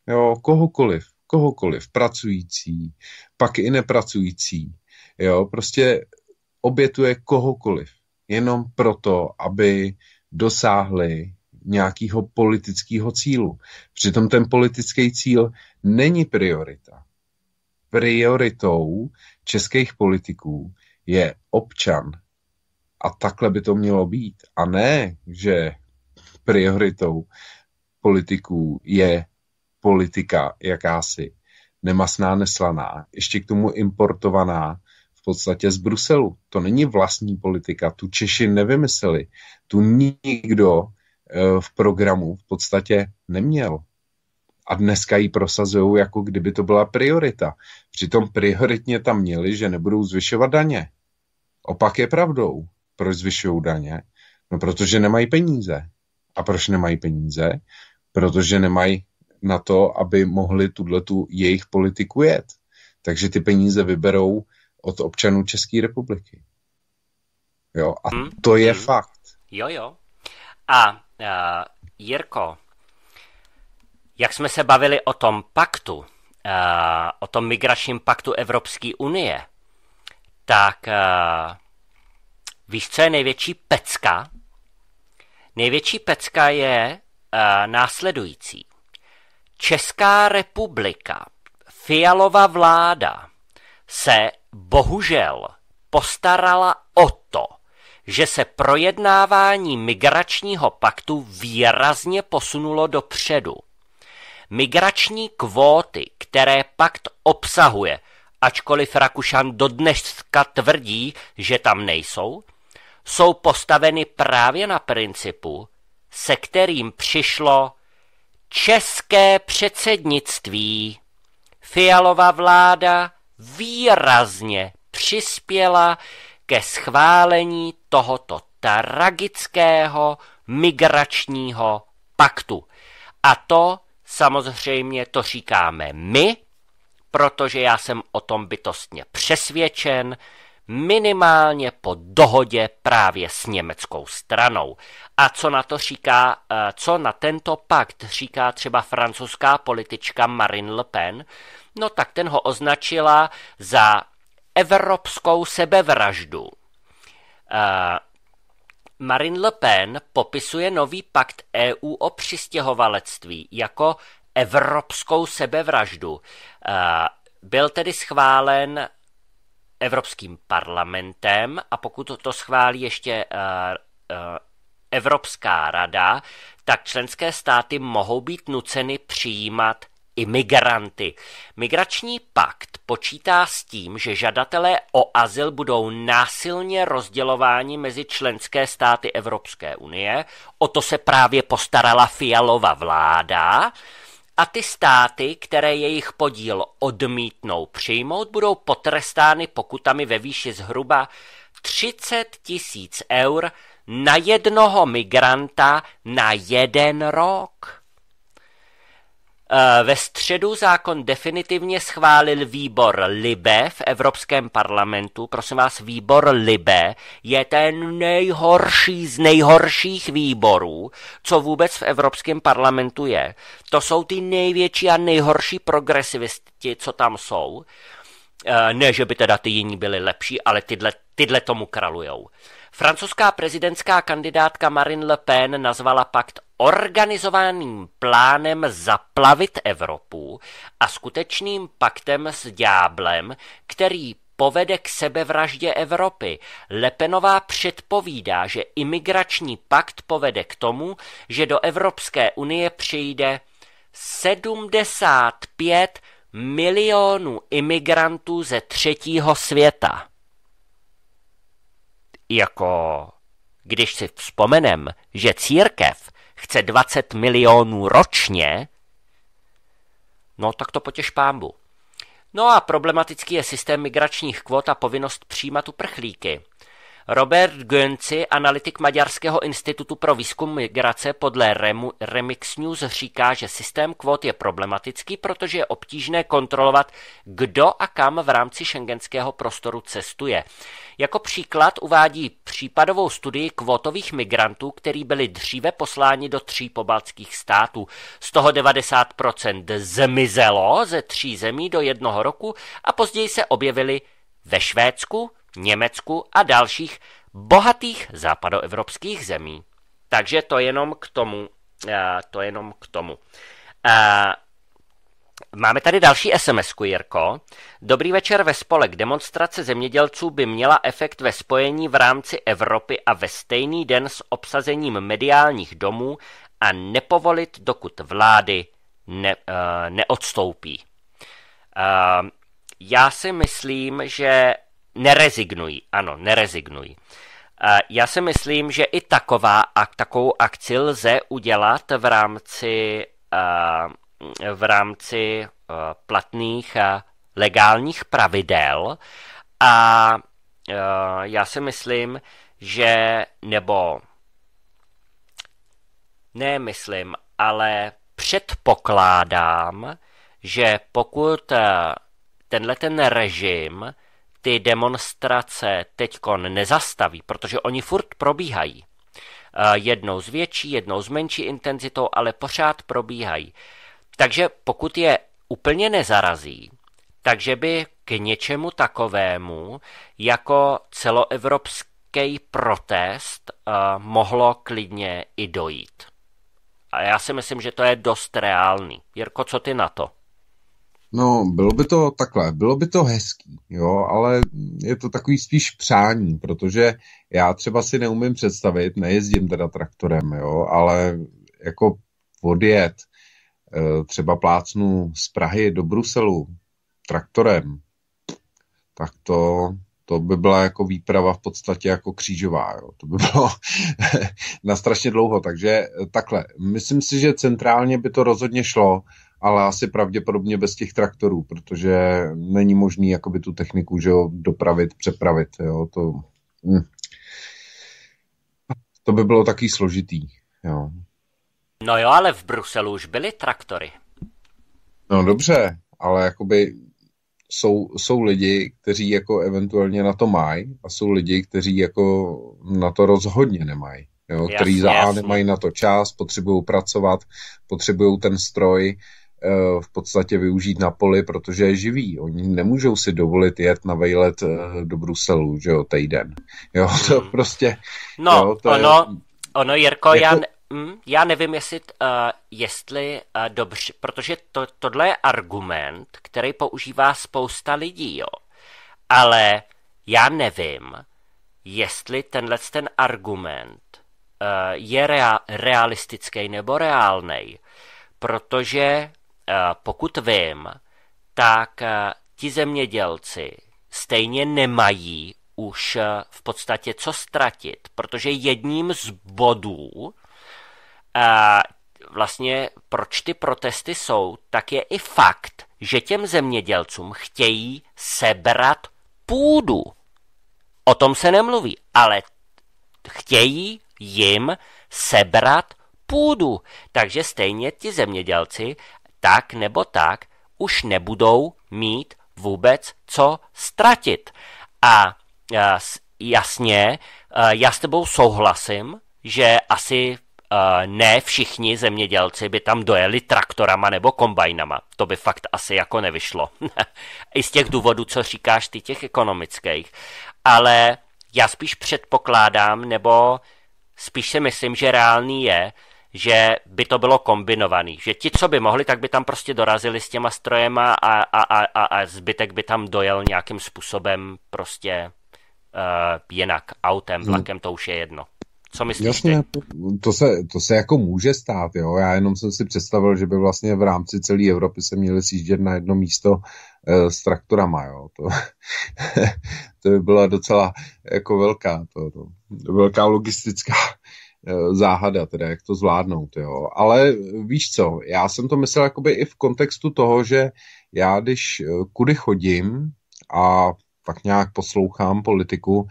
jo, kohokoliv, kohokoliv, pracující, pak i nepracující, jo, prostě obětuje kohokoliv, jenom proto, aby dosáhli nějakého politického cílu. Přitom ten politický cíl není priorita prioritou českých politiků je občan. A takhle by to mělo být. A ne, že prioritou politiků je politika jakási nemasná, neslaná, ještě k tomu importovaná v podstatě z Bruselu. To není vlastní politika, tu Češi nevymysleli, tu nikdo eh, v programu v podstatě neměl a dneska ji prosazují, jako kdyby to byla priorita. Přitom prioritně tam měli, že nebudou zvyšovat daně. Opak je pravdou. Proč zvyšují daně? No protože nemají peníze. A proč nemají peníze? Protože nemají na to, aby mohli tu jejich politiku jet. Takže ty peníze vyberou od občanů České republiky. Jo, a hmm. to je hmm. fakt. Jo, jo. A uh, Jirko, jak jsme se bavili o tom paktu, eh, o tom migračním paktu Evropské unie, tak eh, víš, co je největší pecka? Největší pecka je eh, následující. Česká republika, fialová vláda se bohužel postarala o to, že se projednávání migračního paktu výrazně posunulo dopředu. Migrační kvóty, které pakt obsahuje, ačkoliv Rakušan dodneska tvrdí, že tam nejsou, jsou postaveny právě na principu, se kterým přišlo české předsednictví. Fialová vláda výrazně přispěla ke schválení tohoto tragického migračního paktu. A to Samozřejmě to říkáme my, protože já jsem o tom bytostně přesvědčen, minimálně po dohodě právě s německou stranou. A co na to říká, eh, co na tento pakt říká třeba francouzská politička Marine Le Pen, no tak ten ho označila za evropskou sebevraždu. Eh, Marine Le Pen popisuje nový pakt EU o přistěhovalectví jako evropskou sebevraždu. Eh, byl tedy schválen Evropským parlamentem a pokud to schválí ještě eh, eh, Evropská rada, tak členské státy mohou být nuceny přijímat i migranty. Migrační pakt počítá s tím, že žadatelé o azyl budou násilně rozdělováni mezi členské státy Evropské unie, o to se právě postarala Fialova vláda, a ty státy, které jejich podíl odmítnou přijmout, budou potrestány pokutami ve výši zhruba 30 tisíc eur na jednoho migranta na jeden rok. Eh, ve středu zákon definitivně schválil výbor Libe v Evropském parlamentu. Prosím vás, výbor Libe je ten nejhorší z nejhorších výborů, co vůbec v Evropském parlamentu je. To jsou ty největší a nejhorší progresivisti, co tam jsou. Eh, ne, že by teda ty jiní byli lepší, ale tyhle, tyhle tomu kralujou. Francouzská prezidentská kandidátka Marine Le Pen nazvala pakt organizovaným plánem zaplavit Evropu a skutečným paktem s ďáblem, který povede k sebevraždě Evropy. Lepenová předpovídá, že imigrační pakt povede k tomu, že do Evropské unie přijde 75 milionů imigrantů ze třetího světa. Jako když si vzpomenem, že církev chce 20 milionů ročně, no tak to potěž pámbu. No a problematický je systém migračních kvot a povinnost přijímat uprchlíky. Robert Gönci, analytik Maďarského institutu pro výzkum migrace podle Remu, Remix News říká, že systém kvót je problematický, protože je obtížné kontrolovat, kdo a kam v rámci šengenského prostoru cestuje. Jako příklad uvádí případovou studii kvótových migrantů, který byli dříve posláni do tří pobaltských států. Z toho 90% zmizelo ze tří zemí do jednoho roku a později se objevili ve Švédsku, Německu a dalších bohatých západoevropských zemí. Takže to jenom k tomu. Eh, to jenom k tomu. Eh, máme tady další sms Jirko. Dobrý večer ve spolek. Demonstrace zemědělců by měla efekt ve spojení v rámci Evropy a ve stejný den s obsazením mediálních domů a nepovolit, dokud vlády ne, uh, neodstoupí. Uh, já si myslím, že nerezignují, ano, nerezignují. Já si myslím, že i taková takovou akci lze udělat v rámci, v rámci platných legálních pravidel a já si myslím, že nebo ne myslím, ale předpokládám, že pokud tenhle ten režim ty demonstrace teďkon nezastaví, protože oni furt probíhají. Eh, jednou z větší, jednou z menší intenzitou, ale pořád probíhají. Takže pokud je úplně nezarazí, takže by k něčemu takovému jako celoevropský protest eh, mohlo klidně i dojít. A já si myslím, že to je dost reálný. Jirko, co ty na to? No, bylo by to takhle, bylo by to hezký, jo, ale je to takový spíš přání, protože já třeba si neumím představit, nejezdím teda traktorem, jo, ale jako odjet, eh, třeba plácnu z Prahy do Bruselu traktorem, tak to, to by byla jako výprava v podstatě jako křížová. Jo. To by bylo na strašně dlouho. Takže takhle, myslím si, že centrálně by to rozhodně šlo, ale asi pravděpodobně bez těch traktorů, protože není možný jakoby tu techniku že jo, dopravit, přepravit. Jo, to, hm. to by bylo taky složitý. Jo. No jo, ale v Bruselu už byly traktory. No dobře, ale jakoby jsou, jsou lidi, kteří jako eventuálně na to mají a jsou lidi, kteří jako na to rozhodně nemají. Jo, jasně, který za A jasně. nemají na to čas, potřebují pracovat, potřebují ten stroj, Eh, v podstatě využít na poli, protože je živý. Oni nemůžou si dovolit jet na vejlet eh, do Bruselu, že jo, týden. Jo, to hmm. prostě... No, jo, to ono, je... ono, jako- Jirko, jako... já, mm, hm, já nevím, jestli, uh, jestli uh, dobře, protože to, tohle je argument, který používá spousta lidí, jo. Ale já nevím, jestli tenhle ten argument uh, je rea- realistický nebo reálný, protože Eh, pokud vím, tak eh, ti zemědělci stejně nemají už eh, v podstatě co ztratit, protože jedním z bodů vlastně proč ty protesty jsou, tak je i fakt, že těm zemědělcům chtějí sebrat půdu. O tom se nemluví, ale chtějí jim sebrat půdu. Takže stejně ti zemědělci tak nebo tak už nebudou mít vůbec co ztratit. A jasně, já s tebou souhlasím, že asi ne všichni zemědělci by tam dojeli traktorama nebo kombajnama. To by fakt asi jako nevyšlo. I z těch důvodů, co říkáš ty, těch ekonomických. Ale já spíš předpokládám, nebo spíš si myslím, že reálný je, že by to bylo kombinovaný. Že ti, co by mohli, tak by tam prostě dorazili s těma strojema a, a, a, a zbytek by tam dojel nějakým způsobem prostě uh, jinak, autem, hmm. vlakem, to už je jedno. Co myslíš Jasně, To, se, to se jako může stát, jo. Já jenom jsem si představil, že by vlastně v rámci celé Evropy se měli sjíždět na jedno místo e, s traktorama, jo. To, to by byla docela jako velká, to, to, velká logistická Eh, záhada, teda jak to zvládnout, jo. Ale eh, víš co, já jsem to myslel jakoby i v kontextu toho, že já když eh, kudy chodím a tak nějak poslouchám politiku,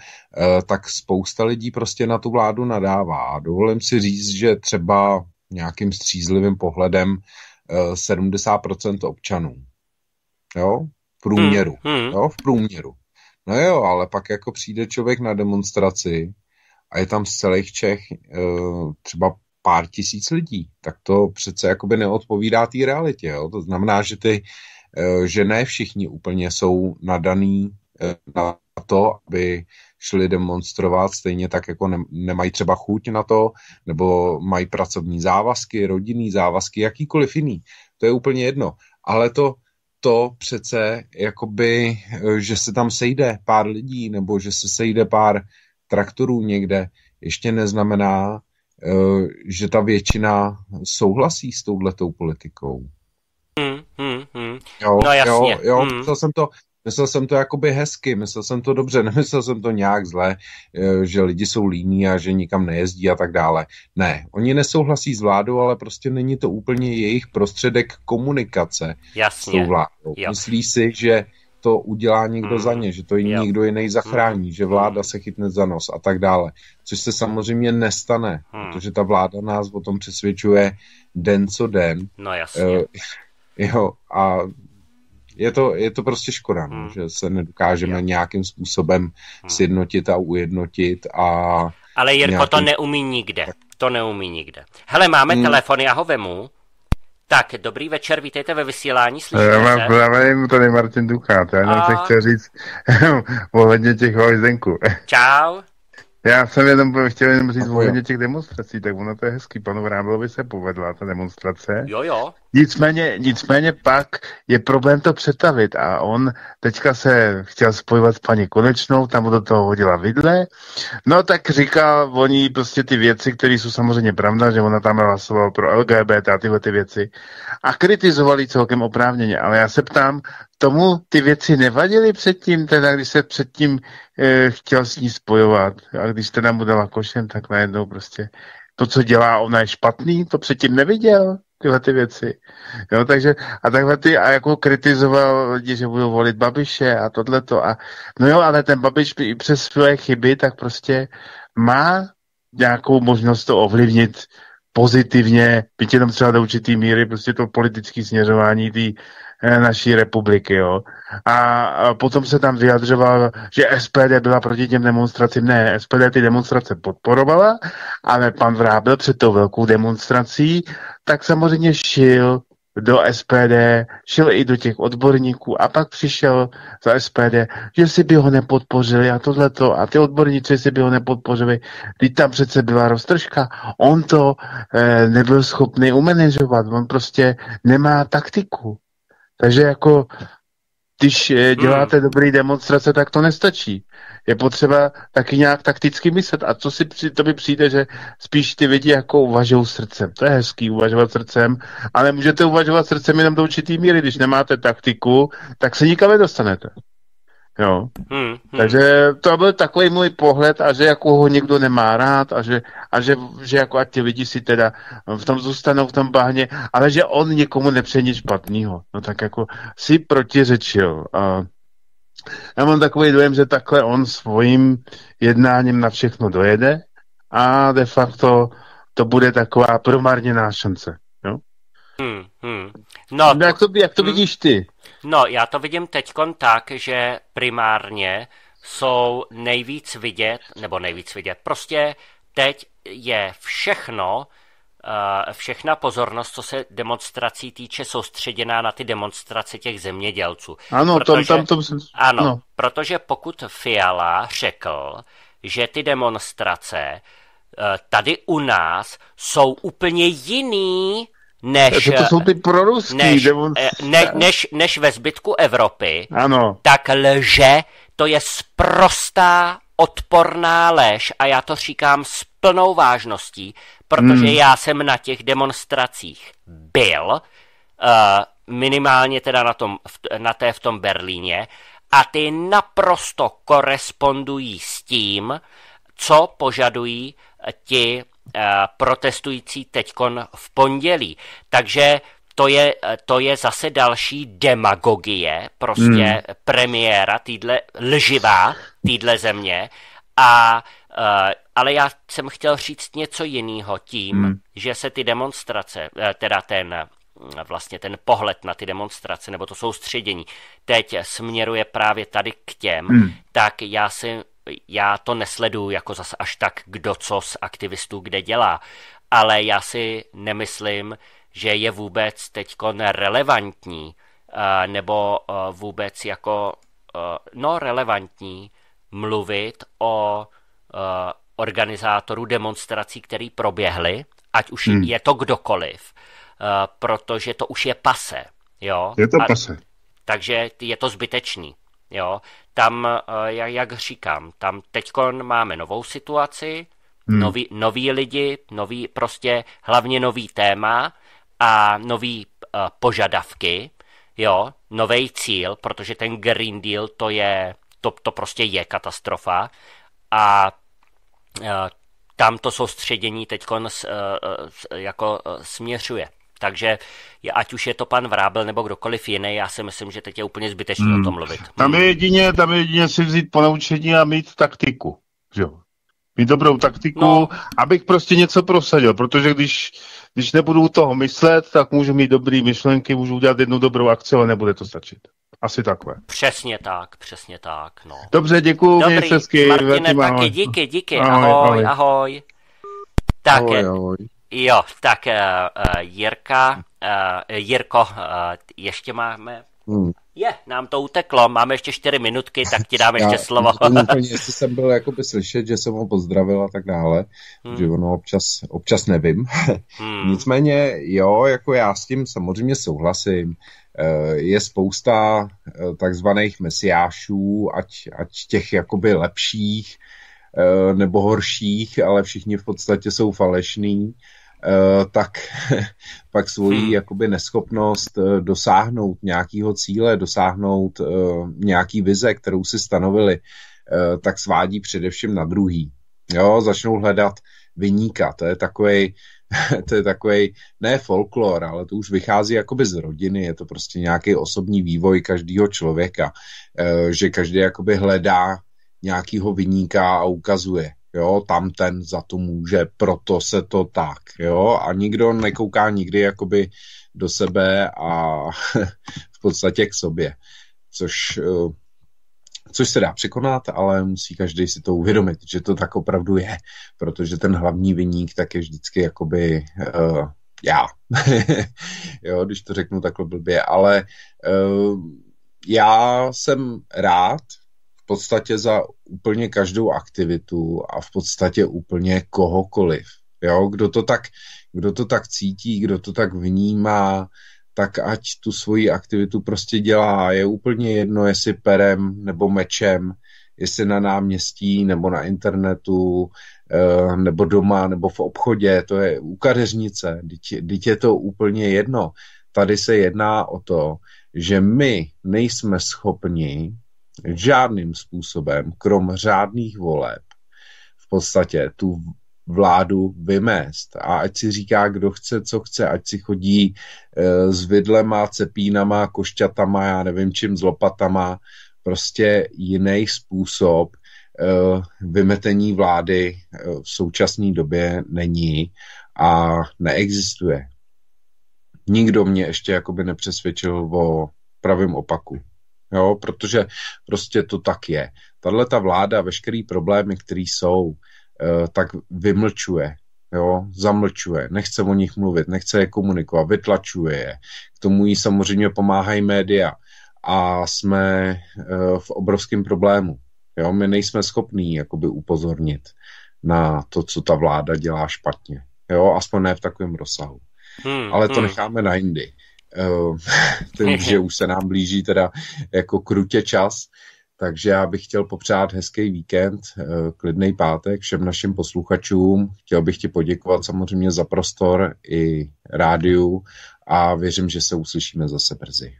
tak spousta lidí prostě na tu vládu nadává. Dovolím si říct, že třeba nějakým střízlivým pohledem 70% občanů. Jo? V průměru. Hmm, hmm. Jo? V průměru. No jo, ale pak jako přijde člověk na demonstraci a je tam z celých Čech eh, třeba pár tisíc lidí, tak to přece jakoby neodpovídá té realitě. Jo? To znamená, že ty, eh, že ne všichni úplně jsou nadaný eh, na to, aby šli demonstrovat, stejně tak jako nemají třeba chuť na to, nebo mají pracovní závazky, rodinný závazky, jakýkoliv jiný. To je úplně jedno. Ale to, to přece, jakoby, že se tam sejde pár lidí, nebo že se sejde pár traktorů někde, ještě neznamená, eh, že ta většina souhlasí s touhletou politikou. Hmm, hmm, hmm. Jo, no jasně. Jo, jo, hmm. myslel jsem to, myslel jsem to jakoby hezky, myslel jsem to dobře, nemyslel jsem to nějak zle, eh, že lidi jsou líní a že nikam nejezdí a tak dále. Ne, oni nesouhlasí s vládou, ale prostě není to úplně jejich prostředek komunikace jasně. s tou vládou. Jo. Myslí si, že to udělá někdo za hmm. ně, že to jim yep. nikdo jiný hmm. zachrání, že vláda hmm. se chytne za nos a tak dále. Což se samozřejmě nestane, protože ta vláda nás o tom přesvědčuje den co den. No jasně. Uh, jo, a je to, je to prostě škoda, no, že se nedokážeme yep. nějakým způsobem sjednotit a ujednotit a... Ale Jirko nějaký... to neumí nikde, to neumí nikde. Hele, máme mm. telefon, já ho vemu. Tak, dobrý večer, vítejte ve vysílání, slyšíte Já vás zdravím, tady Martin Duchát, já jenom A... se chci říct ohledně těch hojzenků. Čau. Já jsem jenom chtěl jenom říct ohledně těch demonstrací, tak ono to je hezký. Panu Vrábelovi se povedla ta demonstrace. Jo, jo. Nicméně, nicméně pak je problém to přetavit a on teďka se chtěl spojovat s paní Konečnou, tam do toho hodila vidle, no tak říká oni prostě ty věci, které jsou samozřejmě pravda, že ona tam hlasovala pro LGBT a tyhle ty věci a kritizovali celkem oprávněně, ale já se ptám, tomu ty věci nevadily předtím, teda když se předtím e, chtěl s ní spojovat a když teda mu dala košem, tak najednou prostě to, co dělá ona, je špatný, to předtím neviděl tyhle ty věci. Jo, takže a takhle ty a jako kritizoval lidi, že budou volit Babiše a tohleto. A, no jo, ale ten Babiš i přes své chyby, tak prostě má nějakou možnost to ovlivnit pozitivně, byť jenom třeba do určitý míry, prostě to politické směřování té Eh, naší republiky. Jo. A, potom se tam vyjadřoval, že SPD byla proti těm demonstracím. Ne, SPD ty demonstrace podporovala, ale pan Vrábel před tou velkou demonstrací tak samozřejmě šil do SPD, šel i do těch odborníků a pak přišel za SPD, že si by ho nepodpořili a tohleto a ty odborníci si by ho nepodpořili. Teď tam přece byla roztržka. On to e, nebyl schopný umanežovat, on prostě nemá taktiku. Takže jako když eh, hmm. děláte dobré demonstrace, tak to nestačí. Je potřeba taky nějak takticky myslet. A co si to by přijde, že spíš ty lidi jako uvažují srdcem. To je hezký, uvažovat srdcem, ale můžete uvažovat srdcem jenom do určitý míry. Když nemáte taktiku, tak se nikam nedostanete. Jo. Hmm, hmm. Takže to byl takový můj pohled a že jako ho někdo nemá rád a že, a že, že jako a ti lidi si teda v tom zůstanou v tom bahně, ale že on někomu nepřeje nic špatného. No tak jako si protiřečil. A já mám takový dojem, že takhle on svým jednáním na všechno dojede a de facto to bude taková promarněná šance. Jo? Hmm, hmm. No, jak to, jak to hmm. vidíš ty? No, já to vidím teď tak, že primárně jsou nejvíc vidět, nebo nejvíc vidět, prostě teď je všechno, eh, všechna pozornost, co se demonstrací týče, soustředěná na ty demonstrace těch zemědělců. Ano, protože, tam, tam, tam Ano, no. protože pokud Fiala řekl, že ty demonstrace eh, tady u nás jsou úplně jiný než, to, to jsou ty proruský než, eh, demonstr... ne, než, než ve zbytku Evropy, ano. tak lže, to je sprostá odporná lež a já to říkám s plnou vážností, protože hmm. já jsem na těch demonstracích byl, uh, minimálně teda na, tom, na té v tom Berlíně, a ty naprosto korespondují s tím, co požadují eh, ti Eh, protestující teďkon v pondělí. Takže to je, eh, to je zase další demagogie prostě hmm. premiéra týdle lživá týdle země a eh, ale já jsem chtěl říct něco jiného tím, hmm. že se ty demonstrace, teda ten mm, vlastně ten pohled na ty demonstrace nebo to soustředění teď směruje právě tady k těm, hmm. tak já si já to nesledu jako zase až tak, kdo co z aktivistů kde dělá, ale já si nemyslím, že je vůbec teď relevantní, nebo vůbec jako, no relevantní mluvit o organizátoru demonstrací, které proběhly, ať už hmm. je to kdokoliv, protože to už je pase. Jo? Je to A, Takže je to zbytečný. Jo, tam, eh, jak, jak říkám, tam teď máme novou situaci, hmm. nový, noví lidi, nový, prostě hlavně nový téma a nový uh, požadavky, jo, nový cíl, protože ten Green Deal to je, to, to prostě je katastrofa a uh, tam to soustředění teď uh, jako uh, směřuje. Takže ať už je to pan Vrábel nebo kdokoliv jiný, já si myslím, že teď je úplně zbytečné hmm. o tom mluvit. Tam je jedině, tam je jedině si vzít ponaučení a mít taktiku. Že? Mít dobrou taktiku, no. abych prostě něco prosadil, protože když, když nebudu toho myslet, tak můžu mít dobré myšlenky, můžu udělat jednu dobrou akci, ale nebude to stačit. Asi takhle. Přesně tak, přesně tak. No. Dobře, děkuji, Dobrý, hezky. Martine, taky díky, díky. Ahoj, ahoj. ahoj. ahoj. Tak, ahoj, ahoj. Jo, tak uh, Jirka, uh, Jirko, uh, ještě máme... Hmm. Je, nám to uteklo, máme ještě čtyři minutky, tak ti dám ještě Já, slovo. Úplně, jestli jsem byl jakoby slyšet, že jsem ho pozdravil a tak dále, hmm. že ono občas, občas nevím. Hmm. Nicméně, jo, jako já s tím samozřejmě souhlasím. Je spousta takzvaných mesiášů, ať, ať těch jakoby lepších, nebo horších, ale všichni v podstatě jsou falešní. Eh, tak pak svoji hmm. jakoby neschopnost eh, dosáhnout nějakého cíle, dosáhnout eh, nějaký vize, kterou si stanovili, tak svádí především na druhý. Jo, začnou hledat vyníka. To je takový to je takový, ne folklor, ale to už vychází jakoby z rodiny, je to prostě nějaký osobní vývoj každého člověka, že každý jakoby hledá nějakýho vyníka a ukazuje jo, tam ten za to může, proto se to tak, jo, a nikdo nekouká nikdy jakoby do sebe a v podstatě k sobě, což, eh, což se dá překonat, ale musí každý si to uvědomit, že to tak opravdu je, protože ten hlavní vyník tak je vždycky jakoby uh, já, jo, když to řeknu takhle blbě, ale uh, já jsem rád, podstatě za úplně každou aktivitu a v podstatě úplně kohokoliv. Jo? Kdo, to tak, kdo to tak cítí, kdo to tak vnímá, tak ať tu svoji aktivitu prostě dělá. Je úplně jedno, jestli perem nebo mečem, jestli na náměstí nebo na internetu, eh, nebo doma, nebo v obchodě, to je u kadeřnice, dítě, dítě to úplně jedno. Tady se jedná o to, že my nejsme schopni žádným způsobem, krom řádných voleb, v podstatě tu vládu vymést. A ať si říká, kdo chce, co chce, ať si chodí e, s vidlema, cepínama, košťatama, já nevím čím, s lopatama, prostě jiný způsob e, vymetení vlády e, v současné době není a neexistuje. Nikdo mě ještě jakoby nepřesvědčil o pravém opaku jo, protože prostě to tak je. Tahle ta vláda veškerý problémy, které jsou, eh, tak vymlčuje, jo, zamlčuje, nechce o nich mluvit, nechce je komunikovat, vytlačuje je. K tomu jí samozřejmě pomáhají média a jsme eh, v obrovském problému. Jo, my nejsme schopní jakoby upozornit na to, co ta vláda dělá špatně. Jo, aspoň ne v takovém rozsahu. Hmm, Ale to hmm. necháme na jindy tím, ehm, že už se nám blíží teda jako krutě čas. Takže já bych chtěl popřát hezký víkend, eh, klidný pátek všem našim posluchačům. Chtěl bych ti poděkovat samozřejmě za prostor i rádiu a věřím, že se uslyšíme zase brzy.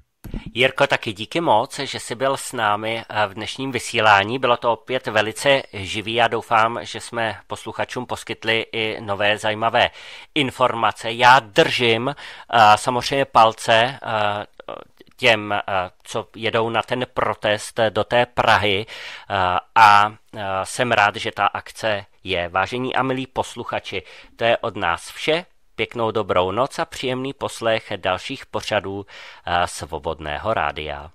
Jirko, taky díky moc, že jsi byl s námi eh, v dnešním vysílání. Bylo to opět velice živý a doufám, že jsme posluchačům poskytli i nové zajímavé informace. Já držím eh, samozřejmě palce eh, těm, co jedou na ten protest do té Prahy a jsem rád, že ta akce je. Vážení a milí posluchači, to je od nás vše pěknou dobrou noc a příjemný poslech dalších pořadů eh, Svobodného rádia.